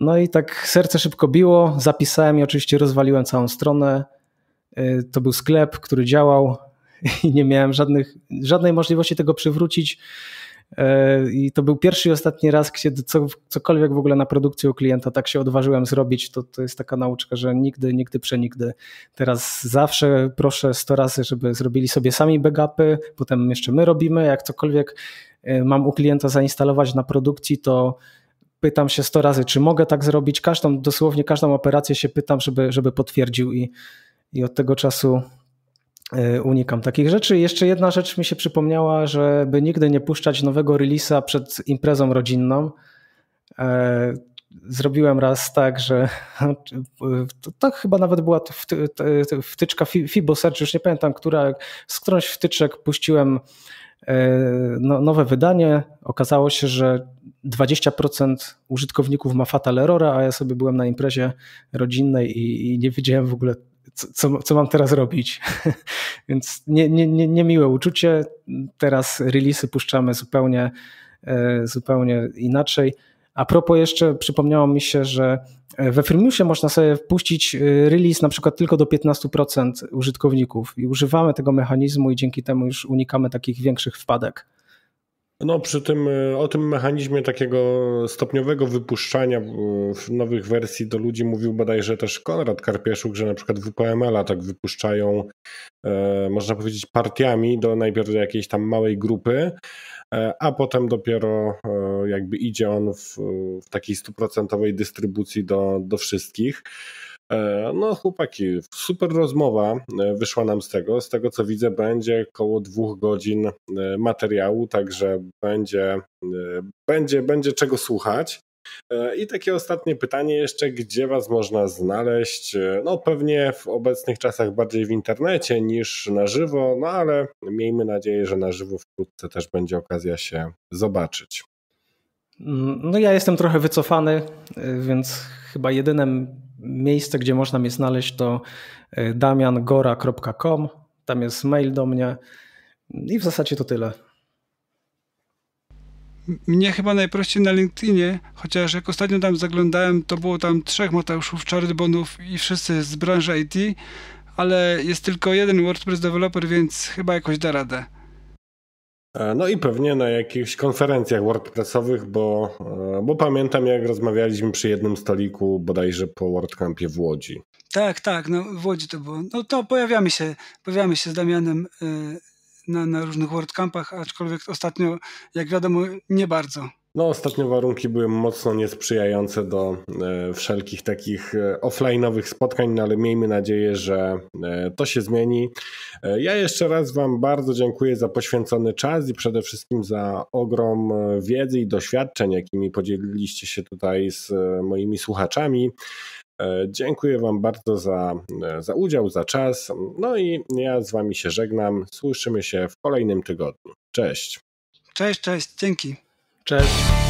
Speaker 2: no i tak serce szybko biło, zapisałem i oczywiście rozwaliłem całą stronę. Y, to był sklep, który działał i nie miałem żadnych, żadnej możliwości tego przywrócić. Y, I to był pierwszy i ostatni raz, kiedy cokolwiek w ogóle na produkcję u klienta tak się odważyłem zrobić. To, to jest taka nauczka, że nigdy, nigdy, przenigdy. Teraz zawsze proszę 100 razy, żeby zrobili sobie sami backupy, potem jeszcze my robimy. Jak cokolwiek y, mam u klienta zainstalować na produkcji, to pytam się 100 razy, czy mogę tak zrobić. Każdą, dosłownie każdą operację się pytam, żeby, żeby potwierdził i, i od tego czasu y, unikam takich rzeczy. Jeszcze jedna rzecz mi się przypomniała, żeby nigdy nie puszczać nowego release'a przed imprezą rodzinną. E, zrobiłem raz tak, że to, to chyba nawet była wtyczka FiboSearch, już nie pamiętam, która, z którąś wtyczek puściłem E, no, nowe wydanie. Okazało się, że 20% użytkowników ma fatal errora, a ja sobie byłem na imprezie rodzinnej i, i nie wiedziałem w ogóle, co, co, co mam teraz robić. Więc nie, nie, nie, niemiłe uczucie. Teraz releasy puszczamy zupełnie, e, zupełnie inaczej. A propos jeszcze przypomniało mi się, że E, we Firmusie można sobie wpuścić e, release na przykład tylko do 15% użytkowników i używamy tego mechanizmu i dzięki temu już unikamy takich większych wpadek.
Speaker 1: No, przy tym e, o tym mechanizmie takiego stopniowego wypuszczania nowych wersji do ludzi mówił bodajże też Konrad Karpieszuk, że na przykład WPML-a tak wypuszczają, e, można powiedzieć, partiami do najpierw do jakiejś tam małej grupy, E, a potem dopiero e, jakby idzie on w, w takiej stuprocentowej dystrybucji do, do wszystkich. E, no, chłopaki, super rozmowa wyszła nam z tego. Z tego co widzę, będzie około dwóch godzin materiału, także będzie, będzie, będzie czego słuchać. E, I takie ostatnie pytanie jeszcze, gdzie Was można znaleźć? E, no pewnie w obecnych czasach bardziej w internecie niż na żywo, no ale miejmy nadzieję, że na żywo wkrótce też będzie okazja się zobaczyć.
Speaker 2: Mm, no ja jestem trochę wycofany, e, więc chyba jedyne miejsce, gdzie można mnie znaleźć to damiangora.com, tam jest mail do mnie i w zasadzie to tyle
Speaker 3: mnie chyba najprościej na LinkedInie, chociaż jak ostatnio tam zaglądałem, to było tam trzech Mateuszów Czarybonów i wszyscy z branży IT, ale jest tylko jeden WordPress developer, więc chyba jakoś da radę.
Speaker 1: E, no i pewnie na jakichś konferencjach WordPressowych, bo, e, bo pamiętam jak rozmawialiśmy przy jednym stoliku bodajże po WordCampie w Łodzi.
Speaker 3: Tak, tak, no w Łodzi to było. No to pojawiamy się, pojawiamy się z Damianem e, na, na różnych WordCampach, aczkolwiek ostatnio, jak wiadomo, nie bardzo.
Speaker 1: No, ostatnio warunki były mocno niesprzyjające do e, wszelkich takich e, offline'owych spotkań, no ale miejmy nadzieję, że e, to się zmieni. E, ja jeszcze raz Wam bardzo dziękuję za poświęcony czas i przede wszystkim za ogrom e, wiedzy i doświadczeń, jakimi podzieliliście się tutaj z e, moimi słuchaczami. E, dziękuję Wam bardzo za, e, za udział, za czas. No i ja z Wami się żegnam. Słyszymy się w kolejnym tygodniu. Cześć. Cześć,
Speaker 3: cześć. Dzięki. Cześć.